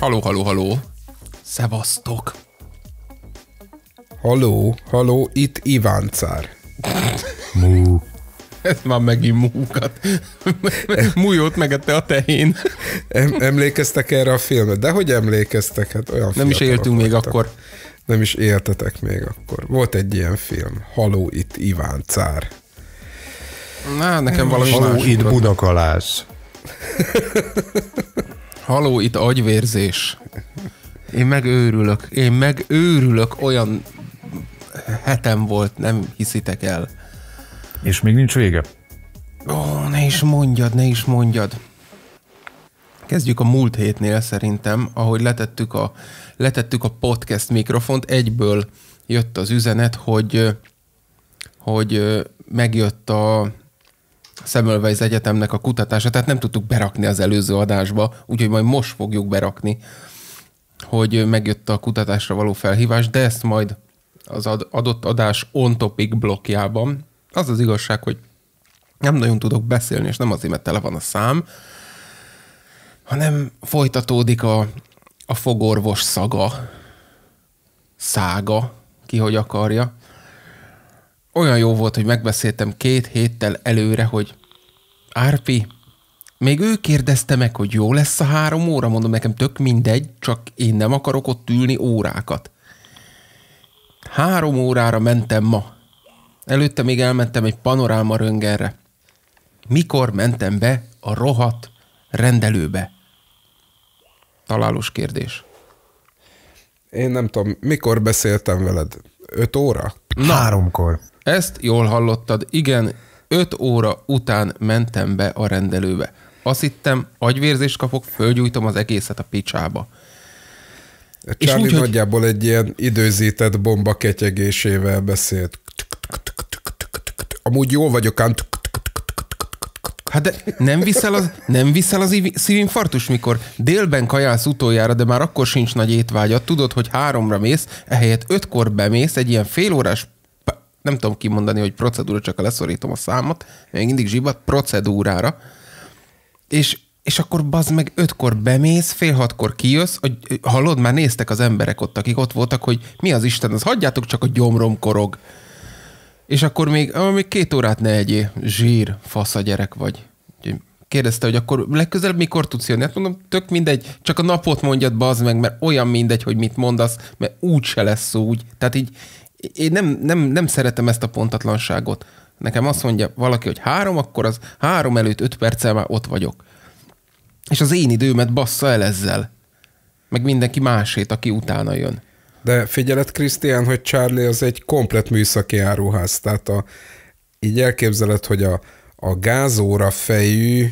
Halló, halló, halló! Szevasztok. Halló, halló, itt Iváncár. Mú. Ez már megint múkat. Mújót megette a tehén. Em, emlékeztek erre a filmet? De hogy emlékeztek? Hát olyan Nem is éltünk még akkor. Nem is éltetek még akkor. Volt egy ilyen film. Haló itt Iván Cár. Na, nekem valami Haló itt Budakalász. Haló itt agyvérzés. Én megőrülök. Én megőrülök. Olyan hetem volt, nem hiszitek el. És még nincs vége. Ó, ne is mondjad, ne is mondjad. Kezdjük a múlt hétnél szerintem, ahogy letettük a, letettük a podcast mikrofont, egyből jött az üzenet, hogy, hogy megjött a Semmelweis Egyetemnek a kutatása, tehát nem tudtuk berakni az előző adásba, úgyhogy majd most fogjuk berakni, hogy megjött a kutatásra való felhívás, de ezt majd az adott adás on topic blokkjában az az igazság, hogy nem nagyon tudok beszélni, és nem azért, mert tele van a szám, hanem folytatódik a, a fogorvos szaga, szága, ki hogy akarja. Olyan jó volt, hogy megbeszéltem két héttel előre, hogy Árpi, még ő kérdezte meg, hogy jó lesz a három óra, mondom nekem tök mindegy, csak én nem akarok ott ülni órákat. Három órára mentem ma. Előtte még elmentem egy panoráma röngerre. Mikor mentem be a rohat rendelőbe? Találós kérdés. Én nem tudom, mikor beszéltem veled? 5 óra? Na, Háromkor. Ezt jól hallottad. Igen, 5 óra után mentem be a rendelőbe. Azt hittem, agyvérzést kapok, fölgyújtom az egészet a picsába. Charlie nagyjából hogy... egy ilyen időzített bomba ketyegésével beszélt amúgy jó vagyok, ám Hát de nem viszel az, nem viszel az szívinfarktus, mikor délben kajálsz utoljára, de már akkor sincs nagy étvágyat, tudod, hogy háromra mész, ehelyett ötkor bemész, egy ilyen félórás nem tudom kimondani, hogy procedúra, csak leszorítom a számot, még mindig zsibat, procedúrára, és, és akkor bazd meg, ötkor bemész, fél hatkor kijössz, hogy hallod, már néztek az emberek ott, akik ott voltak, hogy mi az Isten, az hagyjátok csak a gyomrom korog. És akkor még, ah, még két órát ne egyé, zsír, fasz a gyerek vagy. kérdezte, hogy akkor legközelebb mikor tudsz jönni? Hát mondom, tök mindegy, csak a napot mondjad, bazd meg, mert olyan mindegy, hogy mit mondasz, mert úgy se lesz úgy. Tehát így én nem, nem, nem szeretem ezt a pontatlanságot. Nekem azt mondja valaki, hogy három, akkor az három előtt öt perccel már ott vagyok. És az én időmet bassza el ezzel. Meg mindenki másét, aki utána jön. De figyeled, Krisztián, hogy Charlie az egy komplet műszaki áruház, tehát a, így elképzeled, hogy a, a gázóra fejű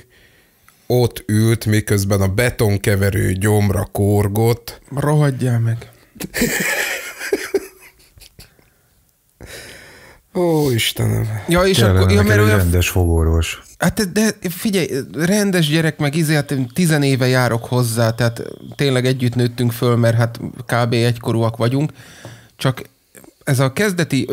ott ült, miközben a betonkeverő gyomra korgott. Rohadjál meg. Ó, Istenem. Ja, és Kellene akkor, ja, mert olyan... rendes fogorvos. Hát de figyelj, rendes gyerek, meg izé, hát tizen éve járok hozzá, tehát tényleg együtt nőttünk föl, mert hát kb. egykorúak vagyunk, csak ez a kezdeti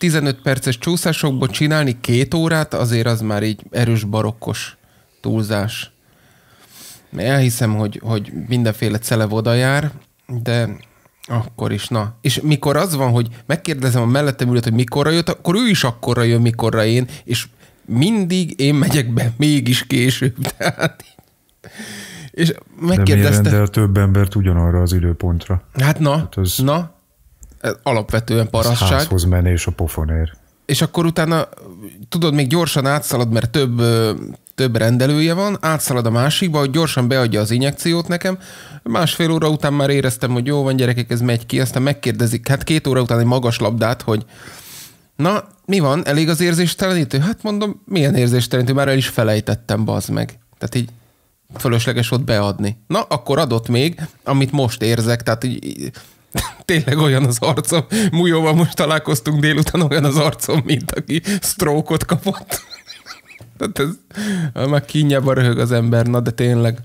5-10-15 perces csúszásokból csinálni két órát, azért az már így erős barokkos túlzás. Elhiszem, hogy, hogy mindenféle cele jár, de akkor is, na. És mikor az van, hogy megkérdezem a mellettem ülőt, hogy mikorra jött, akkor ő is akkorra jön, mikorra én, és mindig én megyek be, mégis később. Tehát és megkérdezte... De miért több embert ugyanarra az időpontra? Hát na, hát az, na, ez alapvetően parasság. Ez házhoz menés a pofonér. És akkor utána, tudod, még gyorsan átszalad, mert több több rendelője van, átszalad a másikba, hogy gyorsan beadja az injekciót nekem. Másfél óra után már éreztem, hogy jó van gyerekek, ez megy ki, aztán megkérdezik, hát két óra után egy magas labdát, hogy na, mi van, elég az érzéstelenítő? Hát mondom, milyen érzéstelenítő, már el is felejtettem, bazd meg. Tehát így fölösleges ott beadni. Na, akkor adott még, amit most érzek, tehát így, tényleg olyan az arcom. Mújóval most találkoztunk délután, olyan az arcom, mint aki sztrókot kapott. Tehát ez, már kínjába röhög az ember, na de tényleg.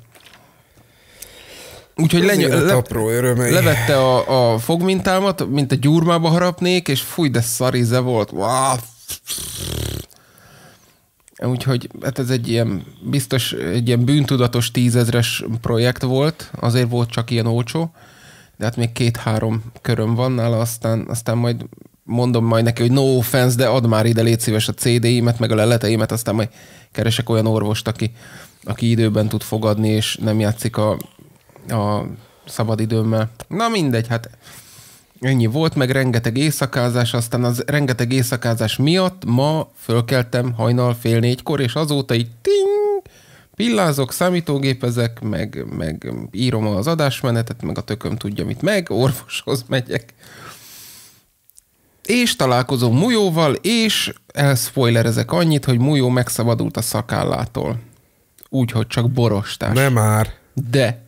Úgyhogy lenyő, le- apró örömei. levette a, a fogmintámat, mint a gyurmába harapnék, és fúj, de szarize volt. Úgyhogy hát ez egy ilyen biztos, egy ilyen bűntudatos tízezres projekt volt, azért volt csak ilyen olcsó, de hát még két-három köröm van nála, aztán, aztán majd mondom majd neki, hogy no offense, de add már ide, légy szíves a CD-imet, meg a leleteimet, aztán majd keresek olyan orvost, aki, aki időben tud fogadni, és nem játszik a, a szabadidőmmel. Na mindegy, hát ennyi volt, meg rengeteg éjszakázás, aztán az rengeteg éjszakázás miatt ma fölkeltem hajnal fél négykor, és azóta így ting, pillázok, számítógépezek, meg, meg írom az adásmenetet, meg a tököm tudja mit meg, orvoshoz megyek és találkozom Mujóval, és elszpoilerezek annyit, hogy Mujó megszabadult a szakállától. Úgyhogy csak borostás. Nem már. De.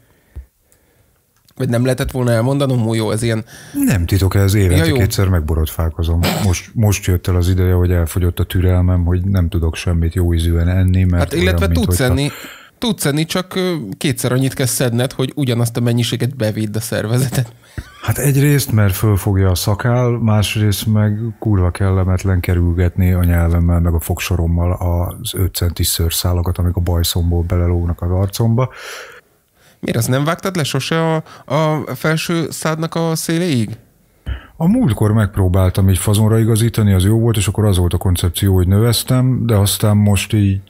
Vagy nem lehetett volna elmondanom, Mujó, ez ilyen... Nem titok, ez évente ja, kétszer megborotfálkozom. Most, most jött el az ideje, hogy elfogyott a türelmem, hogy nem tudok semmit jó ízűen enni, mert Hát illetve olyan, tudsz enni, tudsz enni, csak kétszer annyit kell szedned, hogy ugyanazt a mennyiséget bevédd a szervezetet. Hát egyrészt, mert fölfogja a szakál, másrészt meg kurva kellemetlen kerülgetni a nyelvemmel, meg a fogsorommal az 5 centis szőrszálakat, amik a bajszomból belelógnak az arcomba. Miért az? nem vágtad le sose a, a felső szádnak a széléig? A múltkor megpróbáltam így fazonra igazítani, az jó volt, és akkor az volt a koncepció, hogy növeztem, de aztán most így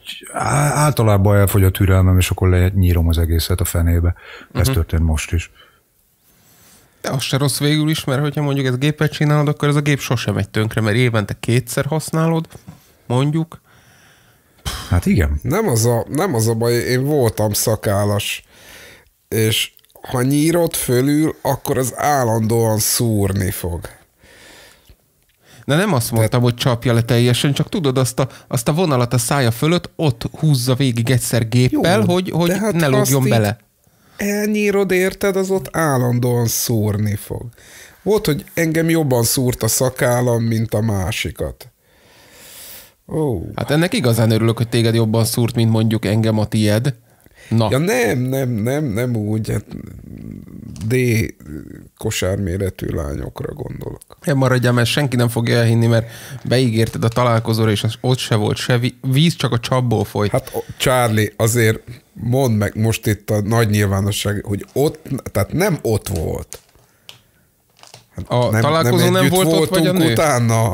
általában elfogy a türelmem, és akkor lenyírom az egészet a fenébe. Uh-huh. Ez mhm. történt most is. De az se rossz végül is, mert hogyha mondjuk ez gépet csinálod, akkor ez a gép sosem megy tönkre, mert évente kétszer használod, mondjuk. Hát igen. Nem az a, nem az a baj, én voltam szakálas, és ha nyírod fölül, akkor az állandóan szúrni fog. De nem azt mondtam, Te... hogy csapja le teljesen, csak tudod, azt a, azt a vonalat a szája fölött, ott húzza végig egyszer géppel, Jó, hogy, hogy hát ne lógjon bele elnyírod, érted, az ott állandóan szúrni fog. Volt, hogy engem jobban szúrt a szakállam, mint a másikat. Ó. Oh. Hát ennek igazán örülök, hogy téged jobban szúrt, mint mondjuk engem a tied. Na. Ja nem, nem, nem, nem úgy, hát D kosárméretű lányokra gondolok. Nem maradjál, mert senki nem fogja elhinni, mert beígérted a találkozóra, és az ott se volt se víz, csak a csapból folyt. Hát Charlie, azért mondd meg most itt a nagy nyilvánosság, hogy ott, tehát nem ott volt. Hát a nem, találkozó nem, nem volt ott, vagy a nő? utána.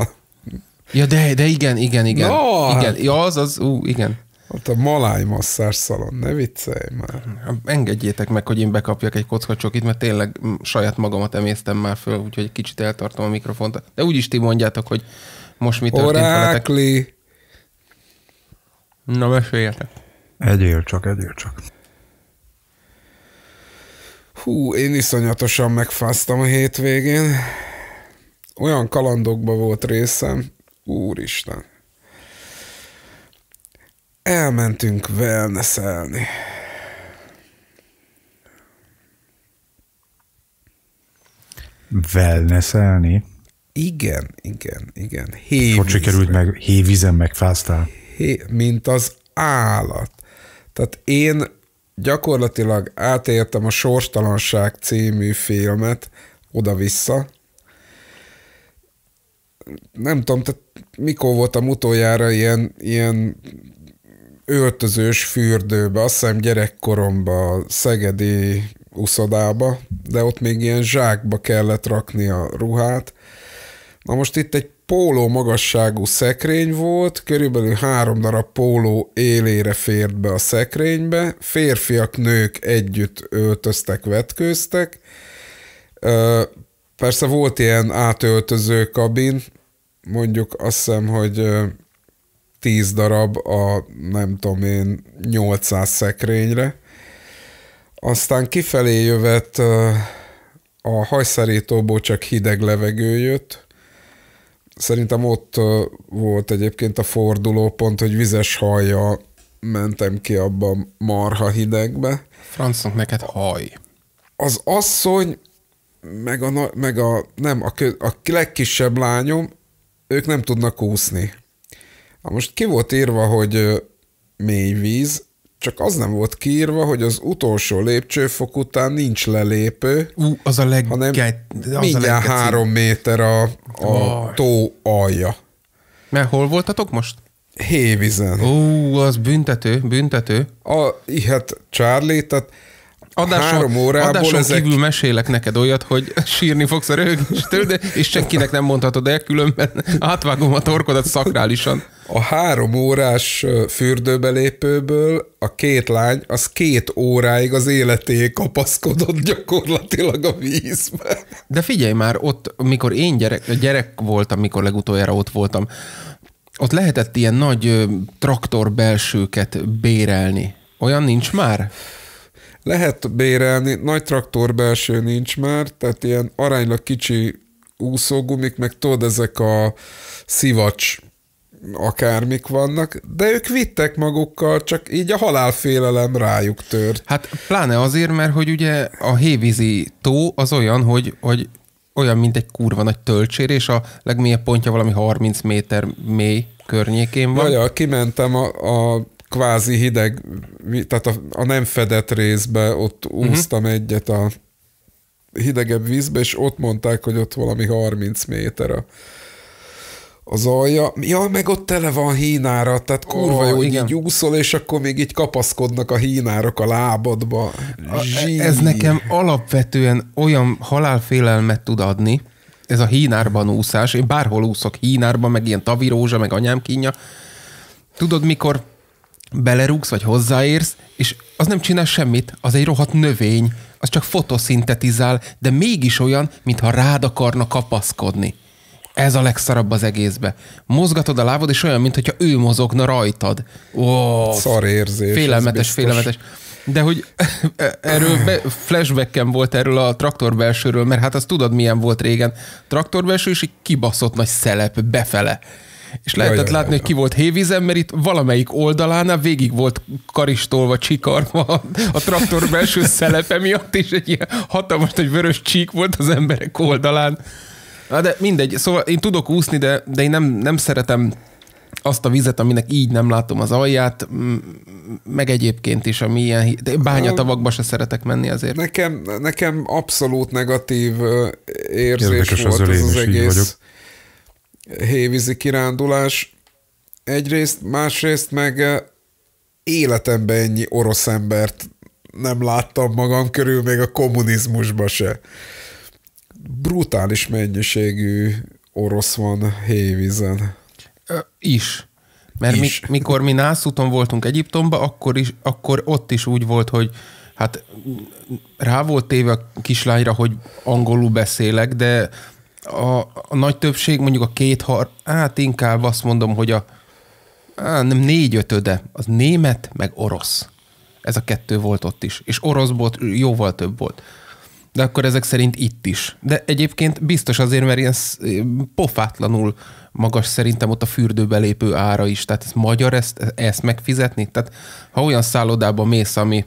Ja, de, de igen, igen, igen. No, igen, hát... ja, az, az, ú, igen. Ott a maláj masszás szalon, ne viccelj már. Hát engedjétek meg, hogy én bekapjak egy kockacsokit, mert tényleg saját magamat emésztem már föl, úgyhogy kicsit eltartom a mikrofont. De úgyis ti mondjátok, hogy most mi történt Orákli. veletek. Na, meséljetek. Egyél csak, egyél csak. Hú, én iszonyatosan megfáztam a hétvégén. Olyan kalandokba volt részem, úristen elmentünk wellnesselni. Wellnesselni? Igen, igen, igen. Hévízre. Hogy sikerült meg, hévízen megfáztál? Hé, mint az állat. Tehát én gyakorlatilag átéltem a Sorstalanság című filmet oda-vissza. Nem tudom, tehát mikor voltam utoljára ilyen, ilyen öltözős fürdőbe, azt hiszem gyerekkoromba, szegedi uszodába, de ott még ilyen zsákba kellett rakni a ruhát. Na most itt egy póló magasságú szekrény volt, körülbelül három darab póló élére fért be a szekrénybe, férfiak, nők együtt öltöztek, vetkőztek. Persze volt ilyen átöltöző kabin, mondjuk azt hiszem, hogy 10 darab a nem tudom én 800 szekrényre. Aztán kifelé jövet a hajszárítóból csak hideg levegő jött. Szerintem ott volt egyébként a fordulópont, hogy vizes haja mentem ki abba a marha hidegbe. Francnak neked haj. Az asszony, meg a, meg a nem, a, kö, a legkisebb lányom, ők nem tudnak úszni. Most ki volt írva, hogy mély víz, csak az nem volt kiírva, hogy az utolsó lépcsőfok után nincs lelépő, Ú, az a leg... hanem az mindjárt a három méter a, a oh. tó alja. Mert hol voltatok most? Hévizen. Ó, az büntető, büntető. A, ihet Charlie, tehát Adáson, három órából adáson ezek... kívül mesélek neked olyat, hogy sírni fogsz a röhögéstől, de, és senkinek nem mondhatod el, különben átvágom a torkodat szakrálisan. A három órás fürdőbelépőből a két lány az két óráig az életé kapaszkodott gyakorlatilag a vízbe. De figyelj már, ott, mikor én gyerek, gyerek voltam, mikor legutoljára ott voltam, ott lehetett ilyen nagy traktor belsőket bérelni. Olyan nincs már? Lehet bérelni, nagy traktor belső nincs már, tehát ilyen aránylag kicsi úszógumik, meg tudod, ezek a szivacs akármik vannak, de ők vittek magukkal, csak így a halálfélelem rájuk tört. Hát pláne azért, mert hogy ugye a hévízi tó az olyan, hogy, hogy olyan, mint egy kurva nagy töltsér, és a legmélyebb pontja valami 30 méter mély környékén van. Jaja, kimentem a, a kvázi hideg, tehát a, a nem fedett részbe ott uh-huh. úsztam egyet a hidegebb vízbe, és ott mondták, hogy ott valami 30 méter a, az alja. Ja, meg ott tele van hínára, tehát kurva oh, jó, igen. így úszol, és akkor még így kapaszkodnak a hínárok a lábadba. A, e- Ez nekem alapvetően olyan halálfélelmet tud adni, ez a hínárban úszás. Én bárhol úszok hínárban, meg ilyen tavirózsa, meg anyám kínja. Tudod, mikor belerúgsz, vagy hozzáérsz, és az nem csinál semmit, az egy rohadt növény, az csak fotoszintetizál, de mégis olyan, mintha rád akarna kapaszkodni. Ez a legszarabb az egészbe. Mozgatod a lábod és olyan, mintha ő mozogna rajtad. Oh, Szar érzés. Félelmetes, félelmetes. De hogy erről be, flashbackem volt erről a traktor belsőről, mert hát azt tudod milyen volt régen. Traktor belső és egy kibaszott nagy szelep befele és lehetett jaj, látni, jaj, hogy ki volt hévízen, mert itt valamelyik oldalánál hát végig volt karistolva, csikarva a traktor belső szelepe miatt, és egy ilyen hatalmas, egy vörös csík volt az emberek oldalán. Na de mindegy, szóval én tudok úszni, de, de én nem, nem szeretem azt a vizet, aminek így nem látom az alját, meg egyébként is, ami ilyen, de bányatavakba se szeretek menni azért. Nekem, nekem abszolút negatív érzés Érdekes volt az, az, az egész. Vagyok hévízi kirándulás egyrészt, másrészt meg eh, életemben ennyi orosz embert nem láttam magam körül, még a kommunizmusba se. Brutális mennyiségű orosz van hévízen. Is. Mert is. Mi, mikor mi nászúton voltunk Egyiptomba, akkor, is, akkor ott is úgy volt, hogy hát rá volt téve a kislányra, hogy angolul beszélek, de a, a nagy többség, mondjuk a két har, hát inkább azt mondom, hogy a á, nem négy ötöde, az német, meg orosz. Ez a kettő volt ott is. És orosz volt, jóval több volt. De akkor ezek szerint itt is. De egyébként biztos azért, mert ilyen eh, pofátlanul magas szerintem ott a fürdőbe lépő ára is. Tehát ez magyar, ezt, ezt megfizetni? Tehát ha olyan szállodában mész, ami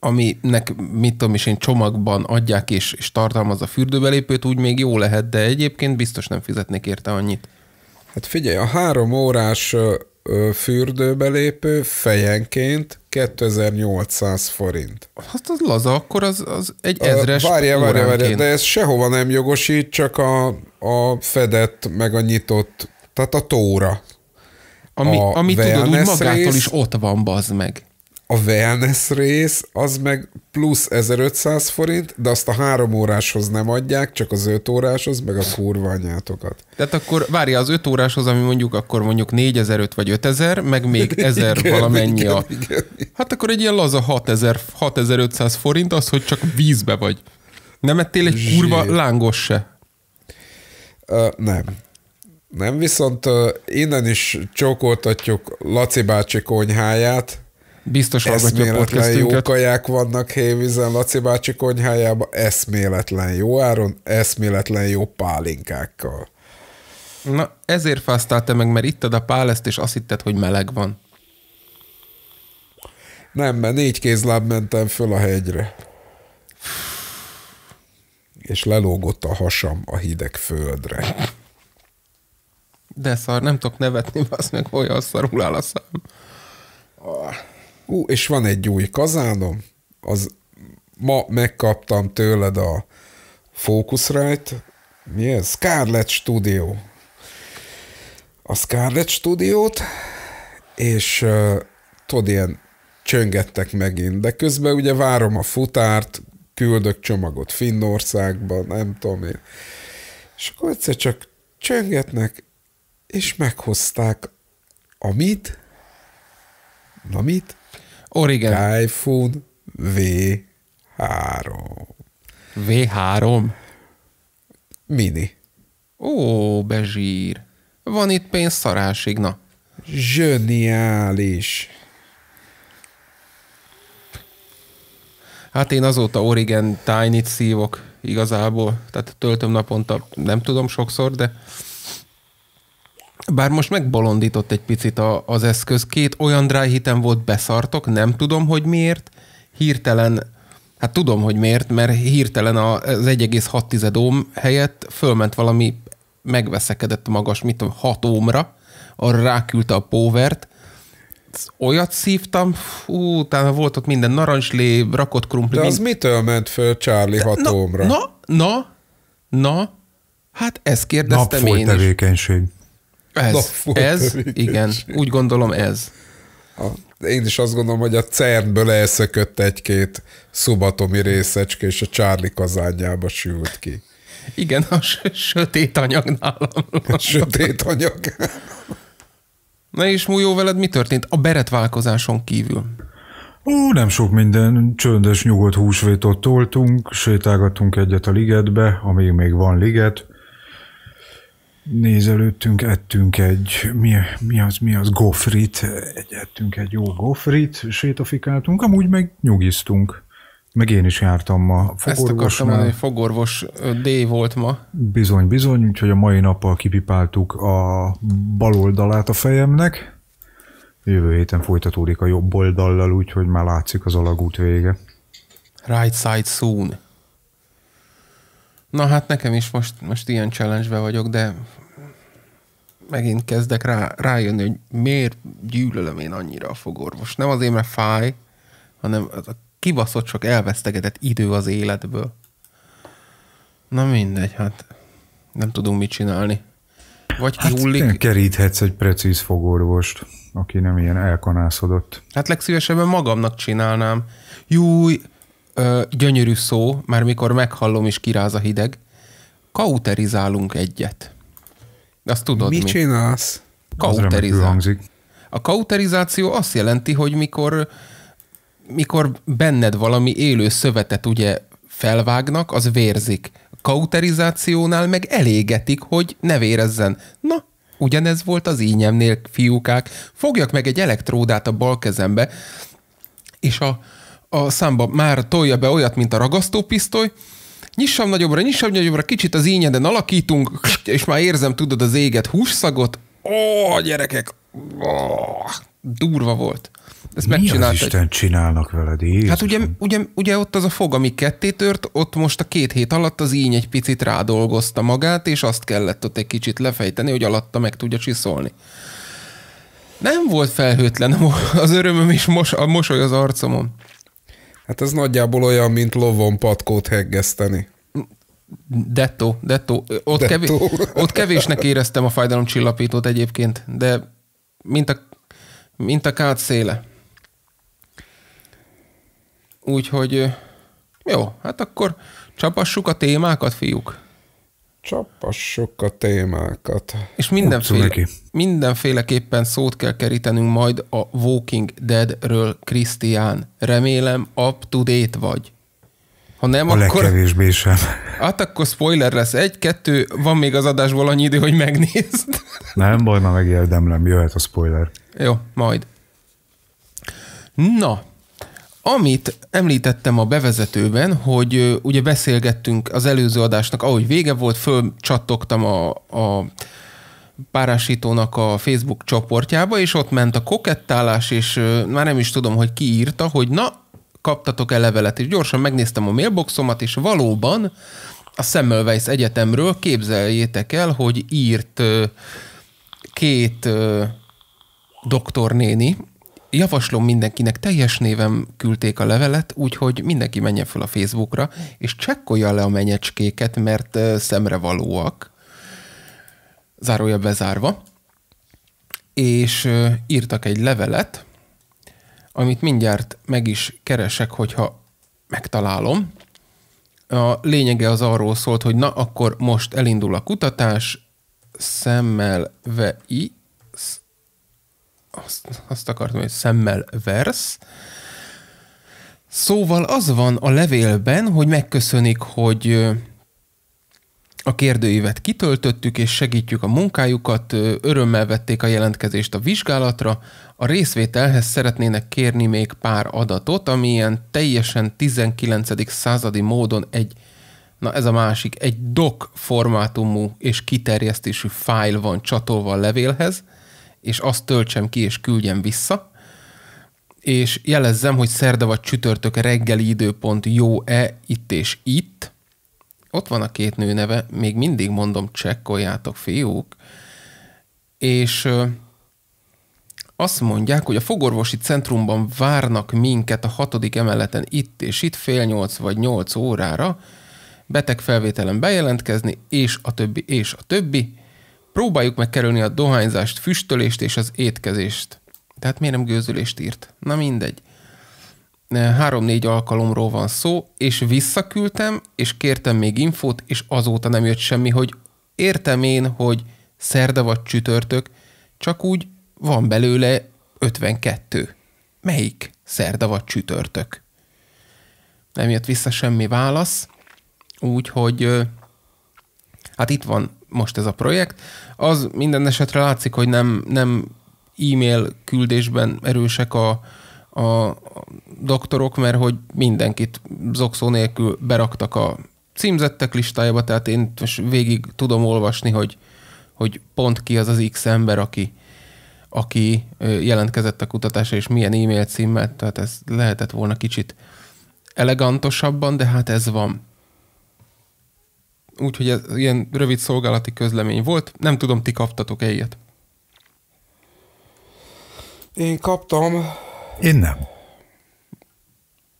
aminek, mit tudom is én, csomagban adják és, és tartalmaz a fürdőbelépőt, úgy még jó lehet, de egyébként biztos nem fizetnék érte annyit. Hát figyelj, a három órás fürdőbelépő fejenként 2800 forint. Hát az laza, akkor az, az egy ezres várja, várja, várja, de ez sehova nem jogosít, csak a, a fedett, meg a nyitott, tehát a tóra. Ami, a ami tudod, úgy magától rész, is ott van, bazd meg a wellness rész az meg plusz 1500 forint, de azt a három óráshoz nem adják, csak az öt óráshoz, meg a anyátokat. Tehát akkor várja, az öt óráshoz, ami mondjuk akkor mondjuk 4500 vagy 5000, meg még 1000 igen, valamennyi igen, a... Igen, igen. Hát akkor egy ilyen laza 6000, 6500 forint az, hogy csak vízbe vagy. Nem ettél egy Zsír. kurva lángos se? Uh, nem. Nem, viszont uh, innen is csókoltatjuk Laci bácsi konyháját, biztos hallgatja a jó kaják vannak Hévízen Laci bácsi konyhájában, eszméletlen jó áron, eszméletlen jó pálinkákkal. Na, ezért te meg, mert itt a pálest és azt hitted, hogy meleg van. Nem, mert négy kézláb mentem föl a hegyre. És lelógott a hasam a hideg földre. De szar, nem tudok nevetni, az meg olyan szarul áll a szám. Ah. Ú, és van egy új kazánom, az ma megkaptam tőled a Focusrite, mi ez? Scarlett Studio. A Scarlett Studiót, és uh, tudod, ilyen csöngettek megint, de közben ugye várom a futárt, küldök csomagot Finnországba, nem tudom én. És akkor egyszer csak csöngetnek, és meghozták a mit? Na mit? Origen. Typhoon V3. V3? Mini. Ó, bezsír. Van itt pénz szarásig, na. Zseniális. Hát én azóta Origen Tiny-t szívok igazából, tehát töltöm naponta, nem tudom sokszor, de bár most megbolondított egy picit a, az eszköz. Két olyan dry hitem volt, beszartok, nem tudom, hogy miért. Hirtelen, hát tudom, hogy miért, mert hirtelen az 1,6 ohm helyett fölment valami megveszekedett magas, mit tudom, 6 ómra, arra ráküldte a póvert, olyat szívtam, fú, utána volt ott minden narancslé, rakott krumpli. De az mind... mitől ment föl Charlie 6 ómra? na, na, na, hát ezt kérdeztem Napfoly én tevékenység. Is. Ez, ez igen, úgy gondolom ez. A, én is azt gondolom, hogy a CERN-ből elszökött egy-két szubatomi részecske, és a Charlie Kazányába sült ki. Igen, a sötét anyag nálam. A sötét anyag. Na és jó veled mi történt a beretválkozáson kívül? Ó, nem sok minden. Csöndes, nyugodt húsvétot toltunk, sétálgattunk egyet a ligetbe, amíg még van liget, nézelőttünk ettünk egy, mi, mi az, mi az, gofrit, egy, ettünk egy jó gofrit, sétafikáltunk, amúgy meg nyugisztunk. Meg én is jártam ma fogorvosnál. Ezt akartam mondani, fogorvos D volt ma. Bizony, bizony, úgyhogy a mai nappal kipipáltuk a bal oldalát a fejemnek. Jövő héten folytatódik a jobb oldallal, úgyhogy már látszik az alagút vége. Right side soon. Na hát nekem is most, most ilyen challenge vagyok, de megint kezdek rá, rájönni, hogy miért gyűlölöm én annyira a fogorvos. Nem azért, mert fáj, hanem az a kibaszott sok elvesztegetett idő az életből. Na mindegy, hát nem tudunk mit csinálni. Vagy kihullik. Hát nem keríthetsz egy precíz fogorvost, aki nem ilyen elkanászodott. Hát legszívesebben magamnak csinálnám. Júj, ö, gyönyörű szó, már mikor meghallom is kiráz a hideg. Kauterizálunk egyet. Azt tudod Mit mi? csinálsz? Kauterizáció. A kauterizáció azt jelenti, hogy mikor, mikor benned valami élő szövetet ugye felvágnak, az vérzik. A kauterizációnál meg elégetik, hogy ne vérezzen. Na, ugyanez volt az ínyemnél, fiúkák. Fogjak meg egy elektródát a bal kezembe, és a, a számba már tolja be olyat, mint a ragasztópisztoly, nyissam nagyobbra, nyissam nagyobbra, kicsit az ínyeden alakítunk, és már érzem, tudod, az éget hússzagot. Ó, gyerekek, ó, durva volt. Ezt Mi megcsinálta. az Isten csinálnak veled? Jézus. Hát ugye, ugye, ugye ott az a fog, ami ketté tört, ott most a két hét alatt az íny egy picit rádolgozta magát, és azt kellett ott egy kicsit lefejteni, hogy alatta meg tudja csiszolni. Nem volt felhőtlen az örömöm és mos, a mosoly az arcomon. Hát ez nagyjából olyan, mint lovon patkót heggeszteni. Detto, detto. Ott, Kevés, ott kevésnek éreztem a fájdalomcsillapítót egyébként, de mint a, mint a kád széle. Úgyhogy jó, hát akkor csapassuk a témákat, fiúk. Csapassuk a témákat. És mindenféle, mindenféleképpen szót kell kerítenünk majd a Walking Deadről, Krisztián. Remélem up to date vagy. Ha nem, a akkor... legkevésbé sem. Hát akkor spoiler lesz. Egy-kettő, van még az adásból annyi idő, hogy megnézd. Nem baj, ma megérdemlem, jöhet a spoiler. Jó, majd. Na, amit említettem a bevezetőben, hogy ugye beszélgettünk az előző adásnak, ahogy vége volt, fölcsattogtam a, a párásítónak a Facebook csoportjába, és ott ment a kokettálás, és már nem is tudom, hogy ki írta, hogy na, kaptatok-e levelet, és gyorsan megnéztem a mailboxomat, és valóban a Semmelweis Egyetemről képzeljétek el, hogy írt két doktornéni, javaslom mindenkinek, teljes névem küldték a levelet, úgyhogy mindenki menjen fel a Facebookra, és csekkolja le a menyecskéket, mert szemre valóak. Zárója bezárva. És írtak egy levelet, amit mindjárt meg is keresek, hogyha megtalálom. A lényege az arról szólt, hogy na, akkor most elindul a kutatás, szemmel vei azt, azt akartam, hogy szemmel versz. Szóval az van a levélben, hogy megköszönik, hogy a kérdőívet kitöltöttük, és segítjük a munkájukat, örömmel vették a jelentkezést a vizsgálatra. A részvételhez szeretnének kérni még pár adatot, ami ilyen teljesen 19. századi módon egy, na ez a másik, egy doc formátumú és kiterjesztésű fájl van csatolva a levélhez, és azt töltsem ki és küldjem vissza, és jelezzem, hogy szerda vagy csütörtök reggeli időpont jó-e itt és itt. Ott van a két nő neve, még mindig mondom, csekkoljátok, fiúk. És azt mondják, hogy a fogorvosi centrumban várnak minket a hatodik emeleten itt és itt fél nyolc vagy nyolc órára, beteg felvételen bejelentkezni, és a többi, és a többi. Próbáljuk megkerülni a dohányzást, füstölést és az étkezést. Tehát miért nem gőzülést írt? Na mindegy. Három-négy alkalomról van szó, és visszaküldtem, és kértem még infót, és azóta nem jött semmi, hogy értem én, hogy szerda vagy csütörtök, csak úgy van belőle 52. Melyik szerda vagy csütörtök? Nem jött vissza semmi válasz, úgyhogy hát itt van most ez a projekt, az minden esetre látszik, hogy nem, nem e-mail küldésben erősek a, a doktorok, mert hogy mindenkit zokszó nélkül beraktak a címzettek listájába, tehát én most végig tudom olvasni, hogy, hogy pont ki az az X ember, aki, aki jelentkezett a kutatásra, és milyen e-mail címmel, tehát ez lehetett volna kicsit elegantosabban, de hát ez van úgyhogy ez ilyen rövid szolgálati közlemény volt. Nem tudom, ti kaptatok-e ilyet? Én kaptam. Én nem.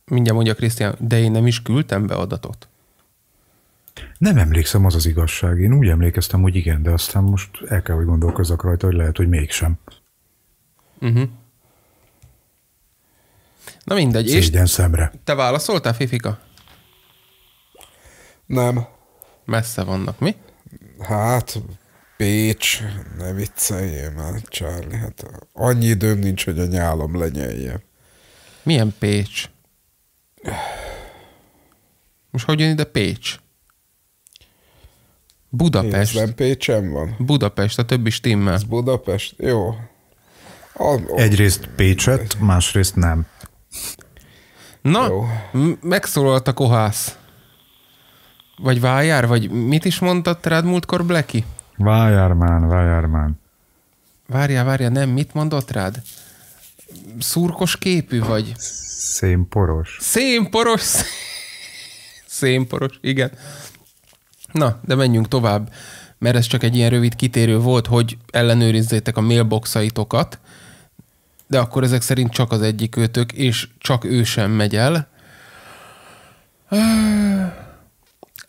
Mindjárt mondja Krisztián, de én nem is küldtem be adatot. Nem emlékszem, az az igazság. Én úgy emlékeztem, hogy igen, de aztán most el kell, hogy gondolkozzak rajta, hogy lehet, hogy mégsem. Uh-huh. Na mindegy. Szégyen és szemre. Te válaszoltál, Fifika? Nem. Messze vannak, mi? Hát, Pécs, ne vicceljél már, Charlie, hát annyi időm nincs, hogy a nyálom lenyelje. Milyen Pécs? Most hogy jön ide Pécs? Budapest. nem Pécsen van? Budapest, a többi stimmel. Ez Budapest, jó. A, a... Egyrészt Pécset, másrészt nem. Na, jó. megszólalt a kohász vagy Vájár, vagy mit is mondtad rád múltkor, Blacki? Vájármán, Vájármán. Várjál, várjál, nem, mit mondott rád? Szurkos képű vagy? Szénporos. Szénporos! Szénporos, igen. Na, de menjünk tovább, mert ez csak egy ilyen rövid kitérő volt, hogy ellenőrizzétek a mailboxaitokat, de akkor ezek szerint csak az egyik őtök, és csak ő sem megy el.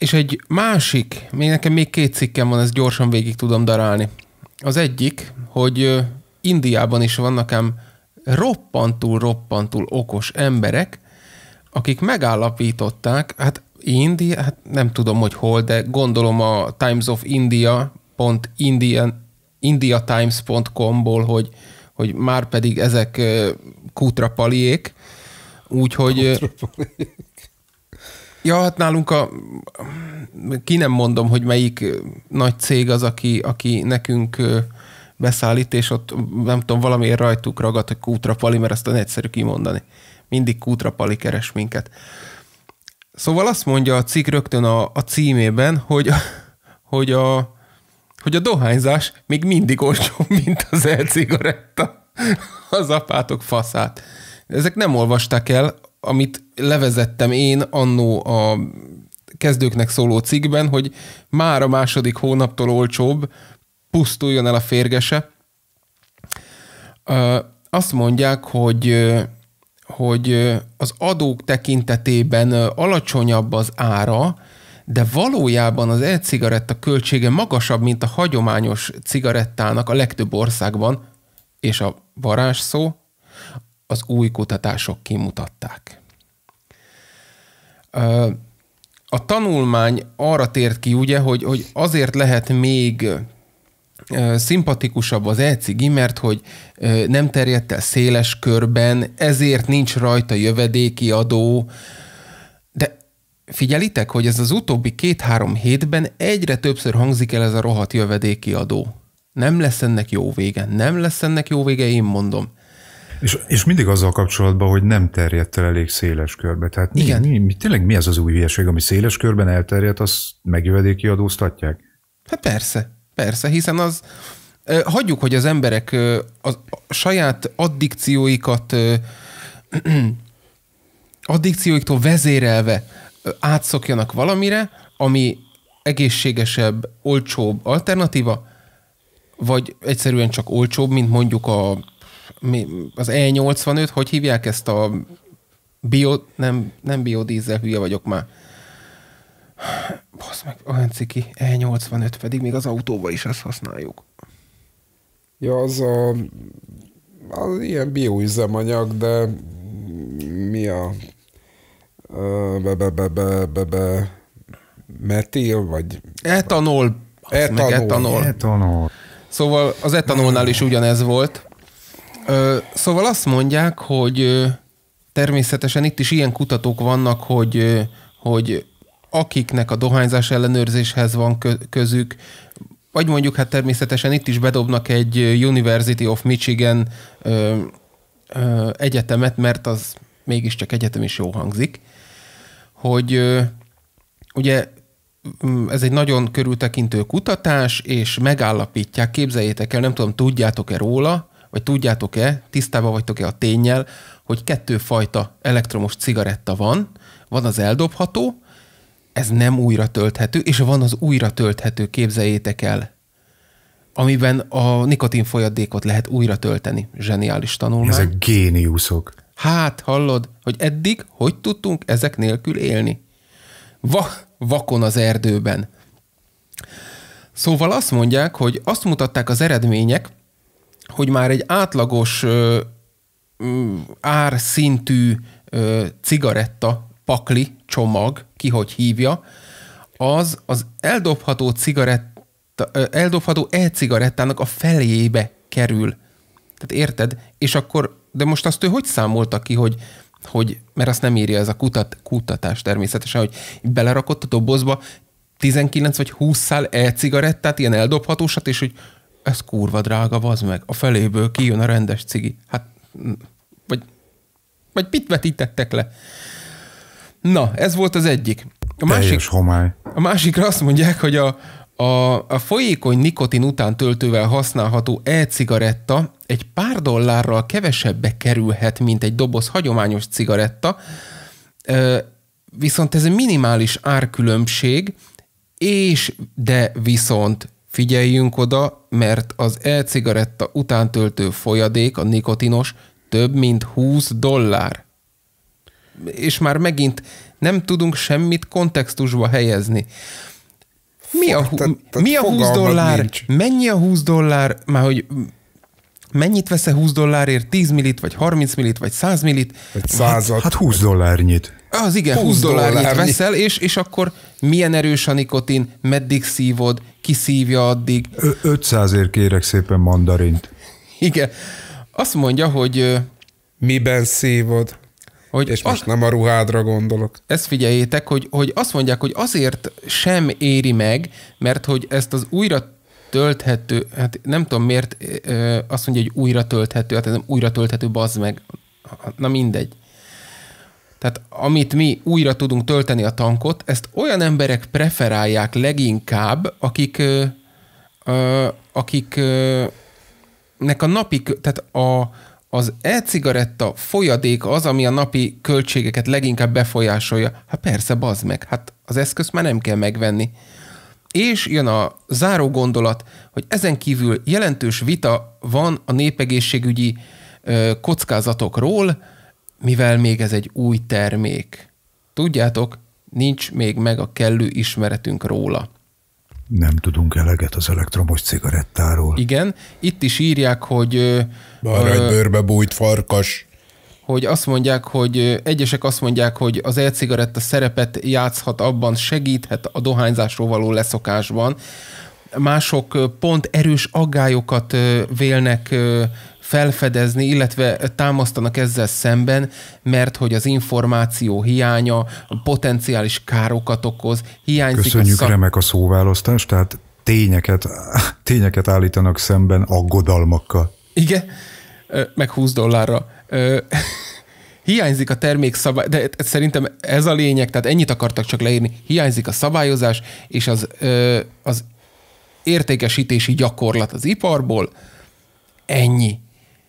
És egy másik, még nekem még két cikkem van, ezt gyorsan végig tudom darálni. Az egyik, hogy Indiában is vannak ám roppantul-roppantul okos emberek, akik megállapították, hát India, hát nem tudom, hogy hol, de gondolom a Times of India pont Indian, indiatimes.com-ból, hogy, hogy már pedig ezek kutrapaliék, úgyhogy Ja, hát nálunk a, ki nem mondom, hogy melyik nagy cég az, aki, aki nekünk beszállít, és ott nem tudom, valamiért rajtuk ragadt, hogy kútrapali, mert ezt a egyszerű kimondani. Mindig kútrapali keres minket. Szóval azt mondja a cikk rögtön a, a címében, hogy, hogy, a, hogy a dohányzás még mindig olcsóbb, mint az e-cigaretta. Az apátok faszát. Ezek nem olvasták el amit levezettem én annó a kezdőknek szóló cikkben, hogy már a második hónaptól olcsóbb, pusztuljon el a férgese. Azt mondják, hogy hogy az adók tekintetében alacsonyabb az ára, de valójában az e-cigaretta költsége magasabb, mint a hagyományos cigarettának a legtöbb országban, és a varázsszó az új kutatások kimutatták. A tanulmány arra tért ki, ugye, hogy, hogy azért lehet még szimpatikusabb az ecigi, mert hogy nem terjedt el széles körben, ezért nincs rajta jövedéki adó, de figyelitek, hogy ez az utóbbi két-három hétben egyre többször hangzik el ez a rohadt jövedéki adó. Nem lesz ennek jó vége, nem lesz ennek jó vége, én mondom. És, és mindig azzal kapcsolatban, hogy nem terjedt el elég széles körbe. Tehát Igen. Mi, mi, mi, tényleg mi ez az új hülyeség, ami széles körben elterjedt, azt megjövedéki adóztatják? Hát persze, persze, hiszen az, hagyjuk, hogy az emberek a saját addikcióikat addikcióiktól vezérelve átszokjanak valamire, ami egészségesebb, olcsóbb alternatíva, vagy egyszerűen csak olcsóbb, mint mondjuk a mi, az E85, hogy hívják ezt a bio, nem, nem biodízel, hülye vagyok már. Basz meg, olyan ciki, E85, pedig még az autóba is ezt használjuk. Ja, az a az ilyen bioüzemanyag, de mi a be, be, be, be, be, be metil, vagy... Etanol. Etanol. Etanol. etanol. Szóval az etanolnál is ugyanez volt, Ö, szóval azt mondják, hogy ö, természetesen itt is ilyen kutatók vannak, hogy, ö, hogy akiknek a dohányzás ellenőrzéshez van közük, vagy mondjuk hát természetesen itt is bedobnak egy University of Michigan ö, ö, egyetemet, mert az mégiscsak egyetem is jó hangzik, hogy ö, ugye ez egy nagyon körültekintő kutatás, és megállapítják, képzeljétek el, nem tudom, tudjátok-e róla, vagy tudjátok-e, tisztában vagytok-e a tényel, hogy kettőfajta elektromos cigaretta van, van az eldobható, ez nem újra tölthető, és van az újra tölthető, képzeljétek el, amiben a nikotin folyadékot lehet újra tölteni. Zseniális tanulmány. Ezek géniuszok. Hát, hallod, hogy eddig hogy tudtunk ezek nélkül élni? Va, vakon az erdőben. Szóval azt mondják, hogy azt mutatták az eredmények, hogy már egy átlagos árszintű cigaretta, pakli, csomag, ki hogy hívja, az az eldobható cigaretta, eldobható e-cigarettának a felébe kerül. Tehát érted? És akkor, de most azt ő hogy számolta ki, hogy, hogy mert azt nem írja ez a kutat, kutatás természetesen, hogy belerakott a dobozba 19 vagy 20 szál e-cigarettát, ilyen eldobhatósat, és hogy ez kurva drága, vazd meg, a feléből kijön a rendes cigi. Hát, vagy, vagy mit vetítettek le? Na, ez volt az egyik. A másik, homály. A másikra azt mondják, hogy a, a, a folyékony nikotin után töltővel használható e-cigaretta egy pár dollárral kevesebbe kerülhet, mint egy doboz hagyományos cigaretta, viszont ez egy minimális árkülönbség, és de viszont Figyeljünk oda, mert az e-cigaretta utántöltő folyadék, a nikotinos, több mint 20 dollár. És már megint nem tudunk semmit kontextusba helyezni. Mi a, te, te mi a 20 dollár? Nincs. Mennyi a 20 dollár? Már hogy mennyit vesz 20 dollárért? 10 millit, vagy 30 millit, vagy 100 millit? Egy százat. Hát, hát 20 dollárnyit. Az igen, 20, 20 dollárnyit dollár. veszel, és, és akkor milyen erős a nikotin, meddig szívod, kiszívja addig. 500-ért kérek szépen mandarint. Igen. Azt mondja, hogy... Miben szívod? Hogy és most az... nem a ruhádra gondolok. Ezt figyeljétek, hogy, hogy azt mondják, hogy azért sem éri meg, mert hogy ezt az újra tölthető, hát nem tudom miért ö, azt mondja, hogy újra tölthető, hát ez nem újra tölthető, bazd meg. Na mindegy. Tehát amit mi újra tudunk tölteni a tankot, ezt olyan emberek preferálják leginkább, akik, ö, ö, akik ö, nek a napi, tehát a, az e-cigaretta folyadék az, ami a napi költségeket leginkább befolyásolja. Hát persze, bazd meg, hát az eszközt már nem kell megvenni. És jön a záró gondolat, hogy ezen kívül jelentős vita van a népegészségügyi ö, kockázatokról, mivel még ez egy új termék. Tudjátok, nincs még meg a kellő ismeretünk róla. Nem tudunk eleget az elektromos cigarettáról. Igen, itt is írják, hogy... bőrbe bújt farkas. Hogy azt mondják, hogy egyesek azt mondják, hogy az e-cigaretta szerepet játszhat abban, segíthet a dohányzásról való leszokásban. Mások pont erős aggályokat vélnek felfedezni, illetve támasztanak ezzel szemben, mert hogy az információ hiánya potenciális károkat okoz, hiányzik Köszönjük a szak... remek a szóválasztást, tehát tényeket, tényeket állítanak szemben aggodalmakkal. Igen, meg 20 dollárra. Hiányzik a termék szabály, de e, szerintem ez a lényeg, tehát ennyit akartak csak leírni. Hiányzik a szabályozás és az, az értékesítési gyakorlat az iparból. Ennyi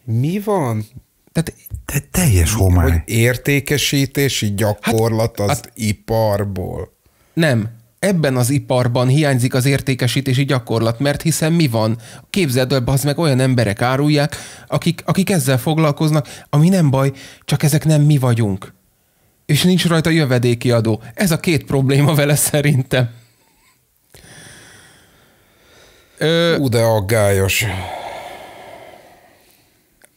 mi van? Tehát, Te teljes homály. Hogy értékesítési gyakorlat hát, az hát, iparból. Nem, ebben az iparban hiányzik az értékesítési gyakorlat, mert hiszen mi van? Képzeld el, az meg olyan emberek árulják, akik, akik ezzel foglalkoznak, ami nem baj, csak ezek nem mi vagyunk. És nincs rajta jövedéki adó. Ez a két probléma vele szerintem. Ö, de aggályos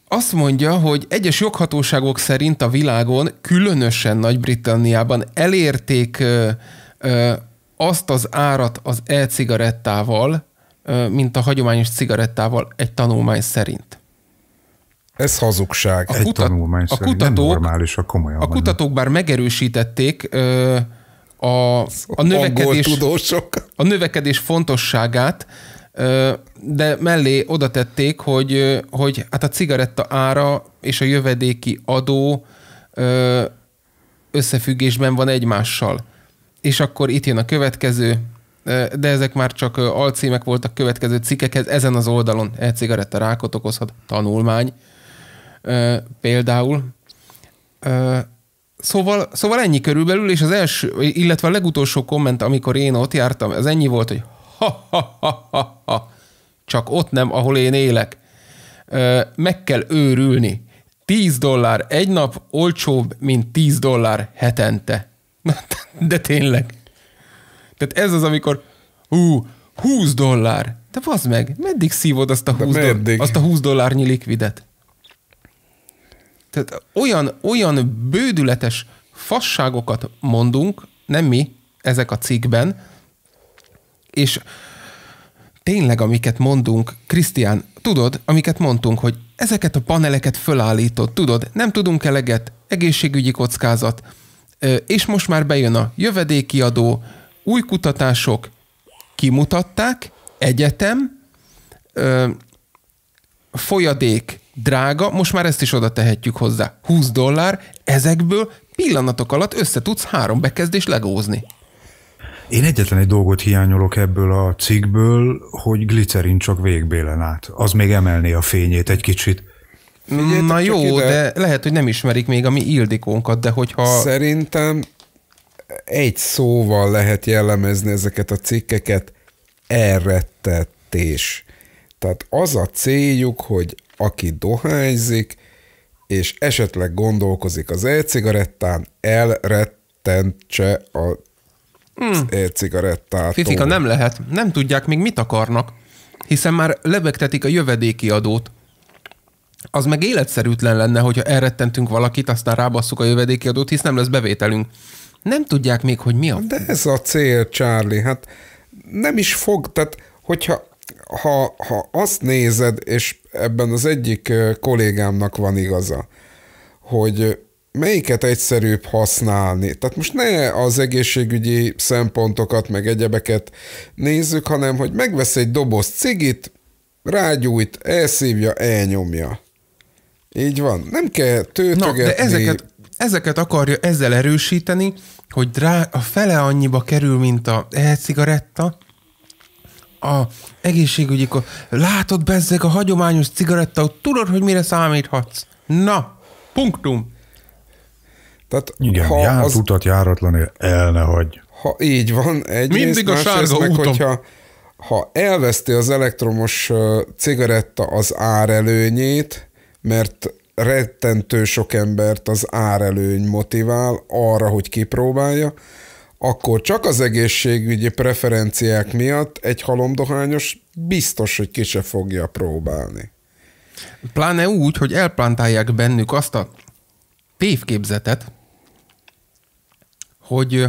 azt mondja, hogy egyes joghatóságok szerint a világon, különösen Nagy-Britanniában elérték ö, ö, azt az árat az e-cigarettával, ö, mint a hagyományos cigarettával egy tanulmány szerint. Ez hazugság. A, egy kutat, tanulmány a kutatók, nem normális, a komolyan A kutatók bár megerősítették ö, a, a, növekedés, a növekedés fontosságát, de mellé oda tették, hogy, hogy hát a cigaretta ára és a jövedéki adó összefüggésben van egymással. És akkor itt jön a következő, de ezek már csak alcímek voltak következő cikkekhez, ezen az oldalon egy cigaretta rákot okozhat tanulmány például. Szóval, szóval ennyi körülbelül, és az első, illetve a legutolsó komment, amikor én ott jártam, az ennyi volt, hogy ha, ha, ha, ha, ha. Csak ott nem, ahol én élek. Ö, meg kell őrülni. 10 dollár egy nap olcsóbb, mint 10 dollár hetente. De tényleg. Tehát ez az, amikor hú, 20 dollár. De vazd meg, meddig szívod azt a 20, dollár, azt a 20 dollárnyi likvidet? Tehát olyan, olyan bődületes fasságokat mondunk, nem mi, ezek a cikkben, és tényleg, amiket mondunk, Krisztián, tudod, amiket mondtunk, hogy ezeket a paneleket fölállított, tudod, nem tudunk eleget, egészségügyi kockázat, és most már bejön a jövedéki adó, új kutatások kimutatták, egyetem, folyadék drága, most már ezt is oda tehetjük hozzá. 20 dollár, ezekből pillanatok alatt össze tudsz három bekezdés legózni. Én egyetlen egy dolgot hiányolok ebből a cikkből, hogy glicerin csak végbélen át. Az még emelné a fényét egy kicsit. Figyeljtek Na jó, ide. de lehet, hogy nem ismerik még a mi Ildikónkat, de hogyha... Szerintem egy szóval lehet jellemezni ezeket a cikkeket, elrettetés. Tehát az a céljuk, hogy aki dohányzik, és esetleg gondolkozik az e-cigarettán, elrettentse a mm. e-cigarettától. Fifika nem lehet, nem tudják még mit akarnak, hiszen már lebegtetik a jövedéki adót. Az meg életszerűtlen lenne, hogyha elrettentünk valakit, aztán rábasszuk a jövedéki adót, hisz nem lesz bevételünk. Nem tudják még, hogy mi a... De ez a cél, Charlie, hát nem is fog, tehát hogyha ha, ha azt nézed, és ebben az egyik kollégámnak van igaza, hogy melyiket egyszerűbb használni. Tehát most ne az egészségügyi szempontokat, meg egyebeket nézzük, hanem hogy megvesz egy doboz cigit, rágyújt, elszívja, elnyomja. Így van. Nem kell tőtögetni. Na, de ezeket, ezeket akarja ezzel erősíteni, hogy drá a fele annyiba kerül, mint a e-cigaretta, a egészségügyi, látod bezzeg a hagyományos cigaretta, tudod, hogy mire számíthatsz. Na, punktum. Tehát, Igen, ha járt az... utat járatlanul el ne hagy. Ha így van, egy Mindig rész, a sárga meg, Hogyha, ha elveszti az elektromos cigaretta az árelőnyét, mert rettentő sok embert az árelőny motivál arra, hogy kipróbálja, akkor csak az egészségügyi preferenciák miatt egy halomdohányos biztos, hogy ki se fogja próbálni. Pláne úgy, hogy elplantálják bennük azt a tévképzetet, hogy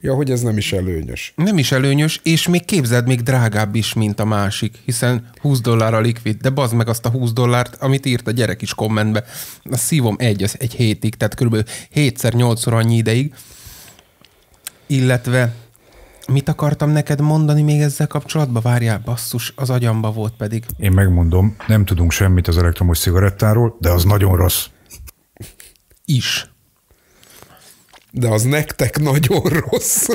Ja, hogy ez nem is előnyös. Nem is előnyös, és még képzeld, még drágább is, mint a másik, hiszen 20 dollár a likvid, de bazd meg azt a 20 dollárt, amit írt a gyerek is kommentbe, a szívom egy, az egy hétig, tehát kb. 7 8 annyi ideig. Illetve mit akartam neked mondani még ezzel kapcsolatban? Várjál, basszus, az agyamba volt pedig. Én megmondom, nem tudunk semmit az elektromos cigarettáról, de az nagyon rossz. Is de az nektek nagyon rossz.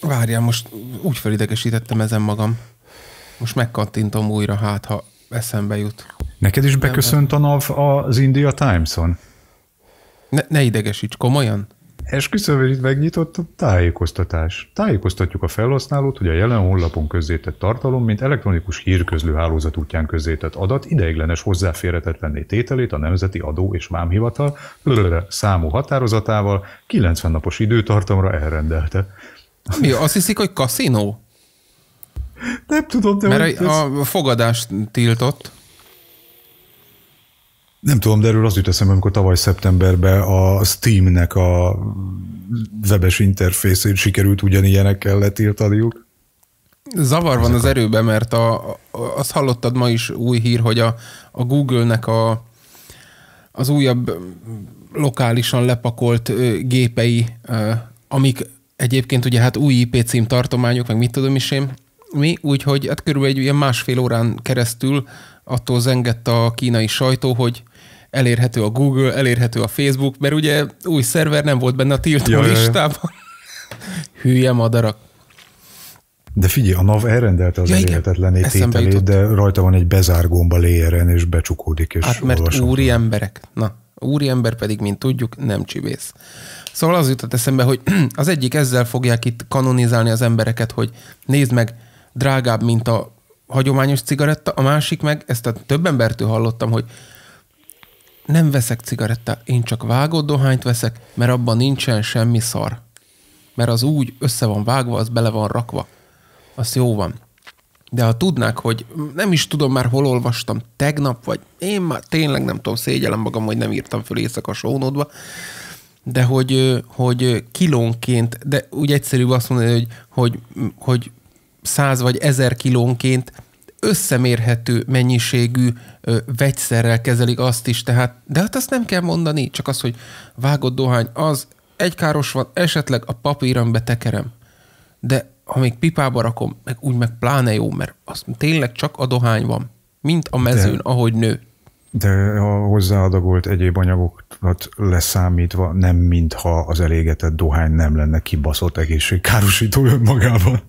Várjál, most úgy felidegesítettem ezen magam. Most megkattintom újra, hát ha eszembe jut. Neked is beköszönt a NAV az India Times-on? Ne, ne idegesíts, komolyan? Esküszöm, hogy itt megnyitott a tájékoztatás. Tájékoztatjuk a felhasználót, hogy a jelen honlapon közzétett tartalom, mint elektronikus hírközlő hálózat útján közzétett adat ideiglenes hozzáférhetetlenné tételét a Nemzeti Adó és Vámhivatal számú határozatával 90 napos időtartamra elrendelte. Mi, azt hiszik, hogy kaszinó? Nem tudom, de Mert a, ez... a fogadást tiltott. Nem tudom, de erről az jut eszembe, amikor tavaly szeptemberben a Steamnek a webes interfészét sikerült ugyanilyenekkel letiltaniuk. Zavar van az erőben, mert a, a, azt hallottad ma is új hír, hogy a, a Google-nek a, az újabb lokálisan lepakolt ö, gépei, ö, amik egyébként ugye hát új IP cím tartományok, meg mit tudom is én, mi, úgyhogy hát körülbelül egy ilyen másfél órán keresztül attól zengett a kínai sajtó, hogy elérhető a Google, elérhető a Facebook, mert ugye új szerver nem volt benne a tiltó ja, listában. Ja, ja. Hülye madarak. De figyelj, a NAV elrendelte az ja, elérhetetlen tételét, de rajta van egy bezár gomba léjeren, és becsukódik, és Hát mert úri meg. emberek. Na, úri ember pedig, mint tudjuk, nem csibész. Szóval az jutott eszembe, hogy az egyik ezzel fogják itt kanonizálni az embereket, hogy nézd meg, drágább, mint a hagyományos cigaretta, a másik meg, ezt a több embertől hallottam, hogy nem veszek cigarettát, én csak vágott dohányt veszek, mert abban nincsen semmi szar. Mert az úgy össze van vágva, az bele van rakva. Az jó van. De ha tudnák, hogy nem is tudom már hol olvastam, tegnap, vagy én már tényleg nem tudom, szégyellem magam, hogy nem írtam föl éjszaka sónodba, de hogy, hogy kilónként, de úgy egyszerűbb azt mondani, hogy, hogy, hogy száz vagy ezer kilónként összemérhető mennyiségű ö, vegyszerrel kezelik azt is, tehát, de hát azt nem kell mondani, csak az, hogy vágott dohány, az egy káros van, esetleg a papíron betekerem. De ha még pipába rakom, meg úgy meg pláne jó, mert az tényleg csak a dohány van, mint a mezőn, de, ahogy nő. De a hozzáadagolt egyéb anyagokat leszámítva, nem mintha az elégetett dohány nem lenne kibaszott egészségkárosító önmagában.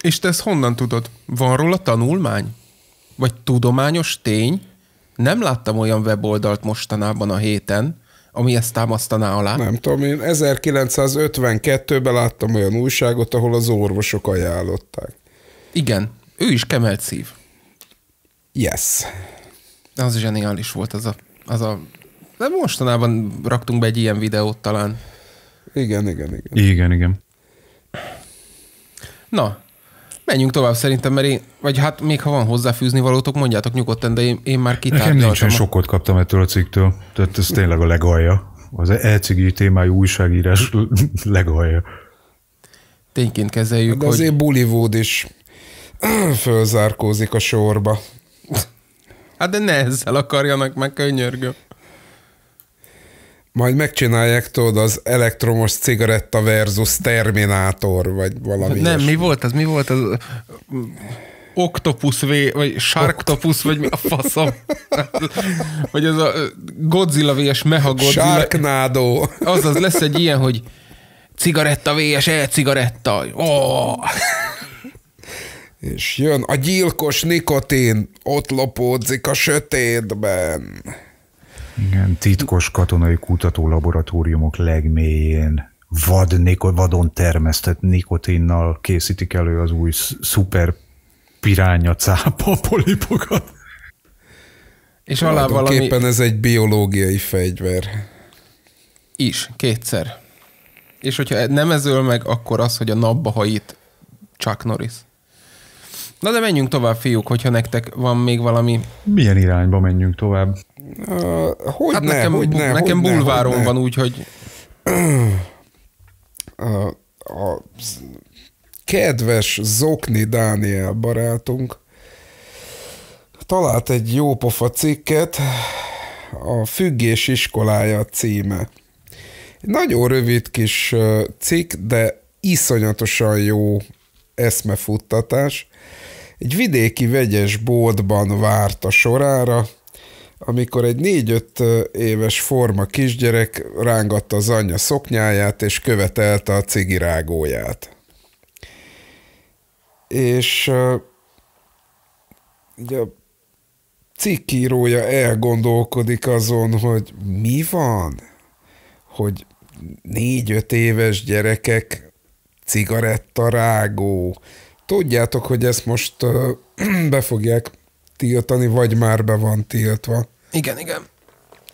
És te ezt honnan tudod? Van róla tanulmány? Vagy tudományos tény? Nem láttam olyan weboldalt mostanában a héten, ami ezt támasztaná alá. Nem tudom, én 1952-ben láttam olyan újságot, ahol az orvosok ajánlották. Igen, ő is kemelt szív. Yes. Az zseniális volt az a, az a... De mostanában raktunk be egy ilyen videót talán. Igen, igen, igen. Igen, igen. Na, Menjünk tovább szerintem, mert én, vagy hát még ha van hozzáfűzni valótok, mondjátok nyugodtan, de én, én már kitárgyaltam. Nekem nincsen, sokkot kaptam ettől a cikktől, tehát ez tényleg a legalja. Az e témájú újságírás legalja. Tényként kezeljük, De azért hogy... Bollywood is fölzárkózik a sorba. Hát de ne ezzel akarjanak meg, könyörgöm. Majd megcsinálják, tudod, az elektromos cigaretta versus Terminátor, vagy valami Nem, ilyesmi. mi volt az? Mi volt az? Octopus V, vagy Sharktopus, vagy mi a faszom? vagy az a Godzilla vs. Meha Godzilla. Sharknado. Azaz lesz egy ilyen, hogy cigaretta vs. e-cigaretta. Oh! És jön a gyilkos nikotin, ott lopódzik a sötétben. Igen, titkos katonai kutatólaboratóriumok legmélyén vad, vadon termesztett nikotinnal készítik elő az új szuper piránya cápa polipokat. És alá valami... ez egy biológiai fegyver. Is, kétszer. És hogyha nem ez öl meg, akkor az, hogy a napba hajít Chuck Norris. Na de menjünk tovább, fiúk, hogyha nektek van még valami... Milyen irányba menjünk tovább? Uh, hogy hát ne, nekem, hogy ne, nekem hogy bulváron ne, van úgy, hogy... Uh, a kedves Zokni Dániel barátunk talált egy jó pofa cikket, a Függés iskolája címe. Egy nagyon rövid kis cikk, de iszonyatosan jó eszmefuttatás. Egy vidéki vegyes boltban várt a sorára, amikor egy négy-öt éves forma kisgyerek rángatta az anyja szoknyáját, és követelte a cigirágóját. És ugye a cikkírója elgondolkodik azon, hogy mi van, hogy négy-öt éves gyerekek cigarettarágó. Tudjátok, hogy ezt most be fogják tiltani, vagy már be van tiltva. Igen, igen.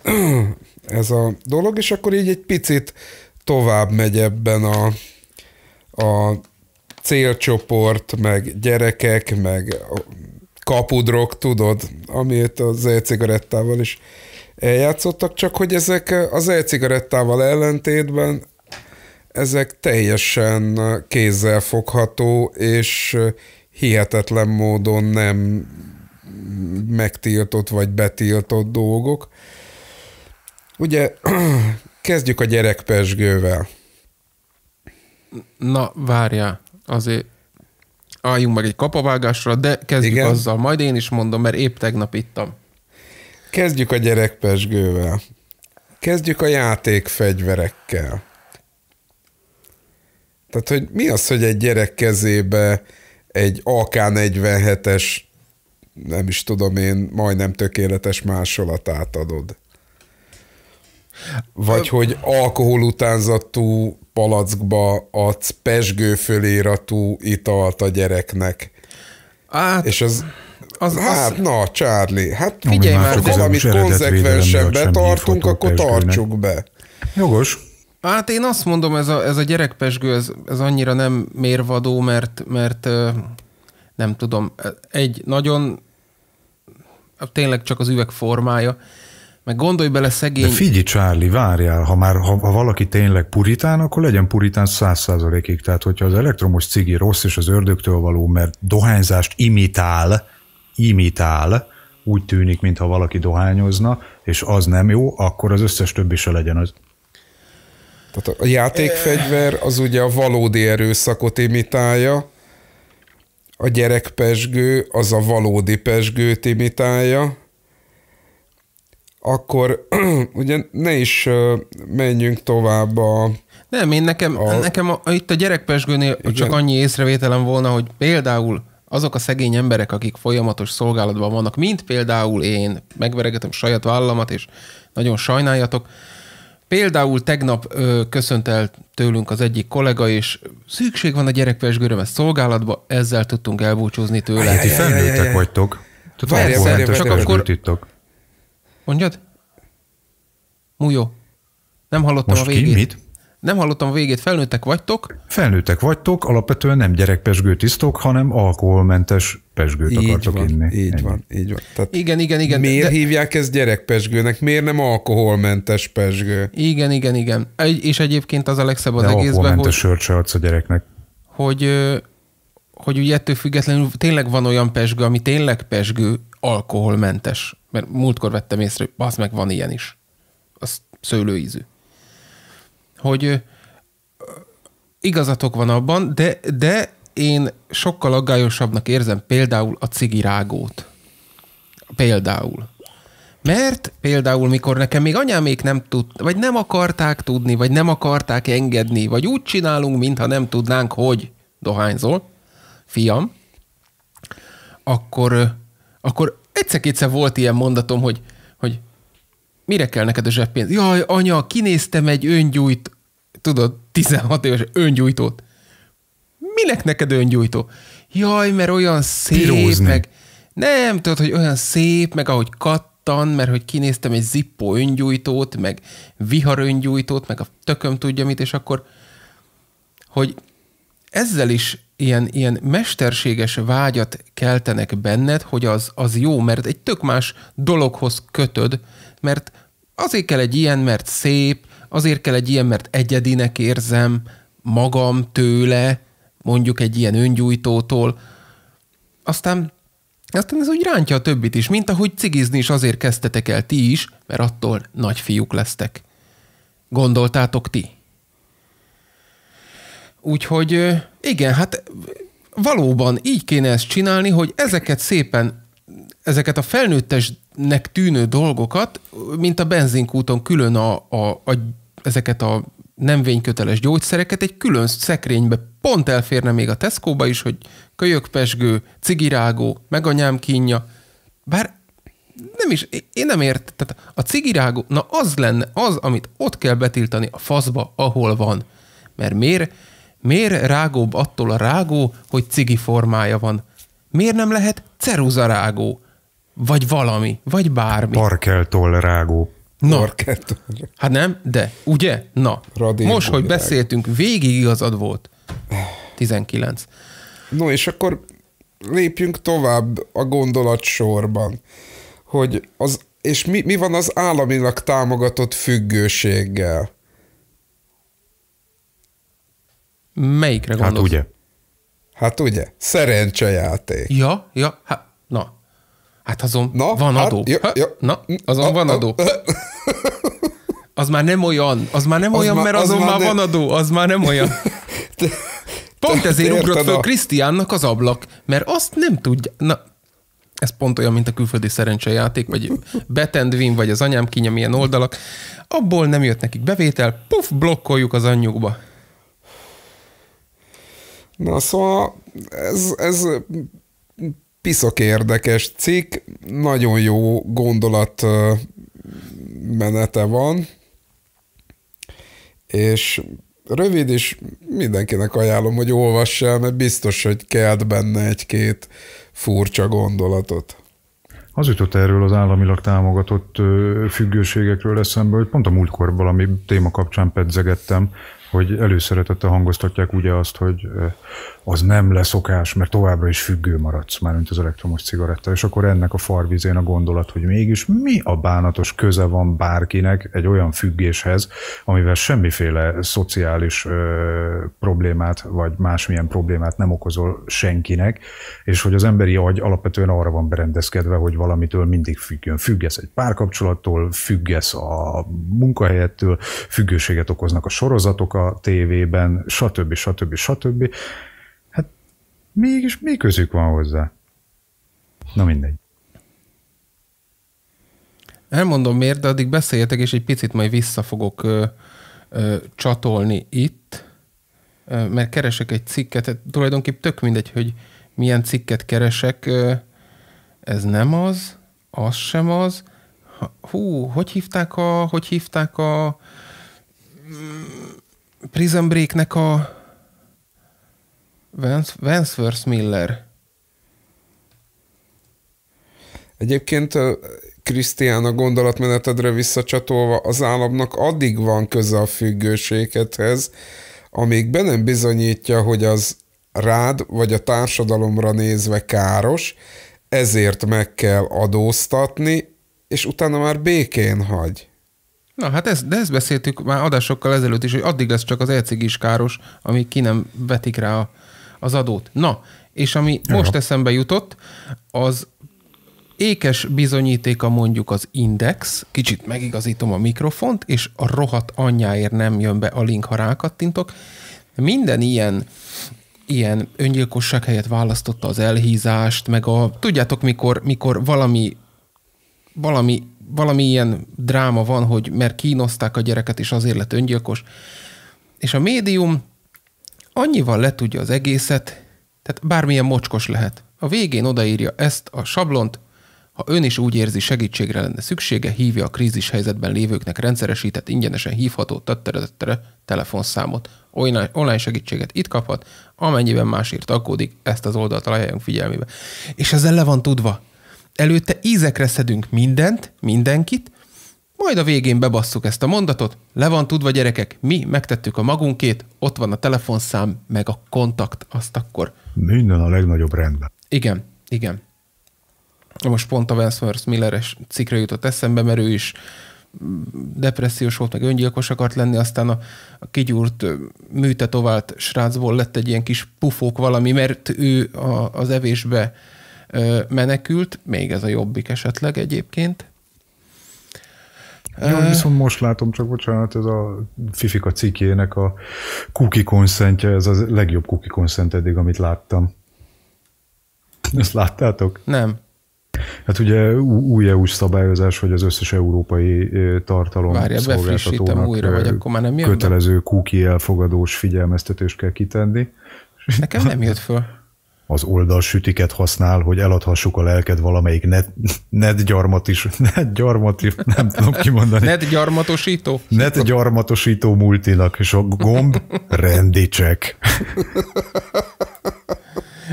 Ez a dolog, és akkor így egy picit tovább megy ebben a, a célcsoport, meg gyerekek, meg kapudrok, tudod, amit az e-cigarettával is eljátszottak, csak hogy ezek az e-cigarettával ellentétben ezek teljesen kézzel fogható, és hihetetlen módon nem megtiltott vagy betiltott dolgok. Ugye kezdjük a gyerekpesgővel. Na, várjál, azért álljunk meg egy kapavágásra, de kezdjük Igen? azzal, majd én is mondom, mert épp tegnap ittam. Kezdjük a gyerekpesgővel. Kezdjük a játékfegyverekkel. Tehát, hogy mi az, hogy egy gyerek kezébe egy AK-47-es nem is tudom én, majdnem tökéletes másolatát adod. Vagy hogy alkohol utánzatú palackba adsz pesgő fölératú italt a gyereknek. Át, és az, az, hát az... na, Charlie, hát figyelj már, valamit konzekvensen betartunk, akkor pesgőnek. tartsuk be. Jogos. Hát én azt mondom, ez a, ez a gyerekpesgő, ez, ez annyira nem mérvadó, mert, mert nem tudom, egy nagyon tényleg csak az üveg formája. Meg gondolj bele szegény... De figyelj, Charlie, várjál, ha már ha, ha valaki tényleg puritán, akkor legyen puritán száz százalékig. Tehát, hogyha az elektromos cigi rossz és az ördögtől való, mert dohányzást imitál, imitál, úgy tűnik, mintha valaki dohányozna, és az nem jó, akkor az összes többi se legyen az. Tehát a játékfegyver az ugye a valódi erőszakot imitálja, a gyerekpesgő az a valódi pesgőt imitálja, akkor ugye ne is menjünk tovább a... Nem, én nekem, a... nekem a, itt a gyerekpesgőnél Igen. csak annyi észrevételem volna, hogy például azok a szegény emberek, akik folyamatos szolgálatban vannak, mint például én, megveregetem saját vállamat, és nagyon sajnáljatok, Például tegnap ö, köszönt el tőlünk az egyik kollega, és szükség van a gyerekves görömes szolgálatba, ezzel tudtunk elbúcsúzni tőle. Hát, ti felnőttek vagytok. csak akkor... Mondjad? Mújó. Nem hallottam Most a végét. Ki? Mit? Nem hallottam a végét, felnőttek vagytok? Felnőttek vagytok, alapvetően nem gyerekpesgőt isztok, hanem alkoholmentes pesgőt így akartok van, inni. Így van, így van. Tehát igen, igen, igen. Miért de... hívják ezt gyerekpesgőnek? Miért nem alkoholmentes pesgő? Igen, igen, igen. Egy, és egyébként az a legszebb az de egészben, alkoholmentes hogy... sört adsz a gyereknek. Hogy, hogy ugye ettől függetlenül tényleg van olyan pesgő, ami tényleg pesgő, alkoholmentes. Mert múltkor vettem észre, hogy az meg van ilyen is. Az szőlőízű hogy igazatok van abban, de, de én sokkal aggályosabbnak érzem például a cigirágót. Például. Mert például, mikor nekem még anyámék nem tud, vagy nem akarták tudni, vagy nem akarták engedni, vagy úgy csinálunk, mintha nem tudnánk, hogy dohányzol, fiam, akkor, akkor egyszer-kétszer volt ilyen mondatom, hogy mire kell neked a zseppénz? Jaj, anya, kinéztem egy öngyújt, tudod, 16 éves öngyújtót. Minek neked öngyújtó? Jaj, mert olyan szép, Pirózni. meg nem tudod, hogy olyan szép, meg ahogy kattan, mert hogy kinéztem egy zippó öngyújtót, meg vihar öngyújtót, meg a tököm tudja mit, és akkor, hogy ezzel is ilyen, ilyen mesterséges vágyat keltenek benned, hogy az, az jó, mert egy tök más dologhoz kötöd mert azért kell egy ilyen, mert szép, azért kell egy ilyen, mert egyedinek érzem magam tőle, mondjuk egy ilyen öngyújtótól. Aztán, aztán ez úgy rántja a többit is, mint ahogy cigizni is azért kezdtetek el ti is, mert attól nagy fiúk lesztek. Gondoltátok ti? Úgyhogy igen, hát valóban így kéne ezt csinálni, hogy ezeket szépen, ezeket a felnőttes nek tűnő dolgokat, mint a benzinkúton külön a, a, a, ezeket a nem vényköteles gyógyszereket egy külön szekrénybe pont elférne még a tesco is, hogy kölyökpesgő, cigirágó, meg kínja. Bár nem is, én nem ért, tehát a cigirágó, na az lenne az, amit ott kell betiltani a faszba, ahol van. Mert miért, miért rágóbb attól a rágó, hogy cigi formája van? Miért nem lehet ceruzarágó? vagy valami, vagy bármi. Parkeltól rágó. Na, Parkeltól. hát nem, de ugye? Na, Radén most, hogy rágó. beszéltünk, végig igazad volt. 19. No, és akkor lépjünk tovább a gondolatsorban, hogy az, és mi, mi van az államilag támogatott függőséggel? Melyikre gondolsz? Hát ugye. Hát ugye, szerencsejáték. Ja, ja, hát, na. Hát azon na, van hát, adó. Ja, ja, na, azon na, van adó. Az már nem olyan, az már nem az olyan, már, mert az azon már, már van adó, az már nem olyan. Te, pont te, ezért te ugrott fel Krisztiánnak az ablak, mert azt nem tudja. Na, ez pont olyan, mint a külföldi szerencsejáték, vagy betendvin, vagy az anyám kinya, milyen oldalak. Abból nem jött nekik bevétel, puf, blokkoljuk az anyjukba. Na szóval ez, ez piszok érdekes cikk, nagyon jó gondolat menete van, és rövid, is mindenkinek ajánlom, hogy olvass el, mert biztos, hogy kelt benne egy-két furcsa gondolatot. Az jutott erről az államilag támogatott függőségekről eszembe, hogy pont a múltkor valami téma kapcsán pedzegettem, hogy előszeretettel hangoztatják ugye azt, hogy az nem leszokás, mert továbbra is függő maradsz, már mint az elektromos cigaretta. És akkor ennek a farvizén a gondolat, hogy mégis mi a bánatos köze van bárkinek egy olyan függéshez, amivel semmiféle szociális ö, problémát, vagy másmilyen problémát nem okozol senkinek, és hogy az emberi agy alapvetően arra van berendezkedve, hogy valamitől mindig függjön. Függesz egy párkapcsolattól, függesz a munkahelyettől, függőséget okoznak a sorozatok, a tévében, stb. stb. stb. Hát mégis mi közük van hozzá? Na mindegy. Elmondom miért, de addig beszéljetek, és egy picit majd vissza fogok ö, ö, csatolni itt, ö, mert keresek egy cikket. Tehát tulajdonképp tök mindegy, hogy milyen cikket keresek. Ö, ez nem az, az sem az. Hú, hogy hívták a, hogy hívták a Prison Breaknek a Wentworth Miller. Egyébként Krisztián a gondolatmenetedre visszacsatolva, az államnak addig van köze a függőségethez, amíg be nem bizonyítja, hogy az rád vagy a társadalomra nézve káros, ezért meg kell adóztatni, és utána már békén hagy. Na hát ezt, de ezt beszéltük már adásokkal ezelőtt is, hogy addig lesz csak az ECG is káros, amíg ki nem vetik rá a, az adót. Na, és ami Jó. most eszembe jutott, az ékes bizonyítéka mondjuk az index, kicsit megigazítom a mikrofont, és a rohat anyjáért nem jön be a link, ha rákattintok. Minden ilyen ilyen öngyilkosság helyett választotta az elhízást, meg a, tudjátok, mikor, mikor valami, valami valami ilyen dráma van, hogy mert kínozták a gyereket, és azért lett öngyilkos. És a médium annyival letudja az egészet, tehát bármilyen mocskos lehet. A végén odaírja ezt a sablont, ha ön is úgy érzi, segítségre lenne szüksége, hívja a krízis helyzetben lévőknek rendszeresített, ingyenesen hívható tetteretettere telefonszámot. Online segítséget itt kaphat, amennyiben másért aggódik, ezt az oldalt ajánljunk figyelmébe. És ezzel le van tudva. Előtte ízekre szedünk mindent, mindenkit, majd a végén bebasszuk ezt a mondatot, le van tudva gyerekek, mi megtettük a magunkét, ott van a telefonszám, meg a kontakt, azt akkor. Minden a legnagyobb rendben. Igen, igen. Most pont a Miller-es cikkre jutott eszembe, mert ő is mm, depressziós volt, meg öngyilkos akart lenni, aztán a, a kigyúrt, műtetovált srácból lett egy ilyen kis pufók valami, mert ő a, az evésbe menekült, még ez a jobbik esetleg egyébként. Jó, viszont most látom, csak bocsánat, ez a Fifika cikkének a cookie konszentje, ez a legjobb cookie konszent eddig, amit láttam. Ezt láttátok? Nem. Hát ugye új EU-s szabályozás, hogy az összes európai tartalom Várjál, szolgáltatónak újra, vagy akkor már nem jön kötelező cookie elfogadós figyelmeztetést kell kitenni. Nekem nem jött föl az oldalsütiket használ, hogy eladhassuk a lelked valamelyik net, net gyarmatis, net gyarmati, nem tudom kimondani. net gyarmatosító? Net gyarmatosító multinak, és a gomb rendicsek.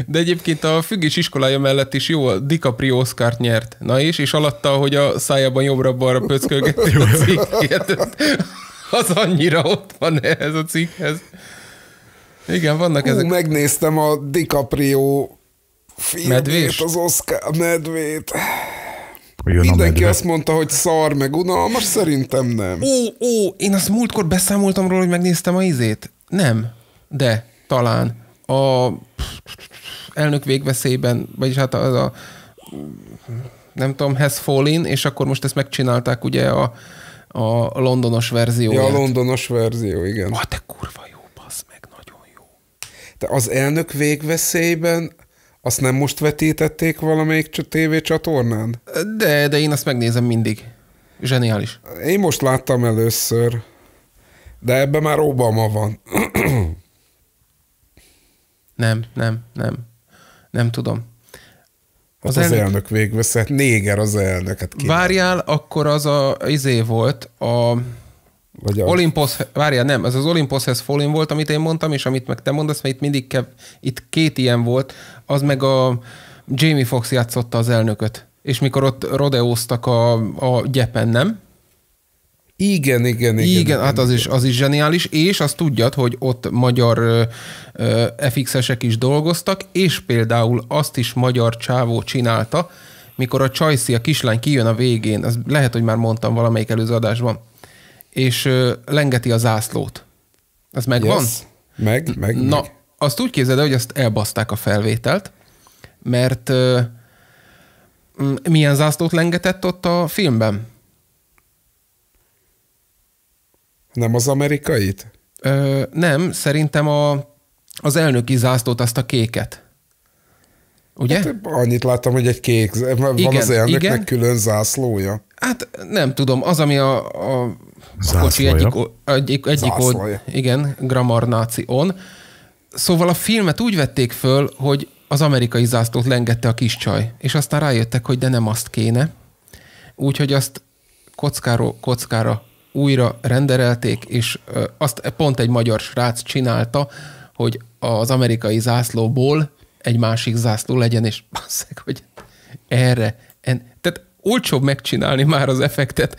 De egyébként a függés iskolája mellett is jó, a DiCaprio Oscar-t nyert. Na és, és alatta, hogy a szájában jobbra-balra pöckölgeti a cikket. Az annyira ott van ehhez a cikkhez. Igen, vannak Hú, ezek. megnéztem a DiCaprio filmét, Medvés? az Oscar medvét. Jön Mindenki azt mondta, hogy szar, meg unalmas, szerintem nem. Ó, ó, én azt múltkor beszámoltam róla, hogy megnéztem a izét. Nem, de talán a elnök végveszélyben, vagyis hát az a nem tudom, Has Fallen, és akkor most ezt megcsinálták ugye a, a londonos verzióját. Ja, a londonos verzió, igen. Ah, te kurva jó. Te az elnök végveszélyben azt nem most vetítették valamelyik tévécsatornán? De, de én azt megnézem mindig. Zseniális. Én most láttam először, de ebben már Obama van. nem, nem, nem. Nem tudom. Hát az, hát az elnök, elnök végveszett, hát néger az elnöket. Hát Várjál, akkor az a izé volt, a vagy az... Olympus, várjál, nem, ez az Olympus has fallen volt, amit én mondtam, és amit meg te mondasz, mert itt mindig kev... itt két ilyen volt, az meg a Jamie Fox játszotta az elnököt. És mikor ott rodeóztak a, a gyepen, nem? Igen, igen, igen. Igen, hát az is, az is zseniális, és azt tudjad, hogy ott magyar FX-esek is dolgoztak, és például azt is magyar csávó csinálta, mikor a Csajszi, a kislány kijön a végén, az lehet, hogy már mondtam valamelyik előző adásban, és ö, lengeti a zászlót. Ez megvan? Yes. Meg, meg, Na, meg. azt úgy képzeld hogy azt elbaszták a felvételt, mert ö, milyen zászlót lengetett ott a filmben? Nem az amerikait? Ö, nem, szerintem a, az elnöki zászlót, azt a kéket. Ugye? Hát annyit láttam, hogy egy kék. Van igen, az elnöknek igen. külön zászlója? Hát nem tudom, az, ami a, a, a kocsi egyik, egyik, egyik old, igen, Grammar on, Szóval a filmet úgy vették föl, hogy az amerikai zászlót lengette a kis csaj, és aztán rájöttek, hogy de nem azt kéne. Úgyhogy azt kockáról kockára újra renderelték, és azt pont egy magyar srác csinálta, hogy az amerikai zászlóból egy másik zászló legyen, és basszeg, hogy erre. En, tehát olcsóbb megcsinálni már az effektet,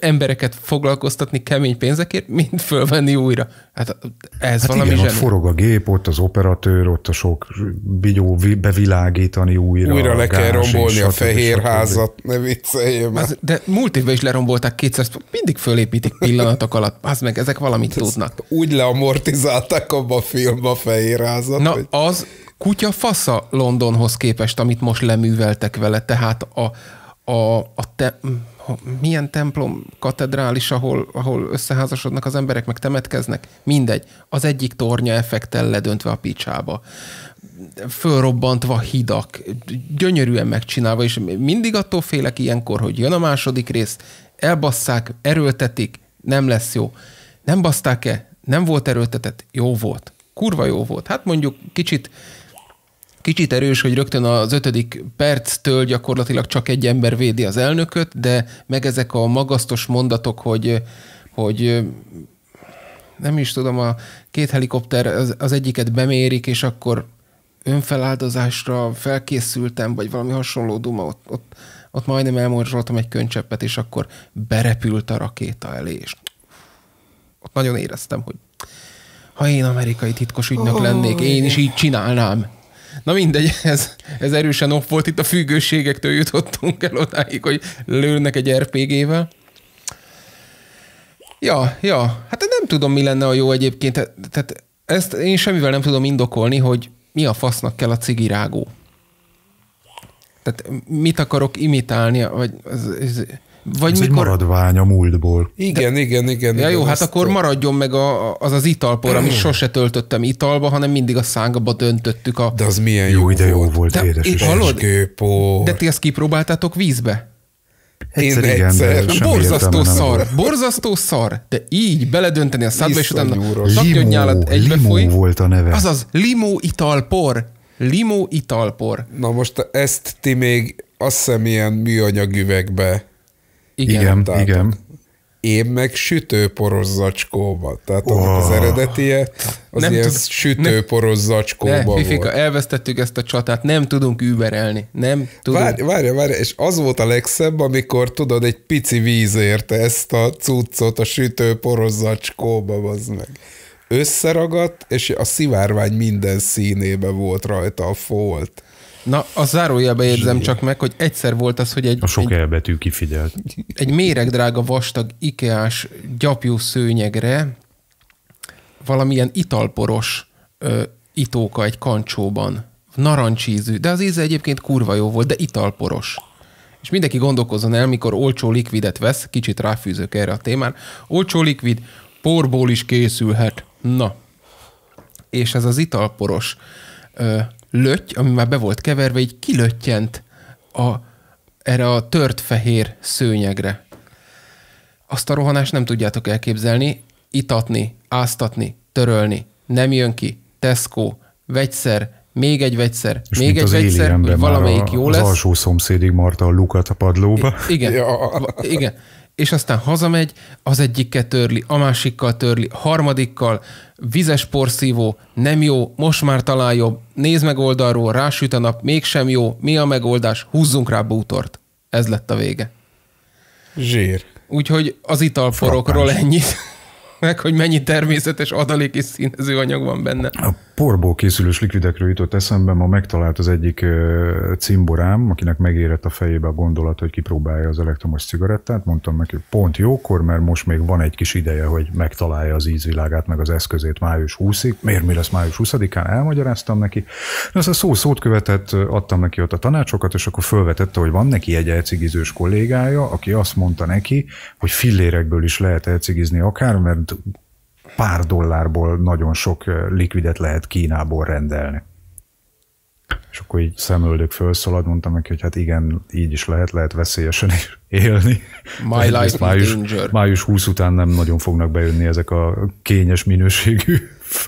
embereket foglalkoztatni kemény pénzekért, mint fölvenni újra. Hát ez hát valami igen, ott forog a gép, ott az operatőr, ott a sok bigyó bevilágítani újra. Újra le kell rombolni a fehér házat, ne vicceljél már. De múlt évben is lerombolták kétszer, mindig fölépítik pillanatok alatt, az meg ezek valamit ezt tudnak. Úgy leamortizálták abba a filmbe a fehér házat. Na, hogy... az kutya fasza Londonhoz képest, amit most leműveltek vele, tehát a, a, a te, milyen templom, katedrális, ahol, ahol összeházasodnak az emberek, meg temetkeznek, mindegy. Az egyik tornya effektel ledöntve a picsába. Fölrobbantva hidak, gyönyörűen megcsinálva, és mindig attól félek ilyenkor, hogy jön a második rész, elbasszák, erőltetik, nem lesz jó. Nem baszták-e? Nem volt erőltetett? Jó volt. Kurva jó volt. Hát mondjuk kicsit kicsit erős, hogy rögtön az ötödik perctől gyakorlatilag csak egy ember védi az elnököt, de meg ezek a magasztos mondatok, hogy, hogy nem is tudom, a két helikopter az, az egyiket bemérik, és akkor önfeláldozásra felkészültem, vagy valami hasonló duma, ott, ott, ott majdnem elmorzsoltam egy könycseppet, és akkor berepült a rakéta elé, és ott nagyon éreztem, hogy ha én amerikai titkos ügynök oh, lennék, én is így csinálnám. Na mindegy, ez, ez erősen off volt, itt a függőségektől jutottunk el odáig, hogy lőnek egy RPG-vel. Ja, ja, hát nem tudom, mi lenne a jó egyébként. Tehát ezt én semmivel nem tudom indokolni, hogy mi a fasznak kell a cigirágó. Tehát mit akarok imitálni, vagy ez, ez, vagy Ez mikor... egy maradvány a múltból. Igen, De... igen, igen. Ja igen, jó, hát akkor maradjon meg a, az az italpor, amit mm. sose töltöttem italba, hanem mindig a szánkba döntöttük a... De az milyen jó, jó ide jó volt, De, édes is. Hallod? De ti azt kipróbáltátok vízbe? Egyszer én igen, egyszer. De borzasztó szar, borzasztó szar, de így beledönteni a szádba, és utána taknyodnyálat Limó volt a neve. Azaz, limó italpor. Limó italpor. Na most ezt ti még azt hiszem ilyen műanyag üvegbe igen, igen. Tehát, igen. Én meg sütőporos zacskóba. Tehát oh. annak az eredetie az nem ilyen tud, sütőporos nem, zacskóba ne, volt. elvesztettük ezt a csatát, nem tudunk überelni. Nem tudunk. Várj, várj, várj, és az volt a legszebb, amikor tudod, egy pici víz érte ezt a cuccot a sütőporos zacskóba, az meg. Összeragadt, és a szivárvány minden színébe volt rajta a folt. Na, a zárójelbe érzem csak meg, hogy egyszer volt az, hogy egy... A sok elbetű kifigyelt. Egy méregdrága vastag ikeás gyapjú szőnyegre valamilyen italporos ö, itóka egy kancsóban. Narancsízű, de az íze egyébként kurva jó volt, de italporos. És mindenki gondolkozzon el, mikor olcsó likvidet vesz, kicsit ráfűzök erre a témán, olcsó likvid porból is készülhet. Na. És ez az italporos ö, löty, ami már be volt keverve, így kilöttyent a, erre a tört fehér szőnyegre. Azt a rohanást nem tudjátok elképzelni, itatni, áztatni, törölni, nem jön ki, Tesco, vegyszer, még egy vegyszer, és még egy vegyszer, hogy valamelyik a, jó lesz. Az alsó szomszédig marta a lukat a padlóba. I- igen, ja. igen és aztán hazamegy, az egyikkel törli, a másikkal törli, a harmadikkal, vizes porszívó, nem jó, most már talán jobb, nézd meg oldalról, rásüt a nap, mégsem jó, mi a megoldás, húzzunk rá bútort. Ez lett a vége. Zsír. Úgyhogy az italforokról ennyit, meg hogy mennyi természetes adalék és színező anyag van benne. A porból készülős likvidekről jutott eszembe, ma megtalált az egyik cimborám, akinek megérett a fejébe a gondolat, hogy kipróbálja az elektromos cigarettát. Mondtam neki, hogy pont jókor, mert most még van egy kis ideje, hogy megtalálja az ízvilágát, meg az eszközét május 20-ig. Miért mi lesz május 20-án? Elmagyaráztam neki. De azt a szó szót követett, adtam neki ott a tanácsokat, és akkor felvetette, hogy van neki egy elcigizős kollégája, aki azt mondta neki, hogy fillérekből is lehet elcigizni akár, mert pár dollárból nagyon sok likvidet lehet Kínából rendelni. És akkor így szemöldök felszalad, mondtam neki, hogy hát igen, így is lehet, lehet veszélyesen is élni. My life május, danger. május 20 után nem nagyon fognak bejönni ezek a kényes minőségű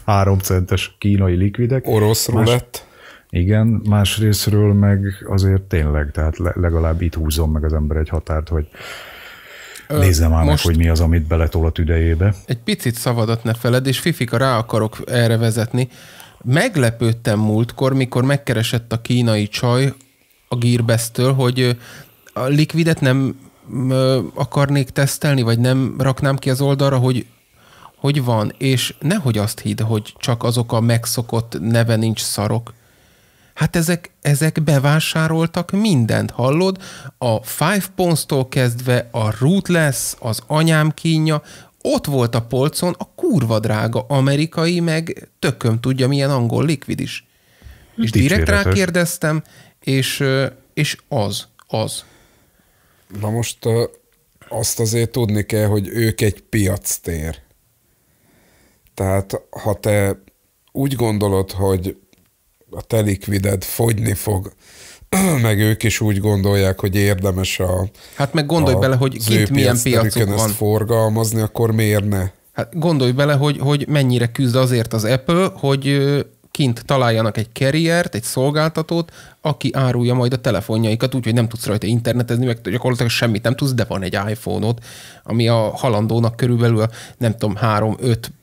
3 centes kínai likvidek. Orosz rulett. Igen, másrésztről meg azért tényleg, tehát legalább itt húzom meg az ember egy határt, hogy Nézze már most meg, hogy mi az, amit beletol a tüdejébe. Egy picit szavadat ne feled, és Fifika rá akarok erre vezetni. Meglepődtem múltkor, mikor megkeresett a kínai csaj a Gearbestől, hogy a likvidet nem akarnék tesztelni, vagy nem raknám ki az oldalra, hogy hogy van, és nehogy azt hidd, hogy csak azok a megszokott neve nincs szarok, Hát ezek, ezek bevásároltak mindent, hallod? A Five pons tól kezdve a Rootless, az anyám kínja, ott volt a polcon a kurva drága amerikai, meg tököm tudja milyen angol likvid is. És direkt rákérdeztem, és, és az, az. Na most azt azért tudni kell, hogy ők egy piac tér. Tehát ha te úgy gondolod, hogy a te likvided fogyni fog, meg ők is úgy gondolják, hogy érdemes a Hát meg gondolj a bele, hogy kint milyen piacuk van. Ezt forgalmazni, akkor miért ne? Hát gondolj bele, hogy, hogy mennyire küzd azért az Apple, hogy kint találjanak egy carriert, egy szolgáltatót, aki árulja majd a telefonjaikat, úgyhogy nem tudsz rajta internetezni, meg gyakorlatilag semmit nem tudsz, de van egy iPhone-od, ami a halandónak körülbelül a, nem tudom,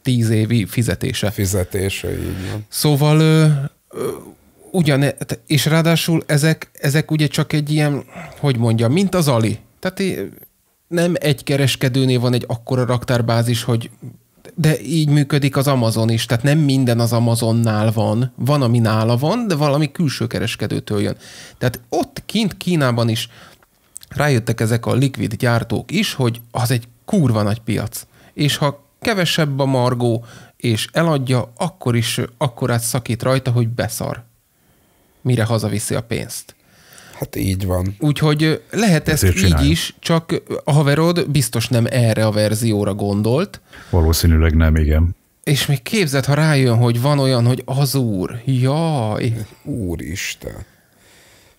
3-5-10 évi fizetése. Fizetése, így van. Szóval ugyan, e, és ráadásul ezek, ezek ugye csak egy ilyen, hogy mondjam, mint az Ali. Tehát nem egy kereskedőnél van egy akkora raktárbázis, hogy de így működik az Amazon is, tehát nem minden az Amazonnál van, van, ami nála van, de valami külső kereskedőtől jön. Tehát ott kint Kínában is rájöttek ezek a likvid gyártók is, hogy az egy kurva nagy piac. És ha kevesebb a margó, és eladja, akkor is akkorát szakít rajta, hogy beszar, mire hazaviszi a pénzt. Hát így van. Úgyhogy lehet ezt, ezt így is, csak a haverod biztos nem erre a verzióra gondolt. Valószínűleg nem, igen. És még képzeld, ha rájön, hogy van olyan, hogy az úr, jaj. Úristen.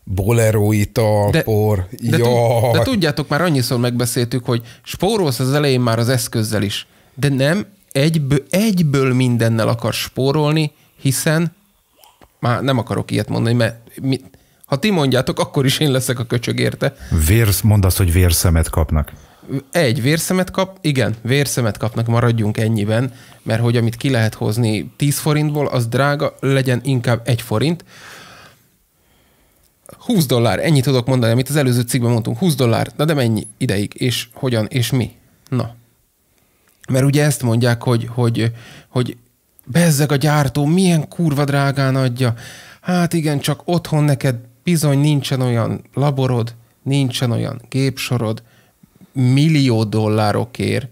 Bolerói talpor, de, de, jaj. De tudjátok, már annyiszor megbeszéltük, hogy spórolsz az elején már az eszközzel is, de nem, egyből, egyből mindennel akar spórolni, hiszen már nem akarok ilyet mondani, mert mi, ha ti mondjátok, akkor is én leszek a köcsög érte. Vérsz, mondasz, hogy vérszemet kapnak. Egy, vérszemet kap, igen, vérszemet kapnak, maradjunk ennyiben, mert hogy amit ki lehet hozni 10 forintból, az drága, legyen inkább egy forint. 20 dollár, ennyit tudok mondani, amit az előző cikkben mondtunk, 20 dollár, na de mennyi ideig, és hogyan, és mi? Na, mert ugye ezt mondják, hogy, hogy, hogy bezzeg a gyártó milyen kurva drágán adja. Hát igen, csak otthon neked bizony nincsen olyan laborod, nincsen olyan gépsorod, millió dollárokért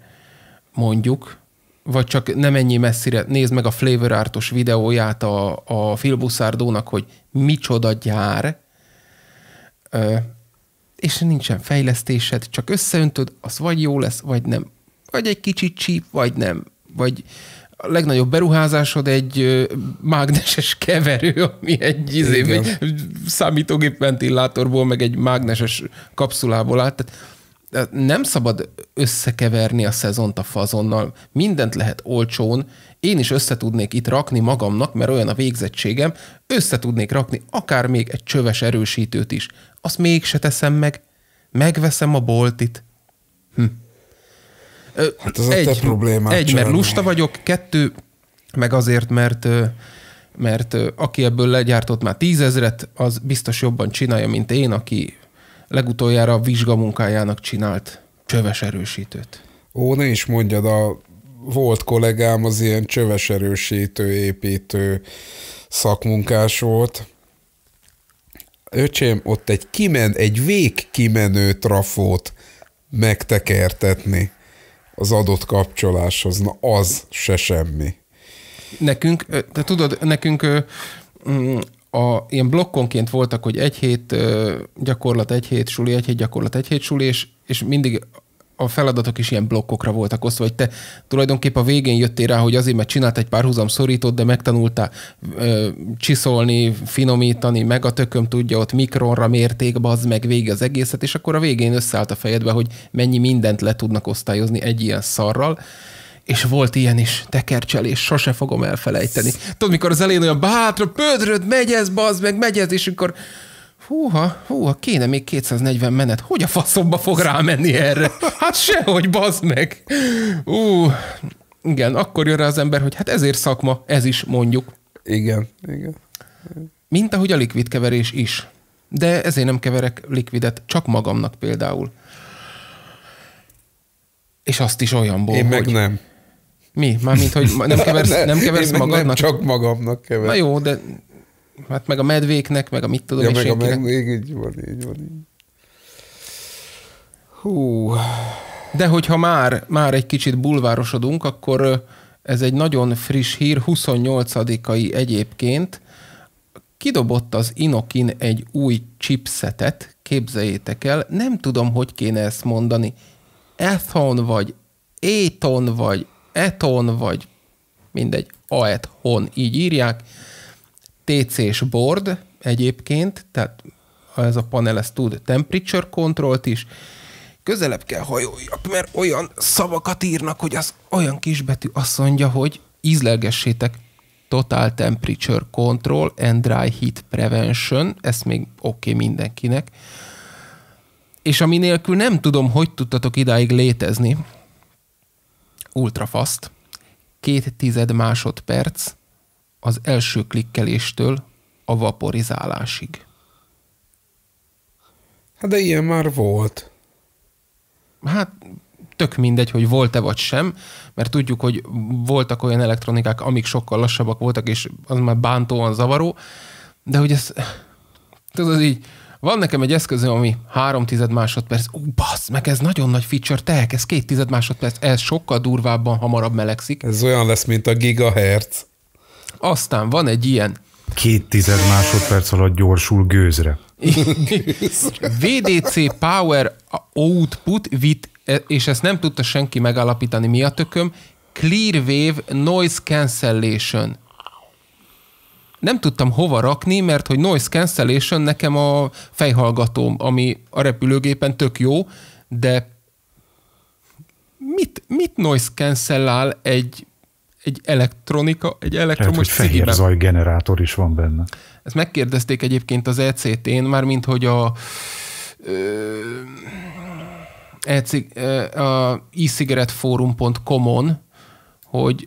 mondjuk, vagy csak nem ennyi messzire, nézd meg a Flavor Artos videóját a, a Filbuszárdónak, hogy micsoda gyár, ö, és nincsen fejlesztésed, csak összeöntöd, az vagy jó lesz, vagy nem vagy egy kicsit csíp, vagy nem. Vagy a legnagyobb beruházásod egy mágneses keverő, ami egy, izé, egy számítógép ventilátorból, meg egy mágneses kapszulából állt. Tehát nem szabad összekeverni a szezont a fazonnal. Mindent lehet olcsón. Én is összetudnék itt rakni magamnak, mert olyan a végzettségem, összetudnék rakni akár még egy csöves erősítőt is. Azt mégse teszem meg. Megveszem a boltit. Hm. Hát ez egy, a te problémád. Egy, mert lusta vagyok, kettő, meg azért, mert mert aki ebből legyártott már tízezret, az biztos jobban csinálja, mint én, aki legutoljára a vizsgamunkájának csinált csöves erősítőt. Ó, ne is mondjad, a volt kollégám az ilyen csöves erősítő, építő szakmunkás volt. Öcsém, ott egy kimen, egy vég kimenő trafót megtekertetni az adott kapcsoláshoz, na az se semmi. Nekünk, te tudod, nekünk mm, a, ilyen blokkonként voltak, hogy egy hét gyakorlat, egy hét suli, egy hét gyakorlat, egy hét suli, és, és mindig a feladatok is ilyen blokkokra voltak osztva, hogy te tulajdonképp a végén jöttél rá, hogy azért, mert csinált egy pár húzam szorítót, de megtanultál ö, csiszolni, finomítani, meg a tököm tudja, ott mikronra mérték az meg vége az egészet, és akkor a végén összeállt a fejedbe, hogy mennyi mindent le tudnak osztályozni egy ilyen szarral és volt ilyen is, tekercselés, sose fogom elfelejteni. Tudod, mikor az elén olyan bátra, pödröd, megy ez, bazd, meg megy ez, és akkor húha, húha, kéne még 240 menet, hogy a faszomba fog rámenni erre? Hát sehogy, bazd meg! Ú, igen, akkor jön rá az ember, hogy hát ezért szakma, ez is mondjuk. Igen, igen. Mint ahogy a likvid keverés is. De ezért nem keverek likvidet, csak magamnak például. És azt is olyanból, Én meg hogy... nem. Mi? Mármint, hogy nem keversz, nem keversz magadnak? Nem csak magamnak keverem. Na jó, de hát meg a medvéknek, meg a mit tudom ja, meg a medvék, így van, így van. Így. Hú. De hogyha már, már egy kicsit bulvárosodunk, akkor ez egy nagyon friss hír, 28-ai egyébként, kidobott az Inokin egy új chipsetet, képzeljétek el, nem tudom, hogy kéne ezt mondani. Ethon vagy Eton vagy Eton vagy mindegy, Aethon, így írják. TC-s board egyébként, tehát ez a panel ezt tud temperature control is, közelebb kell hajoljak, mert olyan szavakat írnak, hogy az olyan kisbetű azt mondja, hogy ízlelgessétek Total Temperature Control and Dry Heat Prevention, ez még oké okay mindenkinek, és ami nélkül nem tudom, hogy tudtatok idáig létezni. Ultrafast, két tized másodperc, az első klikkeléstől a vaporizálásig. Hát de ilyen már volt. Hát tök mindegy, hogy volt-e vagy sem, mert tudjuk, hogy voltak olyan elektronikák, amik sokkal lassabbak voltak, és az már bántóan zavaró, de hogy ez, tudod így, van nekem egy eszközöm, ami három tized másodperc, ú, basz meg ez nagyon nagy feature, te, ez két tized másodperc, ez sokkal durvábban hamarabb melegszik. Ez olyan lesz, mint a gigahertz. Aztán van egy ilyen... Két tized másodperc alatt gyorsul gőzre. VDC Power Output with, és ezt nem tudta senki megállapítani, mi a tököm, Clear Wave Noise Cancellation. Nem tudtam hova rakni, mert hogy noise cancellation nekem a fejhallgatóm, ami a repülőgépen tök jó, de mit, mit noise cancellál egy egy elektronika, egy elektromos Lehet, hogy fehér zajgenerátor is van benne. Ezt megkérdezték egyébként az ECT-n, mármint hogy a e e-cigaretteforum.com-on, hogy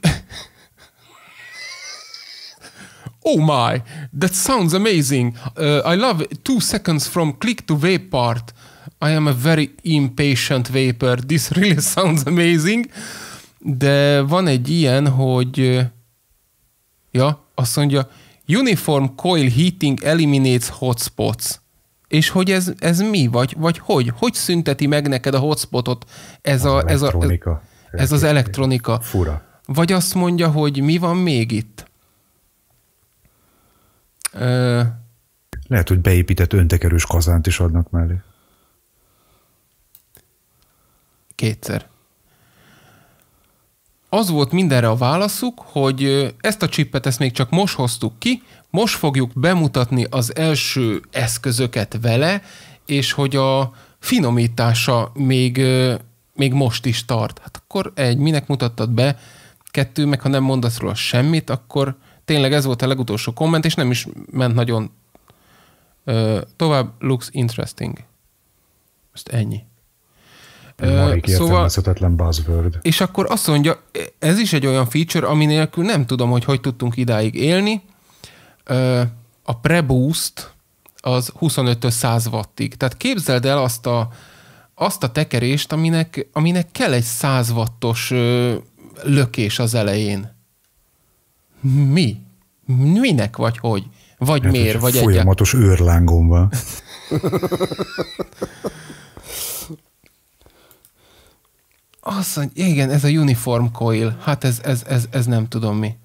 Oh my, that sounds amazing. Uh, I love it. two seconds from click to vape part. I am a very impatient vapor. This really sounds amazing. Uh, de van egy ilyen, hogy ja, azt mondja, Uniform Coil Heating Eliminates Hotspots. És hogy ez, ez mi? Vagy, vagy hogy? Hogy szünteti meg neked a hotspotot ez, a, ez, a, ez, ez az elektronika? Fura. Vagy azt mondja, hogy mi van még itt? Ö... Lehet, hogy beépített öntekerős kazánt is adnak mellé. Kétszer az volt mindenre a válaszuk, hogy ezt a csippet ezt még csak most hoztuk ki, most fogjuk bemutatni az első eszközöket vele, és hogy a finomítása még, még most is tart. Hát akkor egy, minek mutattad be, kettő, meg ha nem mondasz róla semmit, akkor tényleg ez volt a legutolsó komment, és nem is ment nagyon tovább. Looks interesting. Most ennyi. Marik szóval, buzzword. És akkor azt mondja, ez is egy olyan feature, ami nélkül nem tudom, hogy hogy tudtunk idáig élni. A preboost az 25-től 100 wattig. Tehát képzeld el azt a, azt a tekerést, aminek, aminek kell egy 100 wattos lökés az elején. Mi? Minek vagy hogy? Vagy hát, miért? Vagy folyamatos egyáltalán? őrlángon van. Azt mondja, igen, ez a uniform coil, hát ez, ez, ez, ez nem tudom mi.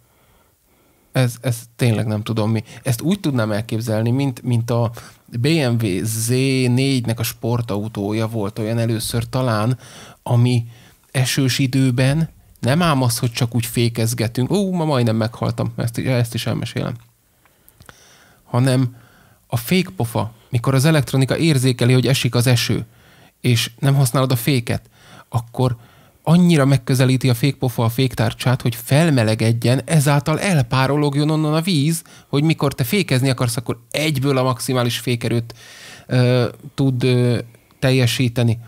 Ez, ez tényleg nem tudom mi. Ezt úgy tudnám elképzelni, mint, mint a BMW Z4-nek a sportautója volt olyan először talán, ami esős időben nem ám az, hogy csak úgy fékezgetünk, ó, ma majdnem meghaltam, ezt, ezt is elmesélem, hanem a fékpofa, mikor az elektronika érzékeli, hogy esik az eső, és nem használod a féket, akkor annyira megközelíti a fékpofa a féktárcsát, hogy felmelegedjen, ezáltal elpárologjon onnan a víz, hogy mikor te fékezni akarsz, akkor egyből a maximális fékerőt ö, tud ö, teljesíteni.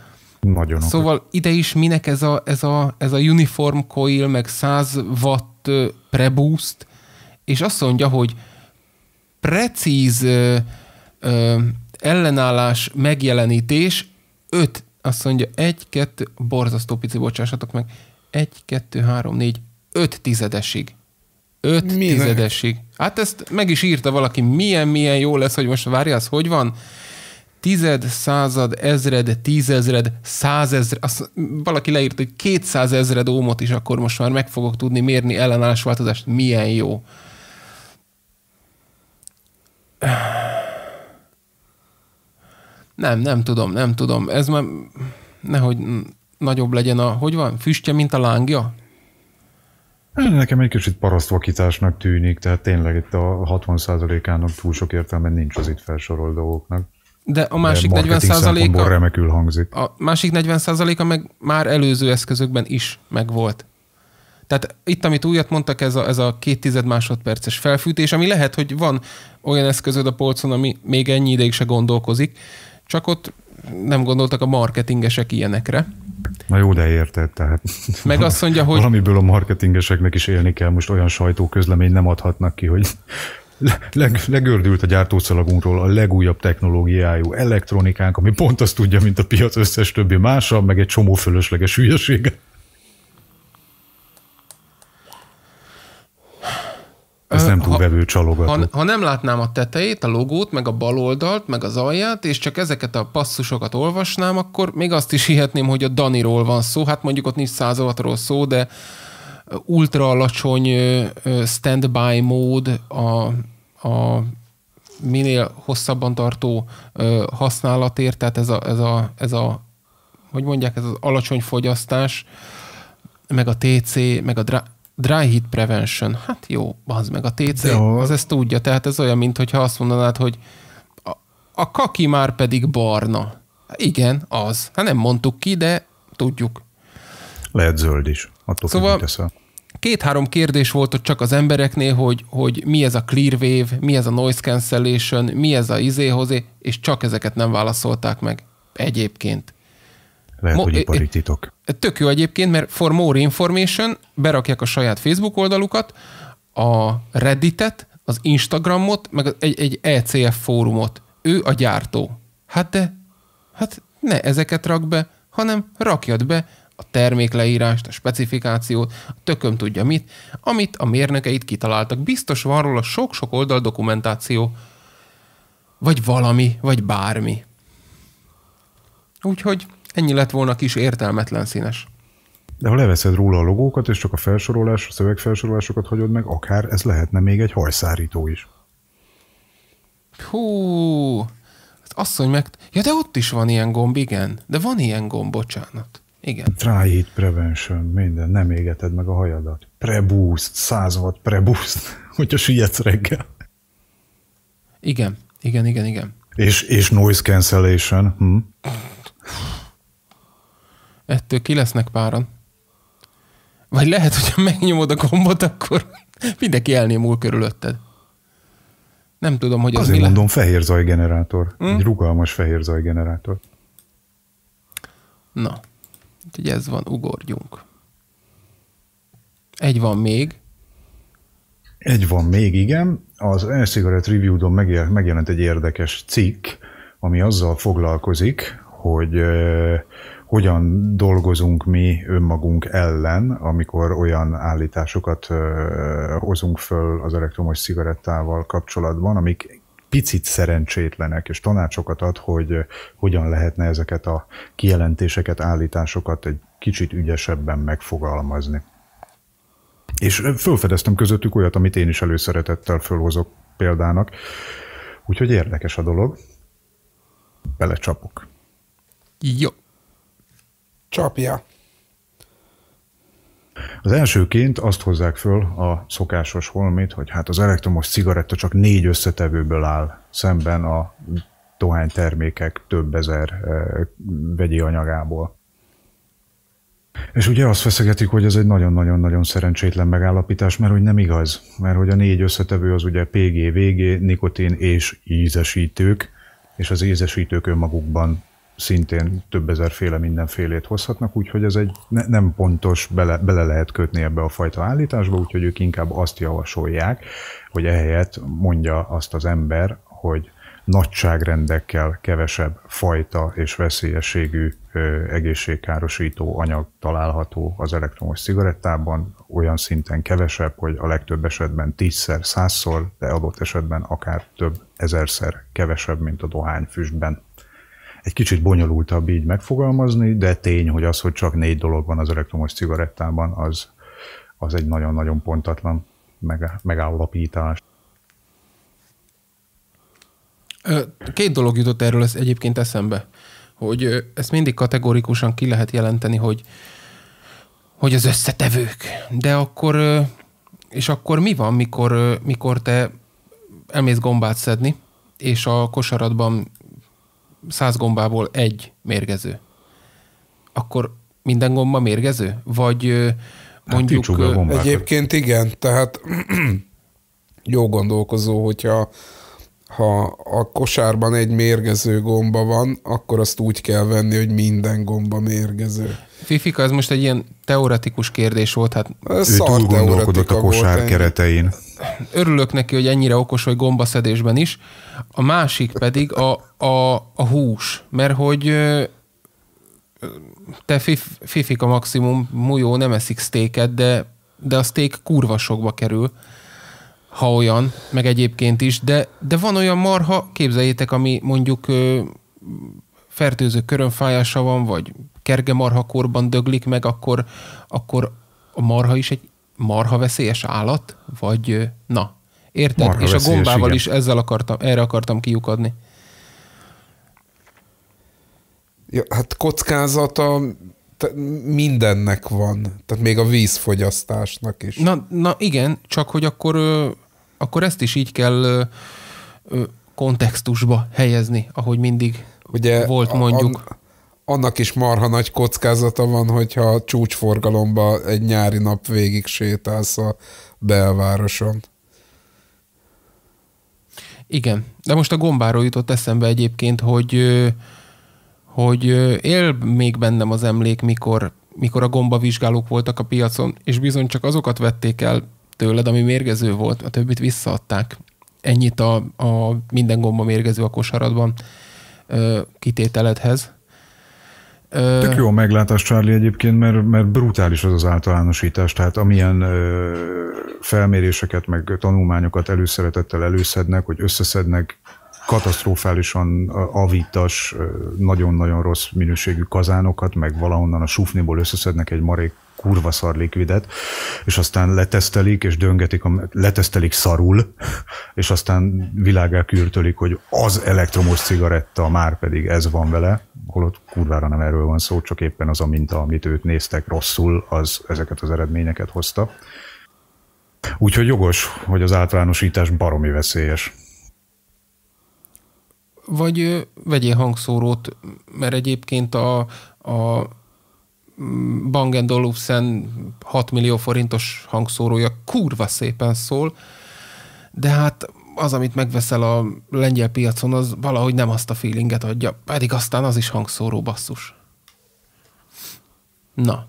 Nagyon szóval okos. ide is minek ez a, ez, a, ez a uniform coil, meg 100 watt preboost, és azt mondja, hogy precíz ö, ö, ellenállás megjelenítés 5 azt mondja, egy, kettő, borzasztó pici, bocsássatok meg, egy, kettő, három, négy, öt tizedesig. Öt Mi tizedesig. Hát ezt meg is írta valaki, milyen-milyen jó lesz, hogy most várja, az hogy van? Tized, század, ezred, tízezred, százezred, azt valaki leírta, hogy kétszázezred ómot is akkor most már meg fogok tudni mérni ellenállás változást, milyen jó. Nem, nem tudom, nem tudom. Ez már nehogy nagyobb legyen a, hogy van, füstje, mint a lángja? Nekem egy kicsit parasztvakításnak tűnik, tehát tényleg itt a 60%-ának túl sok értelme nincs az itt felsorolt dolgoknak. De a másik De 40%-a remekül hangzik. A másik 40%-a meg már előző eszközökben is megvolt. Tehát itt, amit újat mondtak, ez a, ez a két tized másodperces felfűtés, ami lehet, hogy van olyan eszközöd a polcon, ami még ennyi ideig se gondolkozik, csak ott nem gondoltak a marketingesek ilyenekre. Na jó, de érted, tehát Meg azt mondja, hogy... valamiből a marketingeseknek is élni kell, most olyan sajtóközlemény nem adhatnak ki, hogy leg, legördült a gyártószalagunkról a legújabb technológiájú elektronikánk, ami pont azt tudja, mint a piac összes többi mása, meg egy csomó fölösleges hülyeséget. Ez nem túl vevő csalogató. Ha, ha nem látnám a tetejét, a logót, meg a bal oldalt, meg az alját, és csak ezeket a passzusokat olvasnám, akkor még azt is hihetném, hogy a Daniról van szó. Hát mondjuk ott nincs százalatról szó, de ultra alacsony standby mód a, a minél hosszabban tartó használatért, tehát ez a, ez a, ez a hogy mondják, ez az alacsony fogyasztás, meg a TC, meg a dra- Dry heat prevention. Hát jó, az meg a TC, De az ezt tudja. Tehát ez olyan, mintha azt mondanád, hogy a, a kaki már pedig barna. Igen, az. Hát nem mondtuk ki, de tudjuk. Lehet zöld is, attól szóval, Két-három kérdés volt ott csak az embereknél, hogy, hogy mi ez a clear wave, mi ez a noise cancellation, mi ez a izéhozé, és csak ezeket nem válaszolták meg egyébként. Lehet, Mo- hogy ipari titok. Tök jó egyébként, mert for more information berakják a saját Facebook oldalukat, a Redditet, az Instagramot, meg egy, egy ECF fórumot. Ő a gyártó. Hát de, hát ne ezeket rak be, hanem rakjad be a termékleírást, a specifikációt, a tököm tudja mit, amit a mérnökeit kitaláltak. Biztos van róla sok-sok oldal dokumentáció, vagy valami, vagy bármi. Úgyhogy Ennyi lett volna kis értelmetlen színes. De ha leveszed róla a logókat, és csak a felsorolás, a szövegfelsorolásokat hagyod meg, akár ez lehetne még egy hajszárító is. Hú, az asszony meg... Ja, de ott is van ilyen gomb, igen. De van ilyen gomb, bocsánat. Igen. Try it, prevention, minden. Nem égeted meg a hajadat. Preboost, 100 watt preboost, hogyha sietsz reggel. Igen, igen, igen, igen. És, és noise cancellation. Hm? Ettől ki lesznek páran. Vagy lehet, hogyha megnyomod a gombot, akkor mindenki elnémul körülötted. Nem tudom, hogy az Azért mondom, le... fehér zajgenerátor. Hm? Egy rugalmas fehér zajgenerátor. Na, úgyhogy ez van, ugorjunk. Egy van még. Egy van még, igen. Az e-cigarette review-don megjelent egy érdekes cikk, ami azzal foglalkozik, hogy hogyan dolgozunk mi önmagunk ellen, amikor olyan állításokat hozunk föl az elektromos cigarettával kapcsolatban, amik picit szerencsétlenek, és tanácsokat ad, hogy hogyan lehetne ezeket a kijelentéseket, állításokat egy kicsit ügyesebben megfogalmazni. És fölfedeztem közöttük olyat, amit én is előszeretettel fölhozok példának. Úgyhogy érdekes a dolog. Belecsapok. Jó. Csapja. Az elsőként azt hozzák föl a szokásos holmit, hogy hát az elektromos cigaretta csak négy összetevőből áll, szemben a termékek több ezer eh, vegyi anyagából. És ugye azt feszegetik, hogy ez egy nagyon-nagyon-nagyon szerencsétlen megállapítás, mert hogy nem igaz, mert hogy a négy összetevő az ugye PG, VG, nikotin és ízesítők, és az ízesítők önmagukban szintén több ezer féle mindenfélét hozhatnak, úgyhogy ez egy ne, nem pontos, bele, bele lehet kötni ebbe a fajta állításba, úgyhogy ők inkább azt javasolják, hogy ehelyett mondja azt az ember, hogy nagyságrendekkel kevesebb fajta és veszélyességű ö, egészségkárosító anyag található az elektromos cigarettában, olyan szinten kevesebb, hogy a legtöbb esetben tízszer, százszor, de adott esetben akár több ezerszer kevesebb, mint a dohányfüstben. Egy kicsit bonyolultabb így megfogalmazni, de tény, hogy az, hogy csak négy dolog van az elektromos cigarettában, az, az egy nagyon-nagyon pontatlan megállapítás. Két dolog jutott erről ez egyébként eszembe, hogy ezt mindig kategorikusan ki lehet jelenteni, hogy, hogy az összetevők. De akkor, és akkor mi van, mikor, mikor te elmész gombát szedni, és a kosaratban száz gombából egy mérgező, akkor minden gomba mérgező? Vagy hát mondjuk... Hát egyébként igen, tehát jó gondolkozó, hogyha ha a kosárban egy mérgező gomba van, akkor azt úgy kell venni, hogy minden gomba mérgező. Fifika, ez most egy ilyen teoretikus kérdés volt. Hát ő túl gondolkodott a kosár volt, keretein örülök neki, hogy ennyire okos vagy gombaszedésben is. A másik pedig a, a, a hús, mert hogy te fif, a maximum, mújó nem eszik sztéket, de, de a szték kurva sokba kerül, ha olyan, meg egyébként is, de, de van olyan marha, képzeljétek, ami mondjuk fertőző körönfájása van, vagy kerge marhakorban döglik meg, akkor, akkor a marha is egy marha veszélyes állat, vagy na, érted? Marha és a gombával igen. is ezzel akartam, erre akartam kiukadni. Ja, hát kockázata mindennek van, tehát még a vízfogyasztásnak is. Na, na igen, csak hogy akkor, akkor ezt is így kell kontextusba helyezni, ahogy mindig Ugye volt mondjuk. A, a, annak is marha nagy kockázata van, hogyha a csúcsforgalomba egy nyári nap végig sétálsz a belvároson. Igen, de most a gombáról jutott eszembe egyébként, hogy, hogy él még bennem az emlék, mikor, mikor a gombavizsgálók voltak a piacon, és bizony csak azokat vették el tőled, ami mérgező volt, a többit visszaadták. Ennyit a, a minden gomba mérgező a kosaratban kitételedhez. Tök jó meglátás, Charlie, egyébként, mert, mert brutális az az általánosítás, tehát amilyen ö, felméréseket, meg tanulmányokat előszeretettel előszednek, hogy összeszednek katasztrofálisan avítas, nagyon-nagyon rossz minőségű kazánokat, meg valahonnan a sufniból összeszednek egy marék kurva szar likvidet, és aztán letesztelik, és döngetik, a, letesztelik szarul, és aztán világá kürtölik, hogy az elektromos cigaretta, már pedig ez van vele, holott kurvára nem erről van szó, csak éppen az a minta, amit őt néztek rosszul, az ezeket az eredményeket hozta. Úgyhogy jogos, hogy az általánosítás baromi veszélyes. Vagy vegyél hangszórót, mert egyébként a, a mm, Bang Olufsen 6 millió forintos hangszórója kurva szépen szól, de hát az, amit megveszel a lengyel piacon, az valahogy nem azt a feelinget adja, pedig aztán az is hangszóró basszus. Na.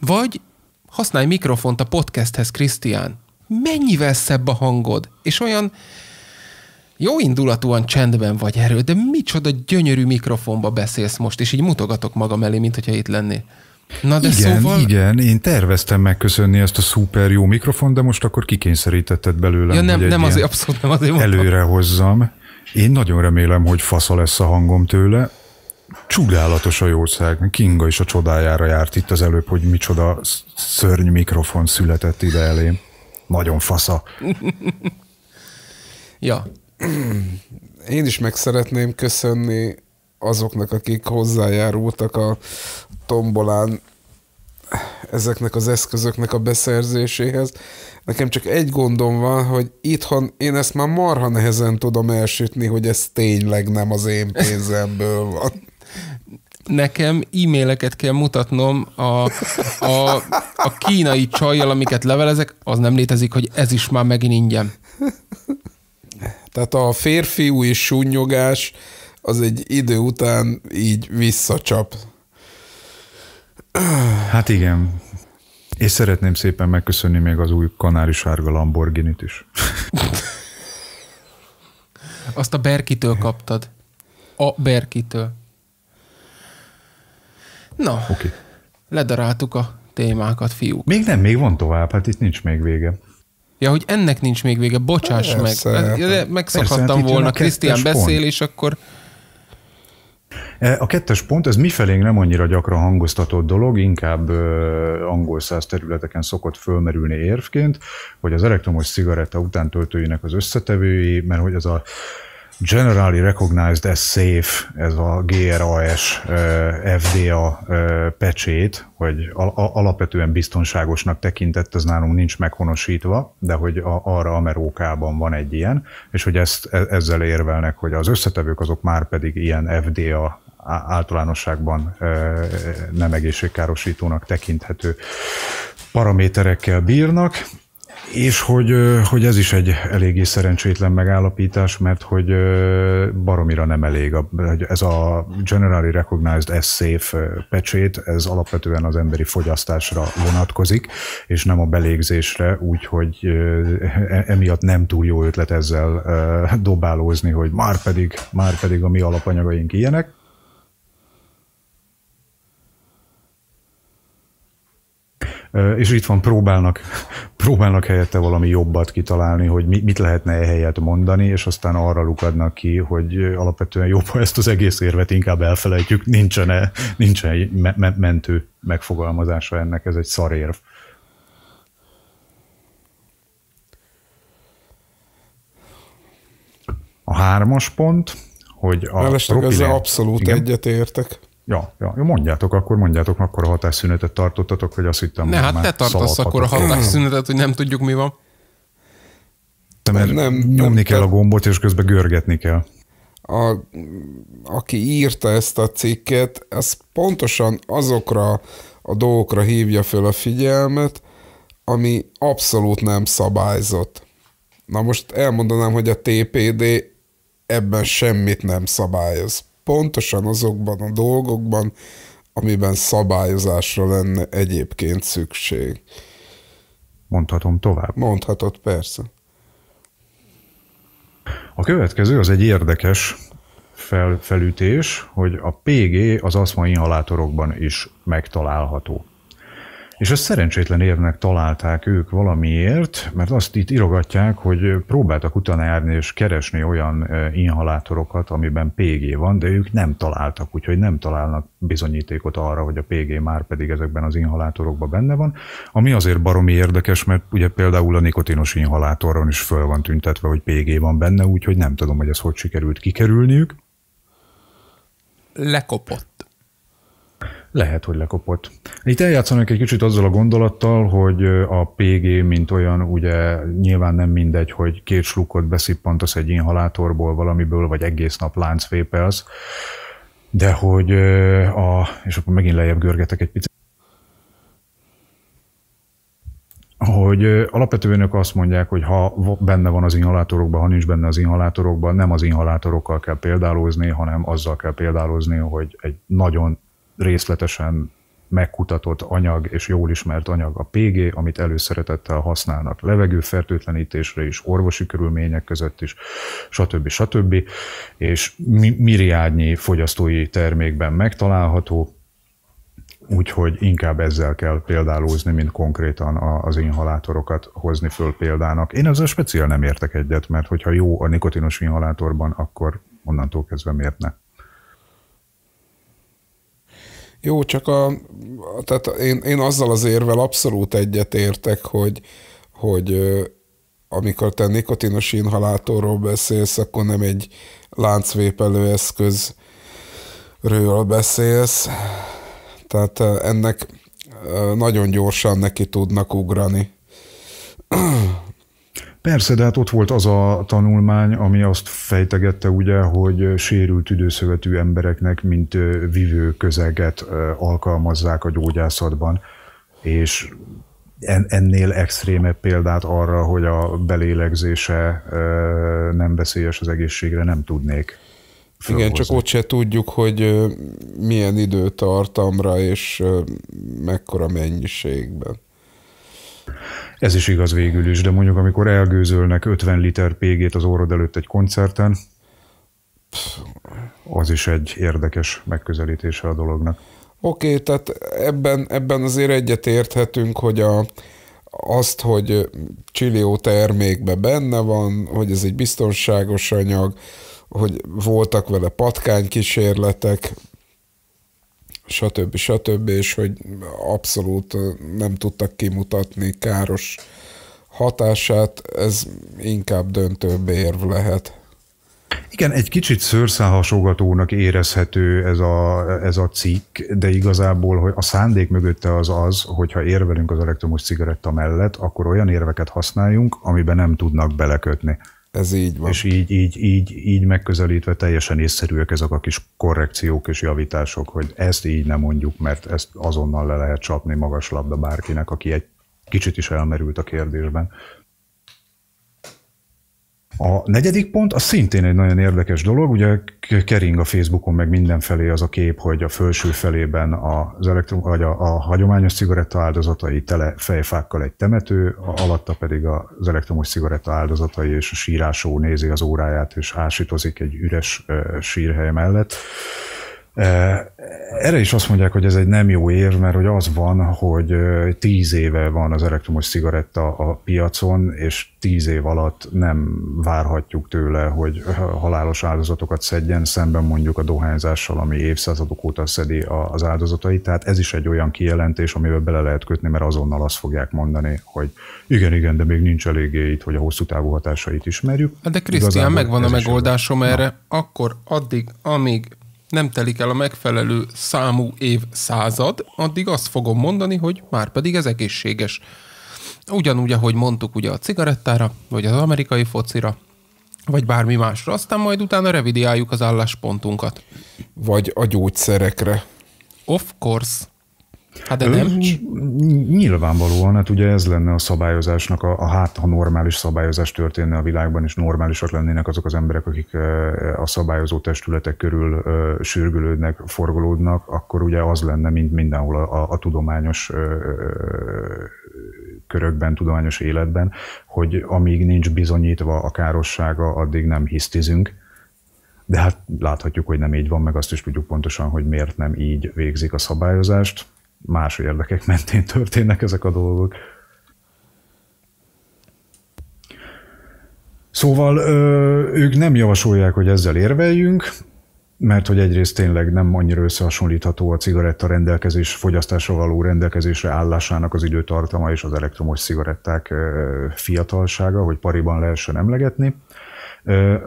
Vagy használj mikrofont a podcasthez, Krisztián. Mennyivel szebb a hangod, és olyan jó indulatúan csendben vagy erő, de micsoda gyönyörű mikrofonba beszélsz most, és így mutogatok magam elé, mint hogyha itt lennél. Na de igen, szóval... igen, én terveztem megköszönni ezt a szuper jó mikrofon, de most akkor kikényszerítetted belőlem, ja, nem, hogy nem azért, abszolút nem azért előre hozzam. Én nagyon remélem, hogy fasza lesz a hangom tőle. Csugálatos a jószág. Kinga is a csodájára járt itt az előbb, hogy micsoda szörny mikrofon született ide elém. Nagyon fasza. ja. Én is meg szeretném köszönni azoknak, akik hozzájárultak a, tombolán ezeknek az eszközöknek a beszerzéséhez. Nekem csak egy gondom van, hogy itthon én ezt már marha nehezen tudom elsütni, hogy ez tényleg nem az én pénzemből van. Nekem e-maileket kell mutatnom a, a, a kínai csajjal, amiket levelezek, az nem létezik, hogy ez is már megint ingyen. Tehát a férfi új súnyogás az egy idő után így visszacsap. Hát igen. És szeretném szépen megköszönni még az új kanári sárga Lamborghinit is. Azt a Berkitől kaptad. A Berkitől. Na, okay. ledaráltuk a témákat, fiúk. Még nem, még van tovább, hát itt nincs még vége. Ja, hogy ennek nincs még vége, bocsáss Persze, meg. Hát, hát, hát, megszakadtam Persze, hát volna, Krisztián beszél, pont. és akkor E, a kettes pont, ez mifelénk nem annyira gyakran hangoztatott dolog, inkább angol száz területeken szokott fölmerülni érvként, hogy az elektromos cigaretta utántöltőinek az összetevői, mert hogy az a generally recognized as safe, ez a GRAS eh, FDA eh, pecsét, hogy alapvetően biztonságosnak tekintett, ez nálunk nincs meghonosítva, de hogy arra Amerókában van egy ilyen, és hogy ezt, e-, ezzel érvelnek, hogy az összetevők azok már pedig ilyen FDA általánosságban eh, nem egészségkárosítónak tekinthető paraméterekkel bírnak, és hogy, hogy ez is egy eléggé szerencsétlen megállapítás, mert hogy baromira nem elég. a Ez a Generally Recognized as Safe pecsét, ez alapvetően az emberi fogyasztásra vonatkozik, és nem a belégzésre, úgyhogy e-, emiatt nem túl jó ötlet ezzel dobálózni, hogy már pedig, már pedig a mi alapanyagaink ilyenek. és itt van, próbálnak, próbálnak helyette valami jobbat kitalálni, hogy mit lehetne e helyet mondani, és aztán arra lukadnak ki, hogy alapvetően jobb, ha ezt az egész érvet inkább elfelejtjük, nincsen, -e, nincsen me me mentő megfogalmazása ennek, ez egy szarérv. A hármas pont, hogy a ezzel abszolút egyetértek. Ja, ja, mondjátok, akkor mondjátok, akkor a hatásszünetet tartottatok, vagy azt hittem, ne, hát te tartasz akkor a hatásszünetet, hogy nem tudjuk, mi van. Te mert nem, nyomni nem, kell a gombot, és közben görgetni kell. A, aki írta ezt a cikket, ez pontosan azokra a dolgokra hívja fel a figyelmet, ami abszolút nem szabályzott. Na most elmondanám, hogy a TPD ebben semmit nem szabályoz pontosan azokban a dolgokban, amiben szabályozásra lenne egyébként szükség. Mondhatom tovább. Mondhatod, persze. A következő az egy érdekes fel, felütés, hogy a PG az aszma inhalátorokban is megtalálható. És ezt szerencsétlen érnek találták ők valamiért, mert azt itt irogatják, hogy próbáltak utána járni és keresni olyan e, inhalátorokat, amiben PG van, de ők nem találtak, úgyhogy nem találnak bizonyítékot arra, hogy a PG már pedig ezekben az inhalátorokban benne van, ami azért baromi érdekes, mert ugye például a nikotinos inhalátoron is föl van tüntetve, hogy PG van benne, úgyhogy nem tudom, hogy ez hogy sikerült kikerülniük lekopott. Lehet, hogy lekopott. Itt eljátszanak egy kicsit azzal a gondolattal, hogy a PG, mint olyan, ugye nyilván nem mindegy, hogy két slukot beszippantasz egy inhalátorból valamiből, vagy egész nap láncfépelsz, de hogy a, és akkor megint lejjebb görgetek egy picit, hogy alapvetően ők azt mondják, hogy ha benne van az inhalátorokban, ha nincs benne az inhalátorokban, nem az inhalátorokkal kell példálózni, hanem azzal kell példálózni, hogy egy nagyon részletesen megkutatott anyag és jól ismert anyag a PG, amit előszeretettel használnak levegőfertőtlenítésre is, orvosi körülmények között is, stb. stb. És milliárdnyi fogyasztói termékben megtalálható, úgyhogy inkább ezzel kell példálózni, mint konkrétan az inhalátorokat hozni föl példának. Én ezzel speciál nem értek egyet, mert hogyha jó a nikotinos inhalátorban, akkor onnantól kezdve miért ne? Jó, csak a, tehát én, én azzal az érvel abszolút egyetértek, hogy, hogy amikor te nikotinos inhalátorról beszélsz, akkor nem egy láncvépelő eszközről beszélsz. Tehát ennek nagyon gyorsan neki tudnak ugrani. Persze, de hát ott volt az a tanulmány, ami azt fejtegette ugye, hogy sérült tüdőszövetű embereknek, mint vivő közeget alkalmazzák a gyógyászatban, és ennél extrémebb példát arra, hogy a belélegzése nem veszélyes az egészségre, nem tudnék. Fölhozni. Igen, csak ott se tudjuk, hogy milyen időtartamra és mekkora mennyiségben. Ez is igaz végül is, de mondjuk amikor elgőzölnek 50 liter pégét az órod előtt egy koncerten, az is egy érdekes megközelítése a dolognak. Oké, okay, tehát ebben, ebben azért egyet érthetünk, hogy a, azt, hogy csilió termékben benne van, hogy ez egy biztonságos anyag, hogy voltak vele patkánykísérletek, stb. stb. és hogy abszolút nem tudtak kimutatni káros hatását, ez inkább döntő érv lehet. Igen, egy kicsit szőrszálhasogatónak érezhető ez a, ez a cikk, de igazából hogy a szándék mögötte az az, hogyha érvelünk az elektromos cigaretta mellett, akkor olyan érveket használjunk, amiben nem tudnak belekötni. Ez így van. És így, így, így, így megközelítve teljesen észszerűek ezek a kis korrekciók és javítások, hogy ezt így nem mondjuk, mert ezt azonnal le lehet csapni magas labda bárkinek, aki egy kicsit is elmerült a kérdésben. A negyedik pont, az szintén egy nagyon érdekes dolog, ugye kering a Facebookon meg mindenfelé az a kép, hogy a felső felében az elektron, vagy a, a hagyományos cigaretta áldozatai tele fejfákkal egy temető, alatta pedig az elektromos cigaretta áldozatai és a sírásó nézi az óráját és ásítozik egy üres sírhely mellett. Erre is azt mondják, hogy ez egy nem jó év, mert hogy az van, hogy tíz éve van az elektromos cigaretta a piacon, és tíz év alatt nem várhatjuk tőle, hogy halálos áldozatokat szedjen, szemben mondjuk a dohányzással, ami évszázadok óta szedi az áldozatait. Tehát ez is egy olyan kijelentés, amivel bele lehet kötni, mert azonnal azt fogják mondani, hogy igen, igen, de még nincs eléggé itt, hogy a hosszú távú hatásait ismerjük. Hát de Krisztián, megvan a megoldásom erre, Na. akkor addig, amíg nem telik el a megfelelő számú év század, addig azt fogom mondani, hogy már pedig ez egészséges. Ugyanúgy, ahogy mondtuk ugye a cigarettára, vagy az amerikai focira, vagy bármi másra, aztán majd utána revidiáljuk az álláspontunkat. Vagy a gyógyszerekre. Of course. Hát de nem? Nyilvánvalóan, hát ugye ez lenne a szabályozásnak, a, a hát ha normális szabályozás történne a világban, és normálisak lennének azok az emberek, akik a szabályozó testületek körül sürgülődnek, forgolódnak, akkor ugye az lenne, mint mindenhol a, a, a tudományos körökben, tudományos életben, hogy amíg nincs bizonyítva a károssága, addig nem hisztizünk. De hát láthatjuk, hogy nem így van, meg azt is tudjuk pontosan, hogy miért nem így végzik a szabályozást más érdekek mentén történnek ezek a dolgok. Szóval ők nem javasolják, hogy ezzel érveljünk, mert hogy egyrészt tényleg nem annyira összehasonlítható a cigaretta rendelkezés, fogyasztásra való rendelkezésre állásának az időtartama és az elektromos cigaretták fiatalsága, hogy pariban lehessen emlegetni.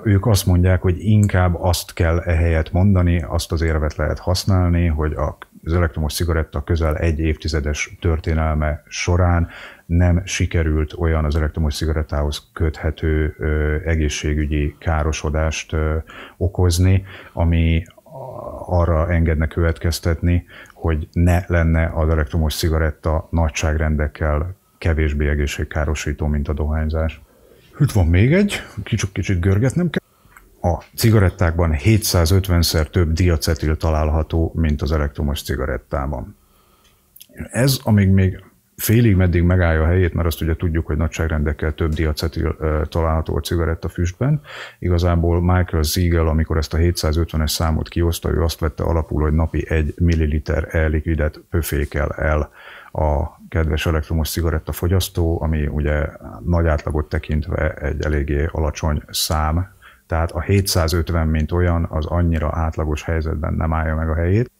Ők azt mondják, hogy inkább azt kell ehelyett mondani, azt az érvet lehet használni, hogy a az elektromos cigaretta közel egy évtizedes történelme során nem sikerült olyan az elektromos cigarettához köthető egészségügyi károsodást okozni, ami arra engedne következtetni, hogy ne lenne az elektromos cigaretta nagyságrendekkel kevésbé egészségkárosító, mint a dohányzás. Itt van még egy, kicsit, kicsit görgetnem kell. A cigarettákban 750-szer több diacetil található, mint az elektromos cigarettában. Ez, amíg még félig meddig megállja a helyét, mert azt ugye tudjuk, hogy nagyságrendekkel több diacetil található a füstben. Igazából Michael Siegel, amikor ezt a 750-es számot kioszta, ő azt vette alapul, hogy napi 1 milliliter e-likvidet pöfékel el a kedves elektromos cigaretta fogyasztó, ami ugye nagy átlagot tekintve egy eléggé alacsony szám, tehát a 750, mint olyan, az annyira átlagos helyzetben nem állja meg a helyét.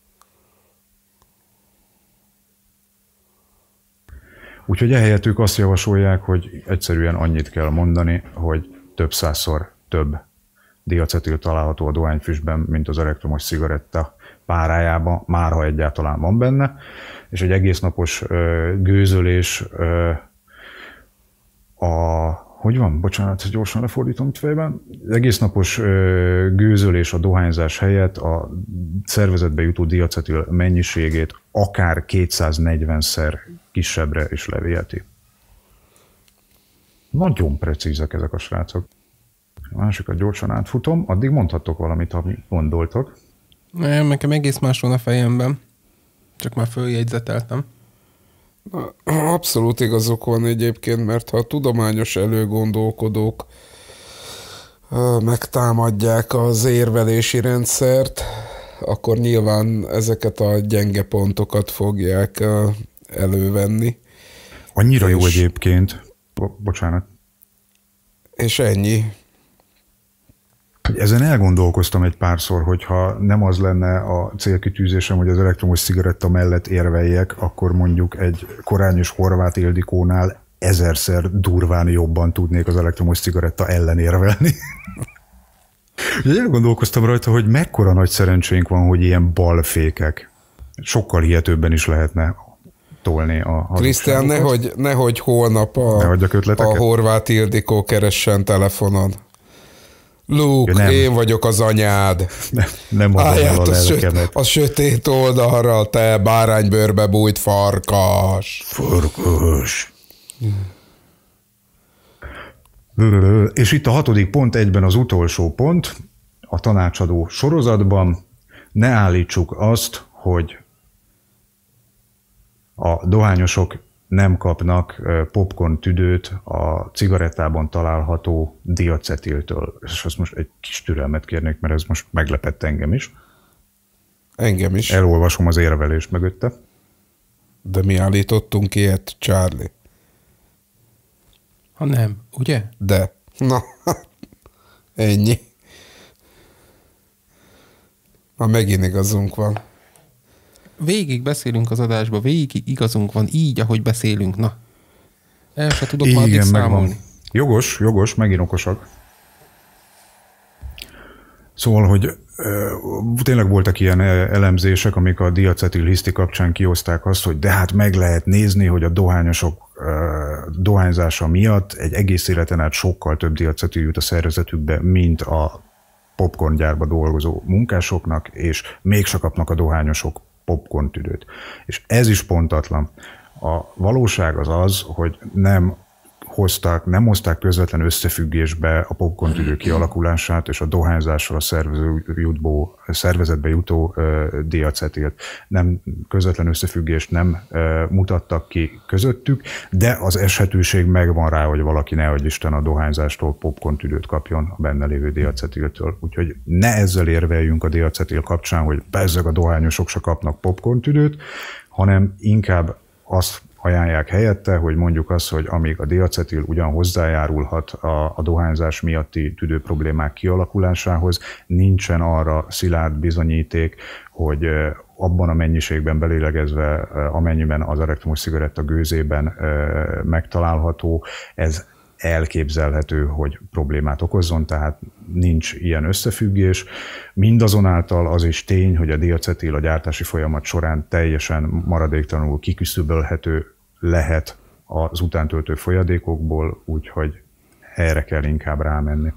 Úgyhogy ehelyett ők azt javasolják, hogy egyszerűen annyit kell mondani, hogy több százszor több diacetil található a dohányfüstben, mint az elektromos cigaretta párájában, már ha egyáltalán van benne, és egy egésznapos gőzölés a hogy van? Bocsánat, gyorsan lefordítom itt fejben. Egész napos gőzölés a dohányzás helyett a szervezetbe jutó diacetil mennyiségét akár 240-szer kisebbre is levéheti. Nagyon precízek ezek a srácok. A másikat gyorsan átfutom, addig mondhatok valamit, ha gondoltok. Nem, nekem egész más van a fejemben. Csak már följegyzeteltem. Abszolút igazok van egyébként, mert ha a tudományos előgondolkodók megtámadják az érvelési rendszert, akkor nyilván ezeket a gyenge pontokat fogják elővenni. Annyira és, jó egyébként. Bo- bocsánat. És ennyi. Ezen elgondolkoztam egy párszor, hogyha nem az lenne a célkitűzésem, hogy az elektromos cigaretta mellett érveljek, akkor mondjuk egy korányos horvát Ildikónál ezerszer durván jobban tudnék az elektromos cigaretta ellen érvelni. Elgondolkoztam rajta, hogy mekkora nagy szerencsénk van, hogy ilyen balfékek. Sokkal hihetőbben is lehetne tolni a Krisztián, nehogy, nehogy holnap a, ne a horvát Ildikó keressen telefonon. Luke, nem. én vagyok az anyád. Nem, nem adom a lelkemet. A sötét oldalra, te báránybőrbe bújt farkas. Farkas. És itt a hatodik pont, egyben az utolsó pont, a tanácsadó sorozatban, ne állítsuk azt, hogy a dohányosok nem kapnak popcorn tüdőt a cigarettában található diacetiltől. És azt most egy kis türelmet kérnék, mert ez most meglepett engem is. Engem is. Elolvasom az érvelést mögötte. De mi állítottunk ilyet, Charlie? Ha nem, ugye? De. Na, ennyi. Ma megint igazunk van végig beszélünk az adásba, végig igazunk van így, ahogy beszélünk. Na, el se tudok Igen, már addig számolni. Megvan. Jogos, jogos, megint okosak. Szóval, hogy tényleg voltak ilyen elemzések, amik a hiszti kapcsán kioszták azt, hogy de hát meg lehet nézni, hogy a dohányosok dohányzása miatt egy egész életen át sokkal több diacetil jut a szervezetükbe, mint a popcorngyárba dolgozó munkásoknak, és mégse kapnak a dohányosok popcorn tüdőt. És ez is pontatlan. A valóság az az, hogy nem hozták, nem hozták közvetlen összefüggésbe a popkontüdő mhm. kialakulását és a dohányzásról a jutbó, szervezetbe jutó diacetilt. Nem közvetlen összefüggést nem mutattak ki közöttük, de az eshetőség megvan rá, hogy valaki hogy Isten a dohányzástól popkontüdőt kapjon a benne lévő diacetiltől. Úgyhogy ne ezzel érveljünk a diacetil kapcsán, hogy bezzeg a dohányosok se kapnak popkontüdőt, hanem inkább azt ajánlják helyette, hogy mondjuk azt, hogy amíg a diacetil ugyan hozzájárulhat a, a dohányzás miatti tüdő problémák kialakulásához, nincsen arra szilárd bizonyíték, hogy abban a mennyiségben belélegezve, amennyiben az elektromos cigaretta gőzében megtalálható, ez elképzelhető, hogy problémát okozzon, tehát nincs ilyen összefüggés. Mindazonáltal az is tény, hogy a diacetil a gyártási folyamat során teljesen maradéktalanul kiküszöbölhető lehet az utántöltő folyadékokból, úgyhogy erre kell inkább rámenni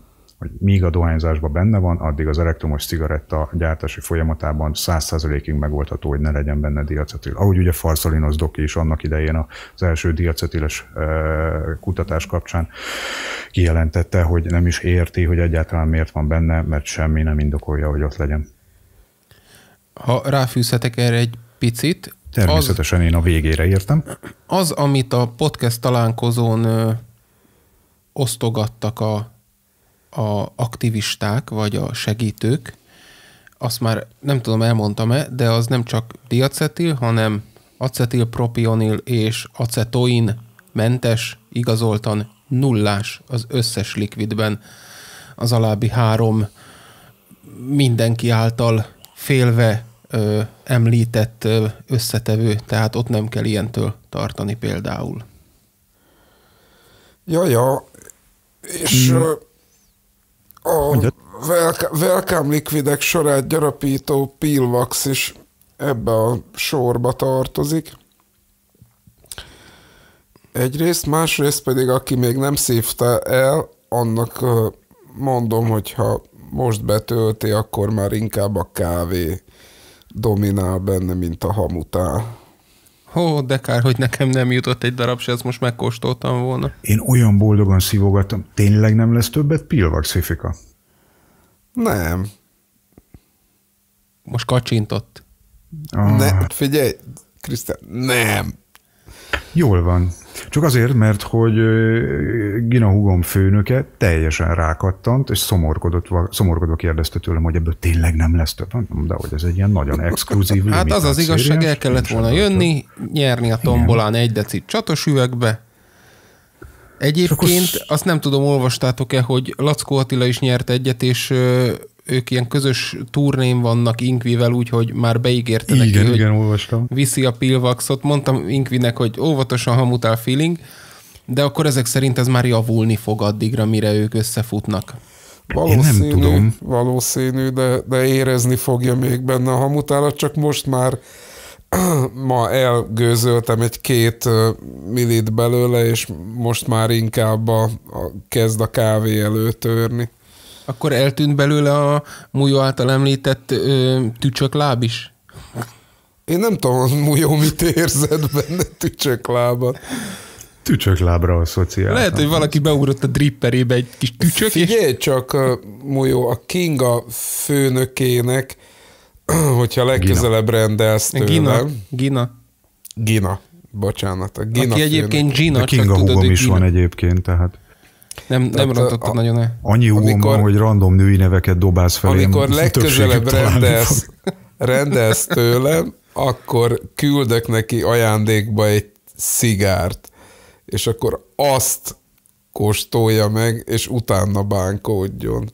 hogy míg a dohányzásban benne van, addig az elektromos cigaretta gyártási folyamatában 100%-ig megoldható, hogy ne legyen benne diacetil. Ahogy ugye Farsalinos Doki is annak idején az első diacetiles kutatás kapcsán kijelentette, hogy nem is érti, hogy egyáltalán miért van benne, mert semmi nem indokolja, hogy ott legyen. Ha ráfűzhetek erre egy picit. Természetesen az, én a végére értem. Az, amit a podcast találkozón ö, osztogattak a a aktivisták vagy a segítők, azt már nem tudom, elmondtam-e, de az nem csak diacetil, hanem acetilpropionil és acetoin mentes, igazoltan nullás az összes likvidben az alábbi három mindenki által félve ö, említett ö, összetevő, tehát ott nem kell ilyentől tartani például. Ja, ja. És hmm a Welcome Liquidek sorát gyarapító Pilvax is ebbe a sorba tartozik. Egyrészt, másrészt pedig, aki még nem szívta el, annak mondom, hogy ha most betölti, akkor már inkább a kávé dominál benne, mint a hamutál. Hó, de kár, hogy nekem nem jutott egy darab se, ezt most megkóstoltam volna. Én olyan boldogan szívogattam. Tényleg nem lesz többet pilvak, Szifika? Nem. Most kacsintott. Ah. Ne, figyelj, Krisztán, nem. Jól van. Csak azért, mert hogy Gina Hugom főnöke teljesen rákattant, és szomorkodott, szomorkodva kérdezte tőlem, hogy ebből tényleg nem lesz több. Hát, de hogy ez egy ilyen nagyon exkluzív Hát az az igazság, el kellett volna jönni, nyerni a tombolán Igen. egy deci csatos üvegbe, Egyébként akkor... azt nem tudom, olvastátok-e, hogy Lackó Attila is nyert egyet, és ők ilyen közös turnén vannak Inkvivel, úgyhogy már beígérte igen, neki, igen, hogy igen, olvastam. viszi a Pilvaxot. Mondtam Inkvinek, hogy óvatosan hamutál feeling, de akkor ezek szerint ez már javulni fog addigra, mire ők összefutnak. Valószínű, Én nem tudom. Valószínű, de, de érezni fogja még benne a hamutálat, csak most már ma elgőzöltem egy-két millit belőle, és most már inkább a, a, kezd a kávé előtörni. Akkor eltűnt belőle a Mújó által említett ö, tücsök láb is? Én nem tudom, az Mújó mit érzed benne tücsök lábat. a szociális Lehet, hogy valaki beugrott a dripperébe egy kis tücsök. Figyelj és... csak, Mújó, a Kinga főnökének, hogyha legközelebb Gina. rendelsz tőlem. Gina. Gina. Gina. Bocsánat, a Gina Aki főnök. egyébként Gina, a Kinga tudod, is Gina. van egyébként, tehát. Nem, nem rontottad a, nagyon el. Annyi amikor, van, hogy random női neveket dobálsz fel. Amikor legközelebb rendelsz, rendelsz tőlem, akkor küldök neki ajándékba egy szigárt, és akkor azt kóstolja meg, és utána bánkódjon.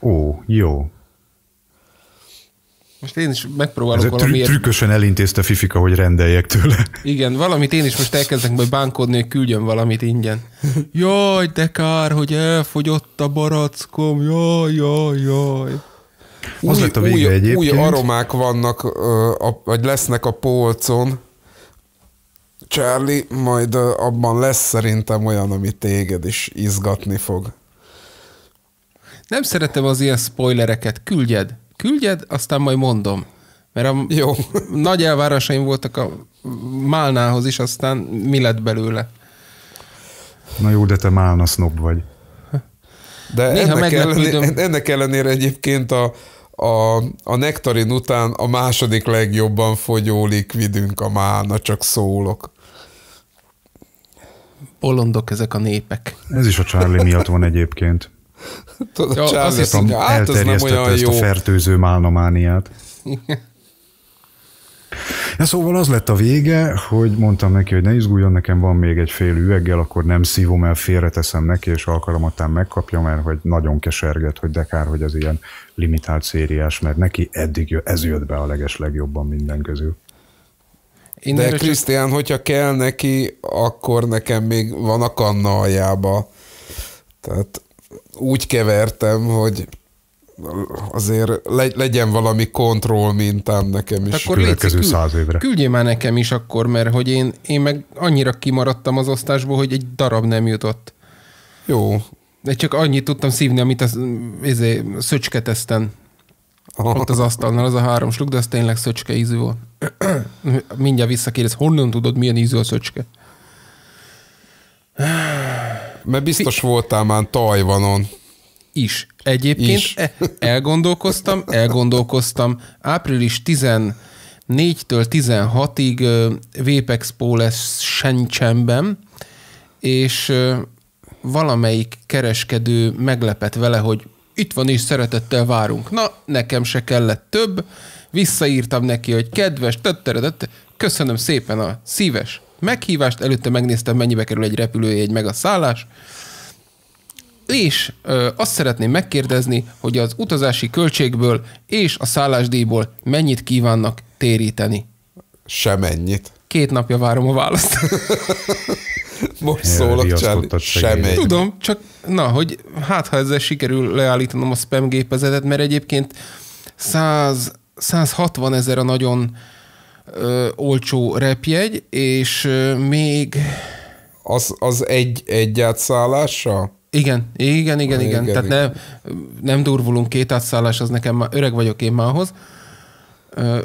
Ó, jó. Most én is megpróbálok Ez valamiért... Trükkösen elintézte Fifika, hogy rendeljek tőle. Igen, valamit én is most elkezdek majd bánkodni, hogy küldjön valamit ingyen. Jaj, de kár, hogy elfogyott a barackom, jaj, jaj, jaj. Új, az lett a vége új, egyébként. Új aromák vannak, vagy lesznek a polcon. Charlie, majd abban lesz szerintem olyan, ami téged is izgatni fog. Nem szeretem az ilyen spoilereket, küldjed! küldjed, aztán majd mondom. Mert a Jó. nagy elvárásaim voltak a Málnához is, aztán mi lett belőle. Na jó, de te Málna sznob vagy. De Néha ennek, ellenére, ennek ellenére egyébként a, a, a nektarin után a második legjobban fogyó likvidünk a málna, csak szólok. Bolondok ezek a népek. Ez is a Charlie miatt van egyébként. Tudod, ja, Charles azt hiszem, hogy hát ez nem olyan ezt jó. a fertőző málnomániát. Ja, szóval az lett a vége, hogy mondtam neki, hogy ne izguljon, nekem van még egy fél üveggel, akkor nem szívom el, félreteszem neki, és alkalomattán megkapja, mert hogy nagyon keserget, hogy de kár, hogy az ilyen limitált szériás, mert neki eddig jö, ez jött be a leges legjobban minden közül. Innen de Krisztián, hogyha kell neki, akkor nekem még van a kanna aljába. Tehát úgy kevertem, hogy azért legyen valami kontroll mintám nekem is. Akkor légy, száz évre. Küldjél már nekem is akkor, mert hogy én, én meg annyira kimaradtam az osztásból, hogy egy darab nem jutott. Jó. De csak annyit tudtam szívni, amit az, ezé szöcsketeszten. Oh. Ott az asztalnál az a három sluk, de az tényleg szöcske ízű volt. Mindjárt visszakérdez, honnan tudod, milyen ízű a szöcske? Mert biztos voltál már Tajvanon. Is. Egyébként is. E- elgondolkoztam, elgondolkoztam. Április 14-től 16-ig Vépexpo lesz Sencsemben, és valamelyik kereskedő meglepett vele, hogy itt van és szeretettel várunk. Na, nekem se kellett több. Visszaírtam neki, hogy kedves, tötteredett, köszönöm szépen a szíves meghívást, előtte megnéztem, mennyibe kerül egy repülőjegy meg a szállás, és ö, azt szeretném megkérdezni, hogy az utazási költségből és a szállásdíjból mennyit kívánnak téríteni? Semennyit. Két napja várom a választ. Most Én szólok, Charlie. Semmi. Tudom, csak na, hogy hát ha ezzel sikerül leállítanom a spam gépezetet, mert egyébként 100, 160 ezer a nagyon ö, olcsó repjegy, és ö, még... Az, az egy, egy átszállása Igen, igen, igen, igen. igen. Tehát igen. Nem, nem durvulunk két átszállás, az nekem már öreg vagyok én mához. Ö,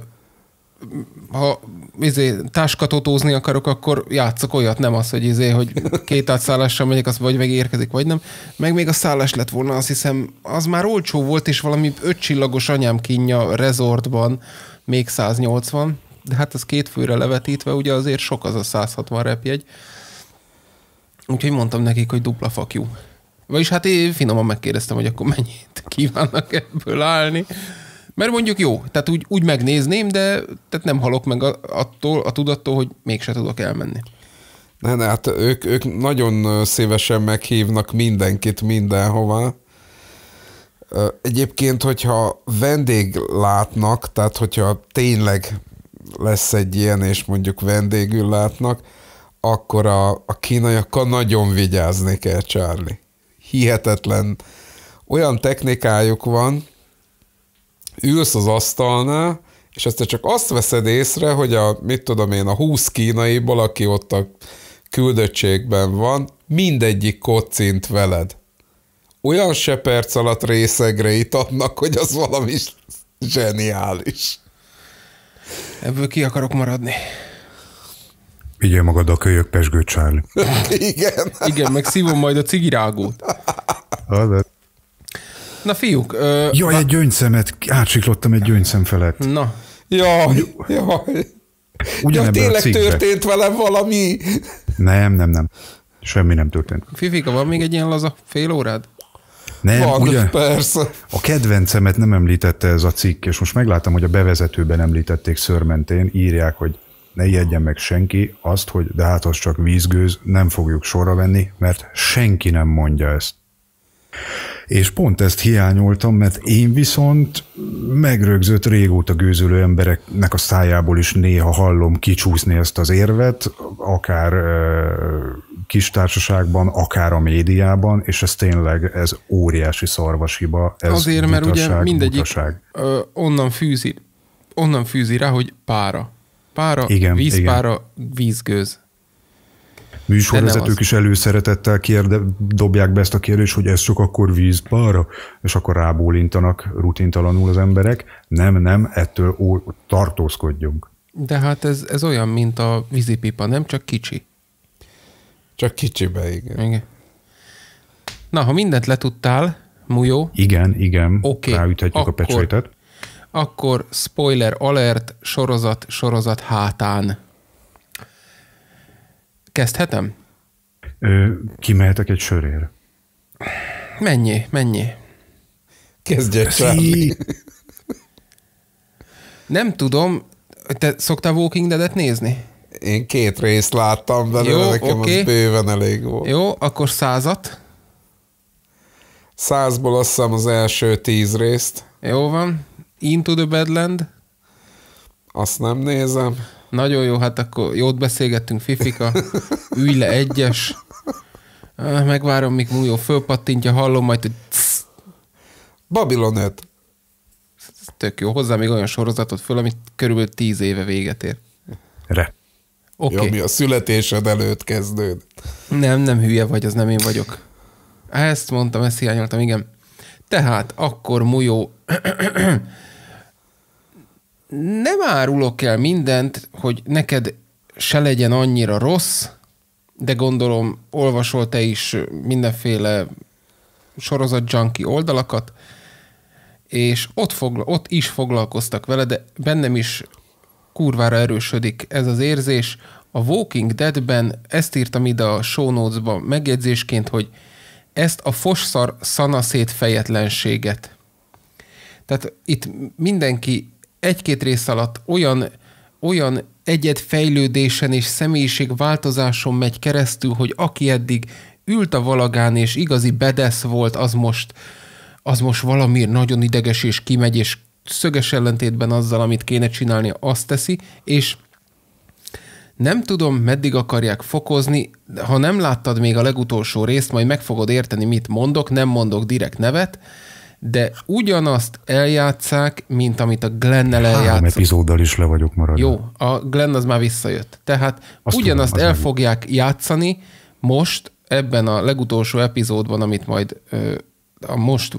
ha izé, táskatotózni akarok, akkor játszok olyat, nem az, hogy izé, hogy két átszállással megyek, az vagy megérkezik, vagy nem. Meg még a szállás lett volna, azt hiszem, az már olcsó volt, és valami ötcsillagos anyám kínja resortban, még 180 de hát ez két főre levetítve, ugye azért sok az a 160 repjegy. Úgyhogy mondtam nekik, hogy dupla fakjú. Vagyis hát én finoman megkérdeztem, hogy akkor mennyit kívánnak ebből állni. Mert mondjuk jó, tehát úgy, úgy megnézném, de tehát nem halok meg a, attól, a tudattól, hogy mégse tudok elmenni. Ne, ne, hát ők, ők nagyon szívesen meghívnak mindenkit mindenhová. Egyébként, hogyha vendég látnak, tehát hogyha tényleg lesz egy ilyen, és mondjuk vendégül látnak, akkor a, a kínaiakkal nagyon vigyázni kell, Charlie. Hihetetlen. Olyan technikájuk van, ülsz az asztalnál, és ezt csak azt veszed észre, hogy a, mit tudom én, a húsz kínai aki ott a küldöttségben van, mindegyik kocint veled. Olyan se perc alatt részegre itatnak, hogy az valami zseniális. Ebből ki akarok maradni. Vigyél magad a kölyök pesgő Charlie. Igen. Igen, meg szívom majd a cigirágót. Na fiúk. Ö, Jaj, na... egy gyöngyszemet, átsiklottam egy gyöngyszem felett. Na. Jaj, jaj. Ugyan ja, tényleg történt velem valami. Nem, nem, nem. Semmi nem történt. Fifika, van még egy ilyen laza fél órád? Nem, Van, ugye, persze. A kedvencemet nem említette ez a cikk, és most megláttam, hogy a bevezetőben említették szörmentén, írják, hogy ne ijedjen meg senki azt, hogy de hát az csak vízgőz, nem fogjuk sorra venni, mert senki nem mondja ezt. És pont ezt hiányoltam, mert én viszont megrögzött régóta gőzölő embereknek a szájából is néha hallom kicsúszni ezt az érvet, akár kis társaságban, akár a médiában, és ez tényleg ez óriási szarvasiba. Ez Azért, mert ugye mindegyik butaság. onnan fűzi, onnan fűzi rá, hogy pára. Pára, igen, vízpára, igen. vízgőz műsorvezetők is előszeretettel kérde, dobják be ezt a kérdést, hogy ez csak akkor vízpára, és akkor rábólintanak rutintalanul az emberek. Nem, nem, ettől ó, tartózkodjunk. De hát ez, ez olyan, mint a vízipipa, nem csak kicsi. Csak kicsibe, igen. igen. Na, ha mindent letudtál, Mujó. Igen, igen, okay, ráüthetjük akkor, a pecsétet. Akkor spoiler alert, sorozat, sorozat hátán. Kezdhetem? Ö, kimehetek egy sörér. Mennyi, mennyi? Kezdj egy Nem tudom, te szoktál Walking dead nézni? Én két részt láttam belőle, Jó, nekem okay. az bőven elég volt. Jó, akkor százat? Százból azt hiszem az első tíz részt. Jó van. Into the Badland? Azt nem nézem. Nagyon jó, hát akkor jót beszélgettünk, Fifika. Ülj le egyes. Megvárom, míg Mújó fölpattintja, hallom majd, hogy... Csz. Babylon 5. tök jó. Hozzá még olyan sorozatot föl, amit körülbelül tíz éve véget ér. Re. Okay. Jó, mi a születésed előtt kezdőd. Nem, nem hülye vagy, az nem én vagyok. Ezt mondtam, ezt hiányoltam, igen. Tehát akkor Mújó nem árulok el mindent, hogy neked se legyen annyira rossz, de gondolom olvasol te is mindenféle sorozat junkie oldalakat, és ott, fogla, ott is foglalkoztak vele, de bennem is kurvára erősödik ez az érzés. A Walking Deadben ezt írtam ide a show notes-ba megjegyzésként, hogy ezt a fosszar szanaszét fejetlenséget. Tehát itt mindenki egy-két rész alatt olyan, olyan egyet fejlődésen és személyiség változáson megy keresztül, hogy aki eddig ült a valagán és igazi bedesz volt, az most, az most valami nagyon ideges és kimegy, és szöges ellentétben azzal, amit kéne csinálni, azt teszi, és nem tudom, meddig akarják fokozni, ha nem láttad még a legutolsó részt, majd meg fogod érteni, mit mondok, nem mondok direkt nevet, de ugyanazt eljátszák, mint amit a Glennel eljátszott. Három epizóddal is le vagyok maradva. Jó, a Glenn az már visszajött. Tehát Azt ugyanazt tudom, el fogják játszani most, ebben a legutolsó epizódban, amit majd ö, a most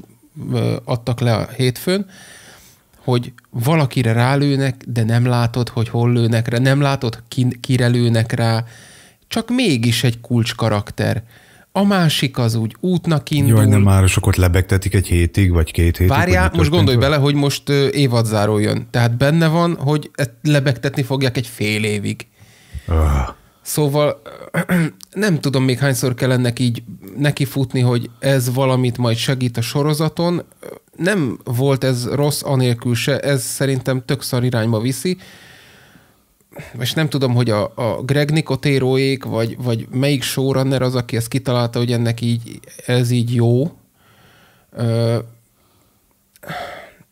ö, adtak le a hétfőn, hogy valakire rálőnek, de nem látod, hogy hol lőnek rá, nem látod, kin, kire lőnek rá, csak mégis egy kulcs karakter a másik az úgy útnak indul. Jaj, nem már sokat lebegtetik egy hétig, vagy két hétig. Várjál, most gondolj bele, hogy most évadzáró jön. Tehát benne van, hogy e- lebegtetni fogják egy fél évig. Ah. Szóval nem tudom még hányszor kell ennek így nekifutni, hogy ez valamit majd segít a sorozaton. Nem volt ez rossz anélkül se, ez szerintem tök szar irányba viszi most nem tudom, hogy a, a Greg Nicotéroék, vagy, vagy melyik showrunner az, aki ezt kitalálta, hogy ennek így, ez így jó. Ö,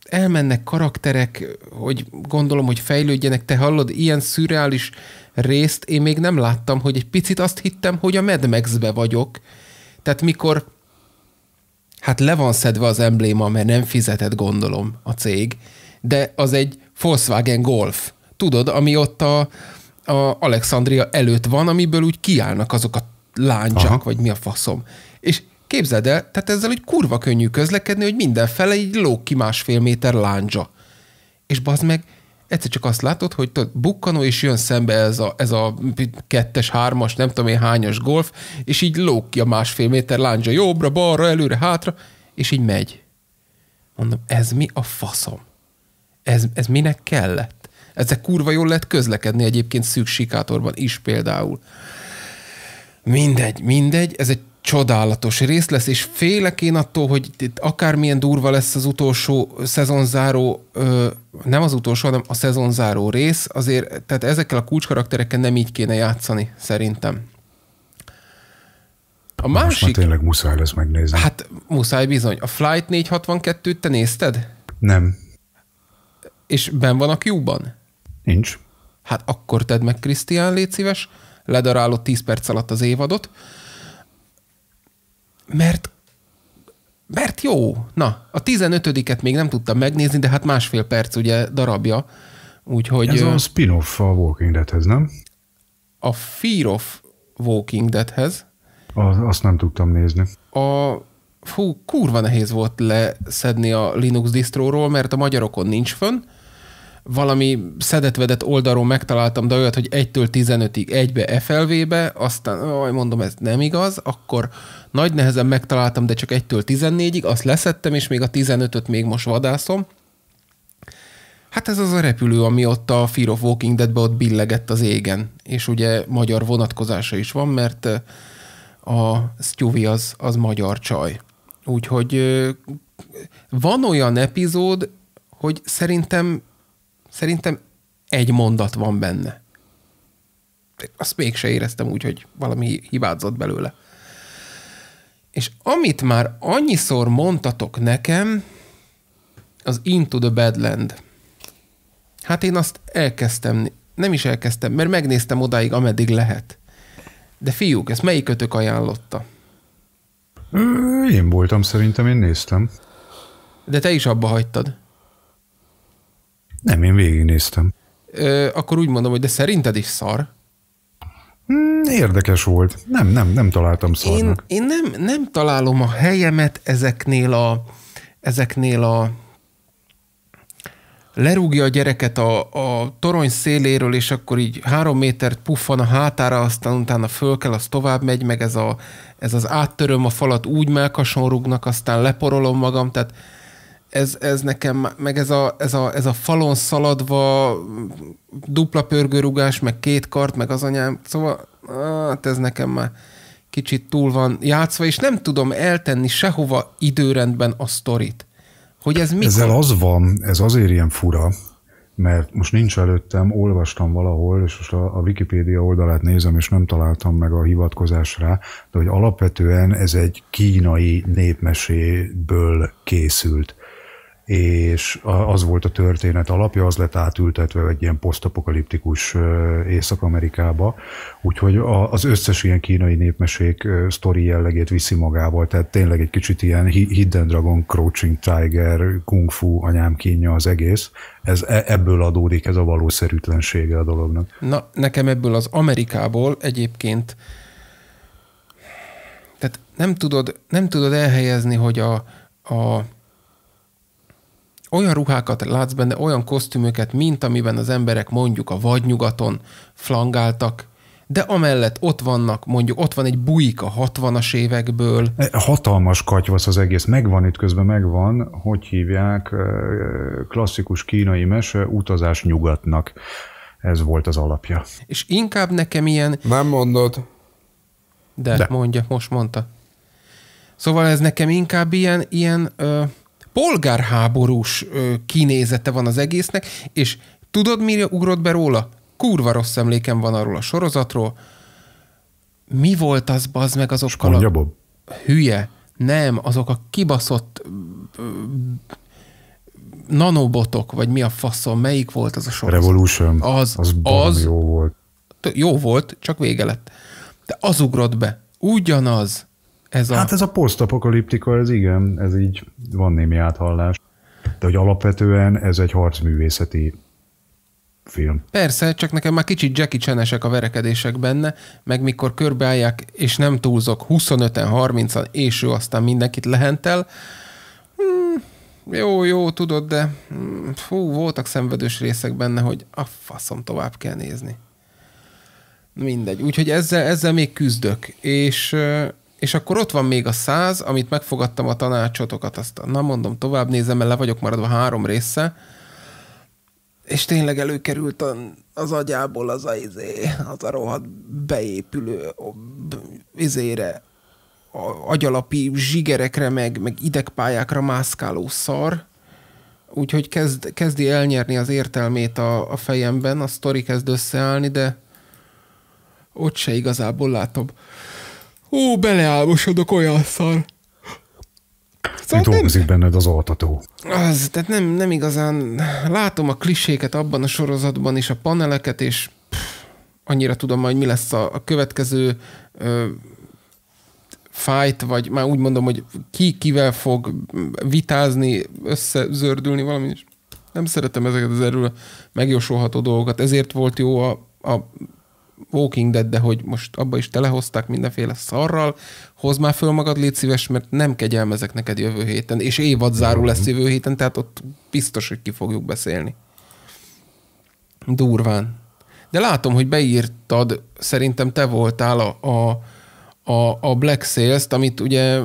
elmennek karakterek, hogy gondolom, hogy fejlődjenek. Te hallod, ilyen szürreális részt én még nem láttam, hogy egy picit azt hittem, hogy a Mad Max-be vagyok. Tehát mikor hát le van szedve az embléma, mert nem fizetett, gondolom, a cég, de az egy Volkswagen Golf tudod, ami ott a, a Alexandria előtt van, amiből úgy kiállnak azok a láncsak, Aha. vagy mi a faszom. És képzeld el, tehát ezzel úgy kurva könnyű közlekedni, hogy mindenfele így lóg ki másfél méter láncsa. És bazd meg, egyszer csak azt látod, hogy tudod, bukkanó, és jön szembe ez a, ez a kettes, hármas, nem tudom én hányas golf, és így lóg ki a másfél méter láncsa jobbra, balra, előre, hátra, és így megy. Mondom, ez mi a faszom? Ez, ez minek kellett? Ezek kurva jól lehet közlekedni egyébként szűk sikátorban is például. Mindegy, mindegy, ez egy csodálatos rész lesz, és félek én attól, hogy itt akármilyen durva lesz az utolsó szezonzáró, ö, nem az utolsó, hanem a szezonzáró rész, azért, tehát ezekkel a kulcskarakterekkel nem így kéne játszani, szerintem. A Most másik... Most már tényleg muszáj lesz megnézni. Hát muszáj bizony. A Flight 462-t te nézted? Nem. És ben van a Q-ban? Nincs. Hát akkor tedd meg, Krisztián, légy szíves, ledarálod 10 perc alatt az évadot, mert mert jó. Na, a 15-et még nem tudtam megnézni, de hát másfél perc ugye darabja, úgyhogy... Ez a spin-off a Walking Deadhez, nem? A Fear of Walking Deadhez. Az, azt nem tudtam nézni. A, fú, kurva nehéz volt leszedni a Linux distróról, mert a magyarokon nincs fönn, valami szedetvedett oldalról megtaláltam, de olyat, hogy 1-től 15-ig egybe FLV-be, aztán aj, mondom, ez nem igaz, akkor nagy nehezen megtaláltam, de csak 1-től 14-ig, azt leszettem, és még a 15-öt még most vadászom. Hát ez az a repülő, ami ott a Fear of Walking Dead-be ott billegett az égen, és ugye magyar vonatkozása is van, mert a Stewie az, az magyar csaj. Úgyhogy van olyan epizód, hogy szerintem Szerintem egy mondat van benne. Azt mégse éreztem úgy, hogy valami hibázott belőle. És amit már annyiszor mondtatok nekem, az Into the Badland. Hát én azt elkezdtem, nem is elkezdtem, mert megnéztem odáig, ameddig lehet. De fiúk, ezt melyik kötök ajánlotta? Én voltam, szerintem én néztem. De te is abba hagytad. Nem, én végignéztem. Ö, akkor úgy mondom, hogy de szerinted is szar. Hmm, érdekes volt. Nem, nem, nem találtam szarnak. Én, én nem, nem találom a helyemet ezeknél a, ezeknél a lerúgja a gyereket a, a torony széléről, és akkor így három métert puffan a hátára, aztán utána föl kell, az tovább megy, meg ez, a, ez az áttöröm a falat, úgy melkason rúgnak, aztán leporolom magam, tehát ez, ez nekem, meg ez a, ez, a, ez a falon szaladva dupla pörgőrugás, meg két kart, meg az anyám, szóval hát ez nekem már kicsit túl van játszva, és nem tudom eltenni sehova időrendben a sztorit. Hogy ez mikor? Ezzel az van, ez azért ilyen fura, mert most nincs előttem, olvastam valahol, és most a, a Wikipédia oldalát nézem, és nem találtam meg a hivatkozásra, de hogy alapvetően ez egy kínai népmeséből készült és az volt a történet alapja, az lett átültetve egy ilyen posztapokaliptikus Észak-Amerikába, úgyhogy az összes ilyen kínai népmesék sztori jellegét viszi magával, tehát tényleg egy kicsit ilyen Hidden Dragon, Crouching Tiger, Kung Fu anyám kínja az egész, ez e, ebből adódik ez a valószerűtlensége a dolognak. Na, nekem ebből az Amerikából egyébként tehát nem tudod, nem tudod elhelyezni, hogy a, a olyan ruhákat látsz benne, olyan kosztümöket, mint amiben az emberek mondjuk a vadnyugaton flangáltak, de amellett ott vannak, mondjuk ott van egy bujik a 60-as évekből. E, hatalmas katyvasz az egész, megvan itt közben, megvan, hogy hívják, e, klasszikus kínai mese, utazás nyugatnak. Ez volt az alapja. És inkább nekem ilyen... Nem mondod. De, de. mondja, most mondta. Szóval ez nekem inkább ilyen, ilyen ö, polgárháborús kinézete van az egésznek, és tudod, mire ugrott be róla? Kurva rossz emlékem van arról a sorozatról. Mi volt az, bazd meg azokkal a... Hülye. Nem, azok a kibaszott nanobotok, vagy mi a faszom, melyik volt az a sorozat? Revolution. Az, az, az jó volt. Jó volt, csak vége lett. De az ugrott be. Ugyanaz. Ez a... Hát ez a posztapokaliptika, ez igen, ez így van némi áthallás. De hogy alapvetően ez egy harcművészeti film. Persze, csak nekem már kicsit Jackie chan a verekedések benne, meg mikor körbeállják, és nem túlzok, 25-en, 30-an, és ő aztán mindenkit lehentel. Hmm, jó, jó, tudod, de hmm, fú, voltak szenvedős részek benne, hogy a faszom tovább kell nézni. Mindegy. Úgyhogy ezzel, ezzel még küzdök. És és akkor ott van még a száz, amit megfogadtam a tanácsotokat, azt nem mondom, tovább nézem, mert le vagyok maradva három része, és tényleg előkerült a, az agyából az a, izé, az a rohadt beépülő a, izére, a, agyalapi zsigerekre, meg, meg idegpályákra mászkáló szar, úgyhogy kezd, kezdi elnyerni az értelmét a, a fejemben, a sztori kezd összeállni, de ott se igazából látom. Ó, beleálmosodok olyan szar. Szóval Mi dolgozik nem... benned az oltató. Az, tehát nem, nem igazán látom a kliséket abban a sorozatban, és a paneleket, és pff, annyira tudom majd, mi lesz a, a következő ö, fight, vagy már úgy mondom, hogy ki kivel fog vitázni, összezördülni, valami is. Nem szeretem ezeket az erről megjósolható dolgokat, ezért volt jó a, a Walking Dead, de hogy most abba is telehozták mindenféle szarral, hozd már föl magad, légy szíves, mert nem kegyelmezek neked jövő héten, és évad zárul mhm. lesz jövő héten, tehát ott biztos, hogy ki fogjuk beszélni. Durván. De látom, hogy beírtad, szerintem te voltál a, a, a, a Black sales amit ugye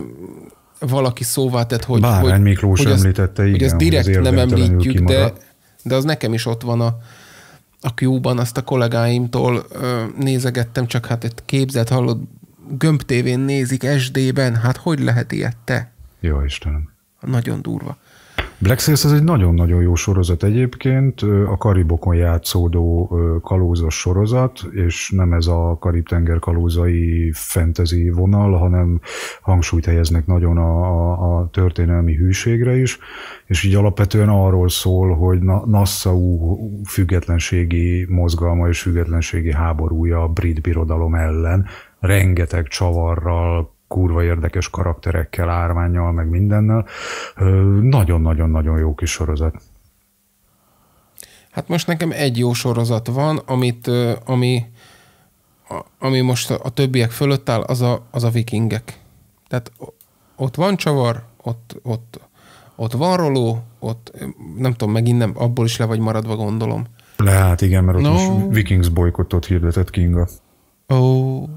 valaki szóvá tett, hogy... Bárány Miklós hogy, említette, azt, igen. Hogy ezt direkt hogy nem említjük, de, de az nekem is ott van a, a Q-ban, azt a kollégáimtól nézegettem, csak hát egy képzet hallott, gömbtévén nézik SD-ben, hát hogy lehet ilyet te? Jó Istenem. Nagyon durva. Black Sails az egy nagyon-nagyon jó sorozat egyébként, a Karibokon játszódó kalózos sorozat, és nem ez a Karib-tenger kalózai fantasy vonal, hanem hangsúlyt helyeznek nagyon a, a, a történelmi hűségre is, és így alapvetően arról szól, hogy Nassau függetlenségi mozgalma és függetlenségi háborúja a brit birodalom ellen, rengeteg csavarral, kurva érdekes karakterekkel, árványjal, meg mindennel. Nagyon-nagyon-nagyon jó kis sorozat. Hát most nekem egy jó sorozat van, amit, ami, ami most a többiek fölött áll, az a, az a vikingek. Tehát ott van csavar, ott, ott, ott van roló, ott nem tudom, megint nem, abból is le vagy maradva, gondolom. Le, hát igen, mert ott no. most Vikings bolykottot hirdetett Kinga. Ó. Oh.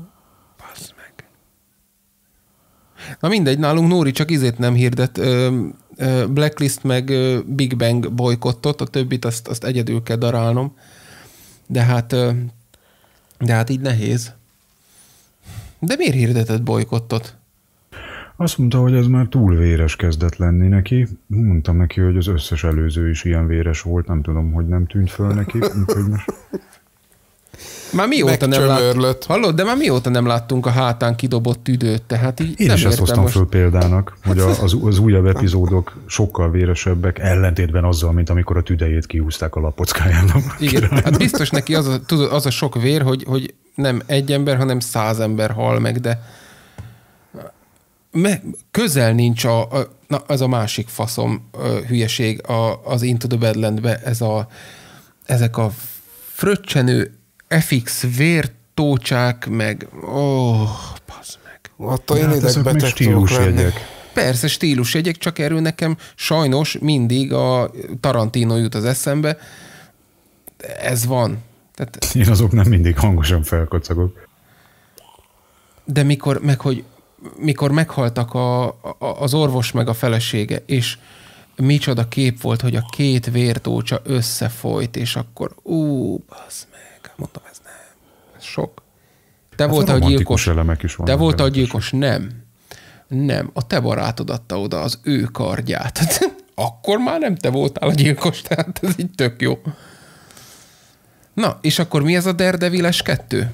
Na mindegy, nálunk Nóri csak izét nem hirdet, ö, ö, Blacklist meg ö, Big Bang bolykottot, a többit azt, azt egyedül kell darálnom. De hát, ö, de hát így nehéz. De miért hirdetett bolykottot? Azt mondta, hogy ez már túl véres kezdett lenni neki. Mondtam neki, hogy az összes előző is ilyen véres volt, nem tudom, hogy nem tűnt föl neki. Úgyhogy most már mióta nem lát... Hallod, de már mióta nem láttunk a hátán kidobott tüdőt, tehát így Én nem is ezt hoztam most... föl példának, hát hogy az, az újabb epizódok sokkal véresebbek, ellentétben azzal, mint amikor a tüdejét kiúzták a lapockájának. Igen, királynak. hát biztos neki az a, tudod, az a sok vér, hogy, hogy nem egy ember, hanem száz ember hal meg, de me, közel nincs a, a na, ez a másik faszom a hülyeség a, az Into the Badland-be, ez a, ezek a fröccsenő FX vértócsák, meg ó, oh, bazd meg. Attól én hát ezek beteg stílus jegyek. Persze stílus jegyek, csak erről nekem sajnos mindig a Tarantino jut az eszembe. Ez van. Tehát... Én azok nem mindig hangosan felkocagok. De mikor, meg hogy mikor meghaltak a, a, az orvos meg a felesége, és micsoda kép volt, hogy a két vértócsa összefolyt, és akkor ú, bazd mondtam, ez nem, ez sok. Te hát voltál a gyilkos. elemek is Te voltál a gyilkos, nem. Nem, a te barátod adta oda az ő kardját. akkor már nem te voltál a gyilkos, tehát ez így tök jó. Na, és akkor mi ez a Derdeviles 2?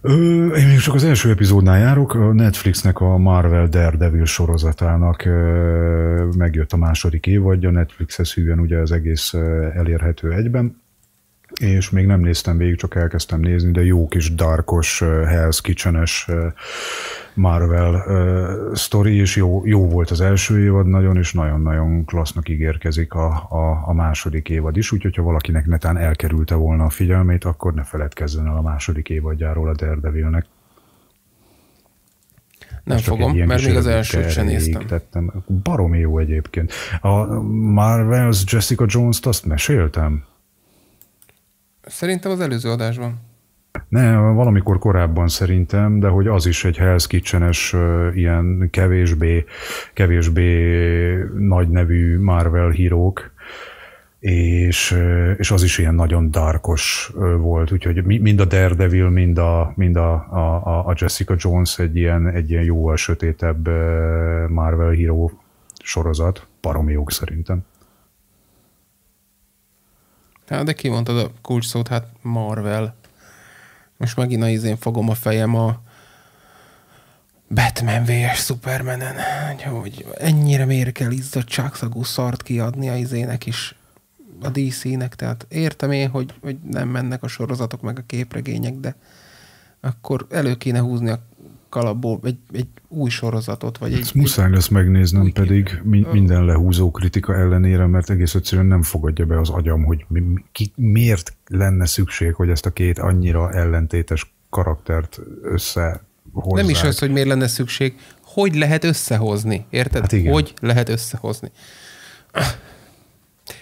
Ö, én még csak az első epizódnál járok, a Netflixnek a Marvel Daredevil sorozatának ö, megjött a második évadja, Netflixhez hűen ugye az egész elérhető egyben és még nem néztem végig, csak elkezdtem nézni, de jó kis darkos, Hell's kitchen Marvel story és jó, jó volt az első évad nagyon, és nagyon-nagyon klassznak ígérkezik a, a, a második évad is, úgyhogy ha valakinek netán elkerülte volna a figyelmét, akkor ne feledkezzen el a második évadjáról a Daredevilnek. Nem fogom, mert még az elsőt sem néztem. Tettem. Barom jó egyébként. A Marvel's Jessica Jones-t azt meséltem? Szerintem az előző adásban. Nem, valamikor korábban szerintem, de hogy az is egy Hell's kitchen ilyen kevésbé, kevésbé nagy nevű Marvel hírók, és, és az is ilyen nagyon darkos volt, úgyhogy mind a Daredevil, mind a, mind a, a, a Jessica Jones egy ilyen, egy ilyen jóval sötétebb Marvel híró sorozat, baromi jók szerintem. Hát de kimondtad a kulcs szót, hát Marvel. Most megint az én fogom a fejem a Batman vs. Supermanen, hogy ennyire miért kell izzadságszagú szart kiadni a izének is, a DC-nek, tehát értem én, hogy, hogy nem mennek a sorozatok meg a képregények, de akkor elő kéne húzni a alapból egy, egy új sorozatot, vagy egy... Ezt muszáj lesz megnéznem pedig mi, minden lehúzó kritika ellenére, mert egész egyszerűen nem fogadja be az agyam, hogy mi, ki, miért lenne szükség, hogy ezt a két annyira ellentétes karaktert össze Hozzák. Nem is az, hogy miért lenne szükség, hogy lehet összehozni, érted? Hát igen. Hogy lehet összehozni.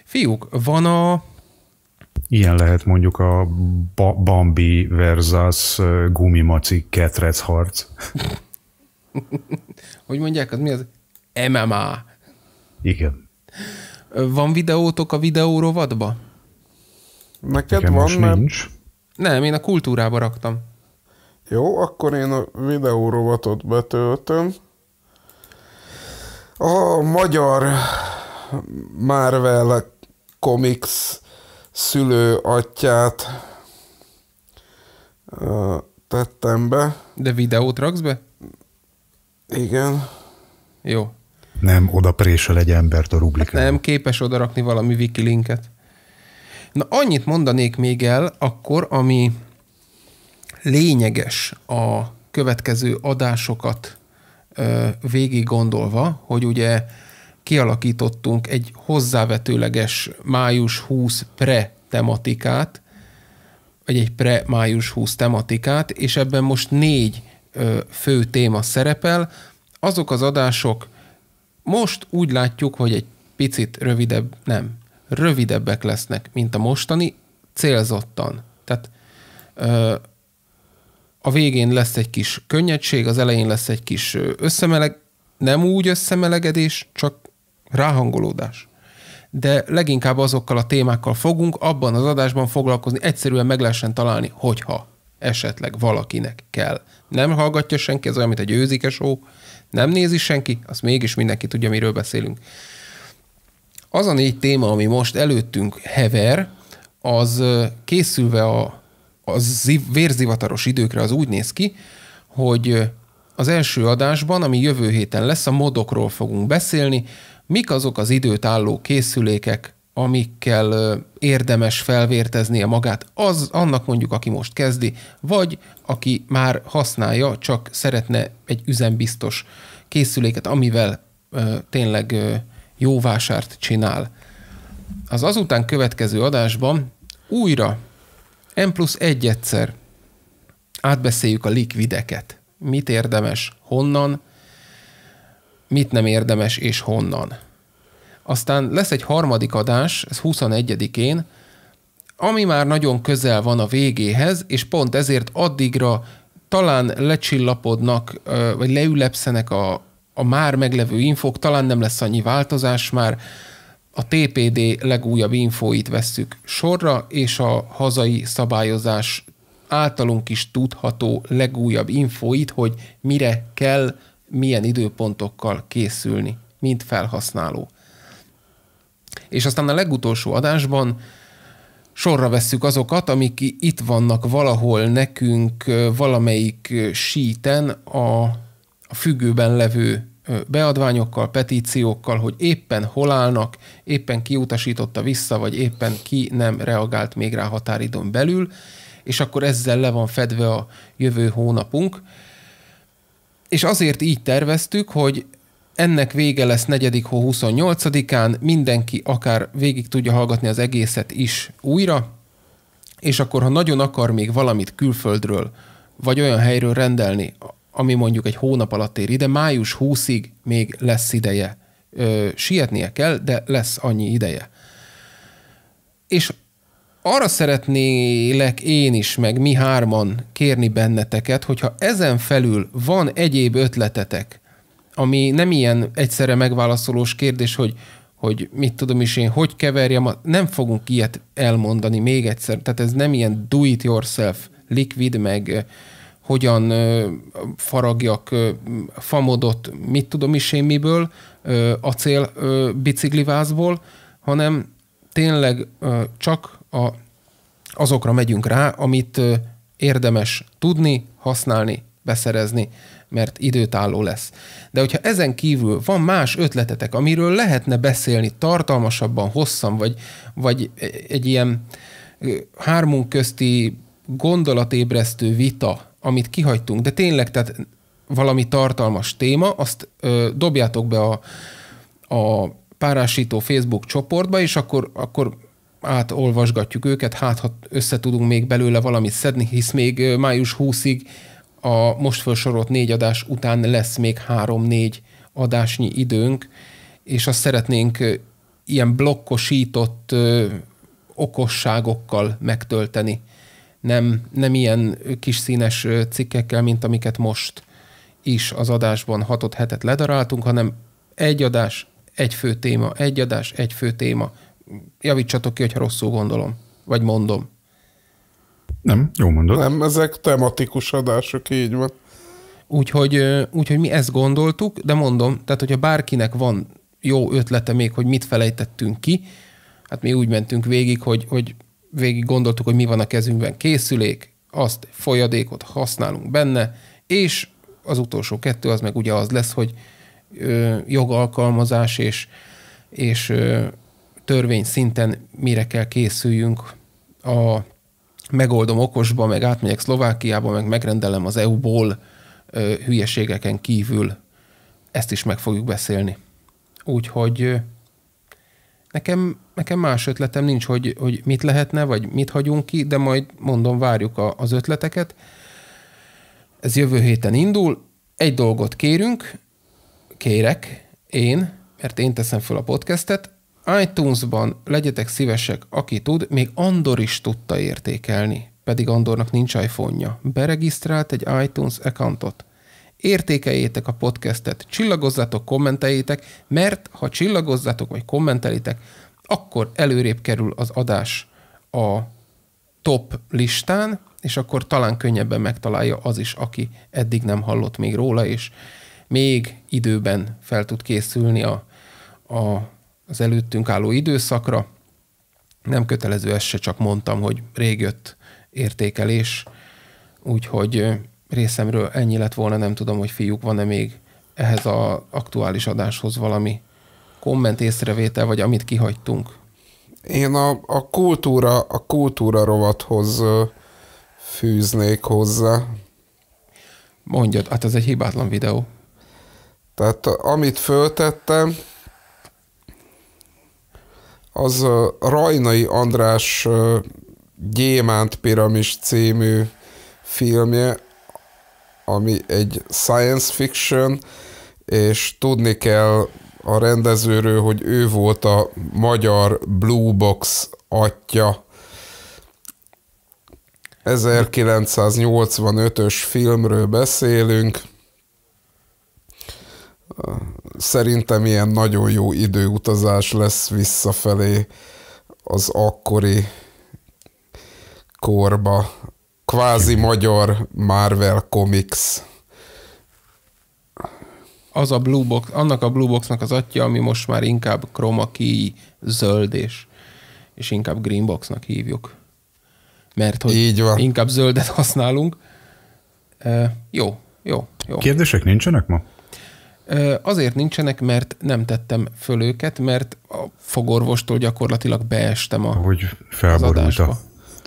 Fiúk, van a Ilyen lehet mondjuk a ba- Bambi versus gumimaci ketrec harc. Hogy mondják, az mi az? MMA. Igen. Van videótok a videó rovatba? Neked Nekem van, mert... nincs. Nem, én a kultúrába raktam. Jó, akkor én a videó rovatot betöltöm. A magyar Marvel Comics szülő atyát tettem be. De videót raksz be? Igen. Jó. Nem, oda egy embert a rublikába. Hát nem, képes odarakni valami wikilinket. Na, annyit mondanék még el akkor, ami lényeges a következő adásokat végig gondolva, hogy ugye kialakítottunk egy hozzávetőleges május 20 pre tematikát, vagy egy pre-május 20 tematikát, és ebben most négy ö, fő téma szerepel. Azok az adások most úgy látjuk, hogy egy picit rövidebb, nem, rövidebbek lesznek, mint a mostani, célzottan. Tehát ö, a végén lesz egy kis könnyedség, az elején lesz egy kis összemeleg, nem úgy összemelegedés, csak ráhangolódás. De leginkább azokkal a témákkal fogunk abban az adásban foglalkozni, egyszerűen meg lehessen találni, hogyha esetleg valakinek kell. Nem hallgatja senki, ez olyan, mint egy őzikes ó, nem nézi senki, azt mégis mindenki tudja, miről beszélünk. Az a négy téma, ami most előttünk hever, az készülve a, a ziv, vérzivataros időkre az úgy néz ki, hogy az első adásban, ami jövő héten lesz, a modokról fogunk beszélni, mik azok az időt álló készülékek, amikkel érdemes felvérteznie magát, az annak mondjuk, aki most kezdi, vagy aki már használja, csak szeretne egy üzembiztos készüléket, amivel ö, tényleg ö, jó vásárt csinál. Az azután következő adásban újra M plusz egy egyszer átbeszéljük a likvideket. Mit érdemes, honnan, mit nem érdemes és honnan. Aztán lesz egy harmadik adás, ez 21-én, ami már nagyon közel van a végéhez, és pont ezért addigra talán lecsillapodnak, vagy leülepszenek a, a már meglevő infok, talán nem lesz annyi változás már, a TPD legújabb infóit vesszük sorra, és a hazai szabályozás általunk is tudható legújabb infóit, hogy mire kell, milyen időpontokkal készülni, mint felhasználó. És aztán a legutolsó adásban sorra vesszük azokat, amik itt vannak valahol nekünk valamelyik síten a, a függőben levő beadványokkal, petíciókkal, hogy éppen hol állnak, éppen ki utasította vissza, vagy éppen ki nem reagált még rá határidon belül, és akkor ezzel le van fedve a jövő hónapunk és azért így terveztük, hogy ennek vége lesz 4. hó 28-án, mindenki akár végig tudja hallgatni az egészet is újra, és akkor, ha nagyon akar még valamit külföldről, vagy olyan helyről rendelni, ami mondjuk egy hónap alatt ér ide, május 20-ig még lesz ideje. Ö, sietnie kell, de lesz annyi ideje. És arra szeretnélek én is, meg mi hárman kérni benneteket, hogyha ezen felül van egyéb ötletetek, ami nem ilyen egyszerre megválaszolós kérdés, hogy hogy mit tudom is én, hogy keverjem, nem fogunk ilyet elmondani még egyszer, tehát ez nem ilyen do it yourself, liquid, meg hogyan faragjak famodot, mit tudom is én miből, acél biciklivázból, hanem tényleg csak a, azokra megyünk rá, amit érdemes tudni, használni, beszerezni, mert időtálló lesz. De hogyha ezen kívül van más ötletetek, amiről lehetne beszélni tartalmasabban, hosszan, vagy, vagy egy ilyen hármunk közti gondolatébresztő vita, amit kihagytunk, de tényleg, tehát valami tartalmas téma, azt ö, dobjátok be a, a párásító Facebook csoportba, és akkor, akkor átolvasgatjuk őket, hát ha összetudunk még belőle valamit szedni, hisz még május 20-ig a most felsorolt négy adás után lesz még három-négy adásnyi időnk, és azt szeretnénk ilyen blokkosított okosságokkal megtölteni. Nem, nem ilyen kis színes cikkekkel, mint amiket most is az adásban hatott hetet ledaráltunk, hanem egy adás, egy fő téma, egy adás, egy fő téma – javítsatok ki, hogyha rosszul gondolom, vagy mondom. Nem, jó mondod. Nem, ezek tematikus adások, így van. Úgyhogy, úgyhogy mi ezt gondoltuk, de mondom, tehát hogyha bárkinek van jó ötlete még, hogy mit felejtettünk ki, hát mi úgy mentünk végig, hogy, hogy végig gondoltuk, hogy mi van a kezünkben készülék, azt folyadékot használunk benne, és az utolsó kettő az meg ugye az lesz, hogy ö, jogalkalmazás és, és ö, törvény szinten mire kell készüljünk a megoldom okosba, meg átmegyek Szlovákiába, meg megrendelem az EU-ból ö, hülyeségeken kívül. Ezt is meg fogjuk beszélni. Úgyhogy ö, nekem, nekem más ötletem nincs, hogy, hogy mit lehetne, vagy mit hagyunk ki, de majd mondom, várjuk a, az ötleteket. Ez jövő héten indul. Egy dolgot kérünk, kérek én, mert én teszem föl a podcastet, iTunes-ban legyetek szívesek, aki tud, még Andor is tudta értékelni, pedig Andornak nincs iPhone-ja. Beregisztrált egy iTunes accountot. Értékeljétek a podcastet, csillagozzatok, kommenteljétek, mert ha csillagozzatok vagy kommentelitek, akkor előrébb kerül az adás a top listán, és akkor talán könnyebben megtalálja az is, aki eddig nem hallott még róla, és még időben fel tud készülni a, a az előttünk álló időszakra. Nem kötelező ez se, csak mondtam, hogy rég jött értékelés, úgyhogy részemről ennyi lett volna, nem tudom, hogy fiúk van-e még ehhez a aktuális adáshoz valami komment észrevétel, vagy amit kihagytunk. Én a, a kultúra, a kultúra rovathoz fűznék hozzá. Mondjad, hát ez egy hibátlan videó. Tehát amit föltettem, az Rajnai András Gyémánt Piramis című filmje, ami egy science fiction, és tudni kell a rendezőről, hogy ő volt a magyar Blue Box atya. 1985-ös filmről beszélünk. Szerintem ilyen nagyon jó időutazás lesz visszafelé az akkori korba. Kvázi magyar Marvel Comics. Az a Blue Box, annak a Blue Boxnak az atya, ami most már inkább chroma key, zöld és, és inkább Green Boxnak hívjuk. Mert hogy Így van. inkább zöldet használunk. E, jó, jó, jó. Kérdések nincsenek ma? Azért nincsenek, mert nem tettem föl őket, mert a fogorvostól gyakorlatilag beestem a Hogy felborult a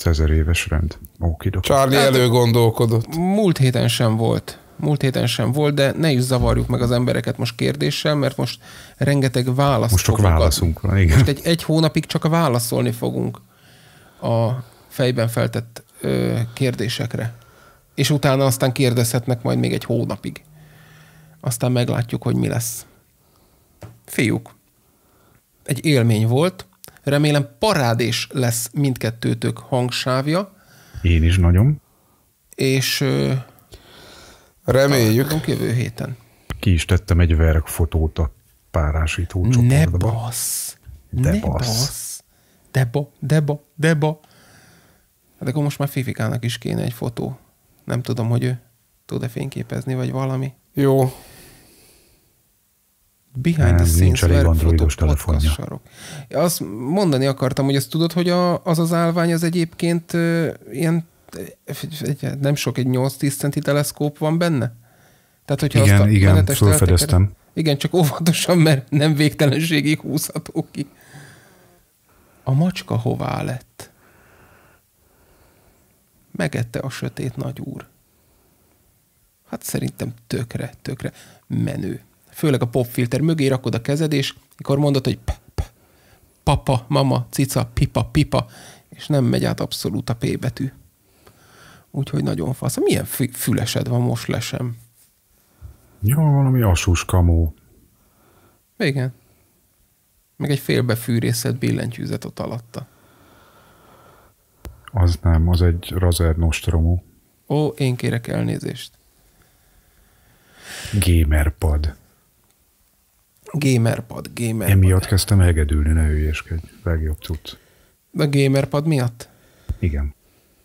ezer éves rend. Okidok. Charlie hát, előgondolkodott. Múlt héten sem volt. Múlt héten sem volt, de ne is zavarjuk meg az embereket most kérdéssel, mert most rengeteg választ Most csak válaszunk van, igen. Most egy, egy hónapig csak válaszolni fogunk a fejben feltett ö, kérdésekre. És utána aztán kérdezhetnek majd még egy hónapig aztán meglátjuk, hogy mi lesz. Fiúk, egy élmény volt, remélem parádés lesz mindkettőtök hangsávja. Én is nagyon. És reméljük. jövő héten. Ki is tettem egy verkfotót a párásító csoportba. Ne basz! De ne basz. basz! Deba, deba, deba. Hát akkor most már Fifikának is kéne egy fotó. Nem tudom, hogy ő tud-e fényképezni, vagy valami. Jó, behind the scenes verkfotók, telefonja. Azt mondani akartam, hogy azt tudod, hogy a, az az állvány az egyébként ilyen nem sok, egy 8-10 centi teleszkóp van benne? Tehát, hogyha igen, azt a igen, fölfedeztem. igen, csak óvatosan, mert nem végtelenségig húzható ki. A macska hová lett? Megette a sötét úr. Hát szerintem tökre, tökre menő főleg a popfilter mögé rakod a kezed, és mikor mondod, hogy p -p, papa, mama, cica, pipa, pipa, és nem megy át abszolút a P betű. Úgyhogy nagyon fasz. Hát milyen fü fülesed van most lesem? Jó, valami asús kamó. Igen. Meg egy félbefűrészet billentyűzet ott alatta. Az nem, az egy Razer Nostromo. Ó, én kérek elnézést. Gamerpad. Gamerpad, gamerpad. Emiatt kezdtem hegedülni, ne hülyeskedj. Legjobb cucc. A gamerpad miatt? Igen.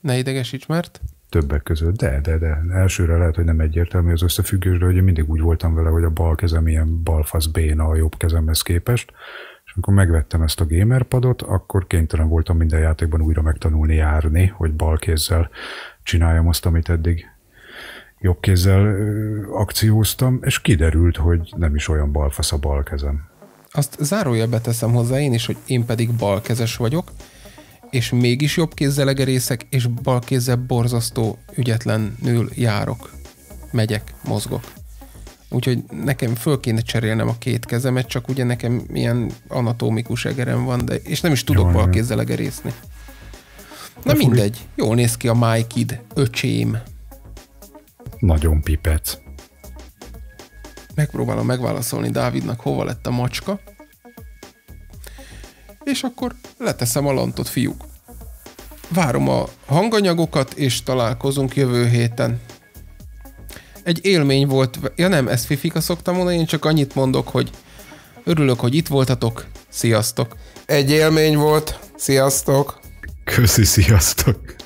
Ne idegesíts, mert? Többek között, de, de, de. Elsőre lehet, hogy nem egyértelmű az összefüggés, de hogy én mindig úgy voltam vele, hogy a bal kezem ilyen balfasz béna a jobb kezemhez képest, és amikor megvettem ezt a gamerpadot, akkor kénytelen voltam minden játékban újra megtanulni járni, hogy bal kézzel csináljam azt, amit eddig jobb kézzel akcióztam, és kiderült, hogy nem is olyan balfasz a bal kezem. Azt zárója beteszem hozzá én is, hogy én pedig balkezes vagyok, és mégis jobb kézzel egerészek, és bal kézzel borzasztó ügyetlenül járok. Megyek, mozgok. Úgyhogy nekem föl kéne cserélnem a két kezemet, csak ugye nekem ilyen anatómikus egerem van, de, és nem is tudok bal kézzel egerészni. Na mindegy, jól néz ki a My Kid, öcsém. Nagyon pipec. Megpróbálom megválaszolni Dávidnak, hova lett a macska. És akkor leteszem a lantot, fiúk. Várom a hanganyagokat, és találkozunk jövő héten. Egy élmény volt, ja nem, ezt Fifika szoktam mondani, én csak annyit mondok, hogy örülök, hogy itt voltatok, sziasztok! Egy élmény volt, sziasztok! Köszi, sziasztok!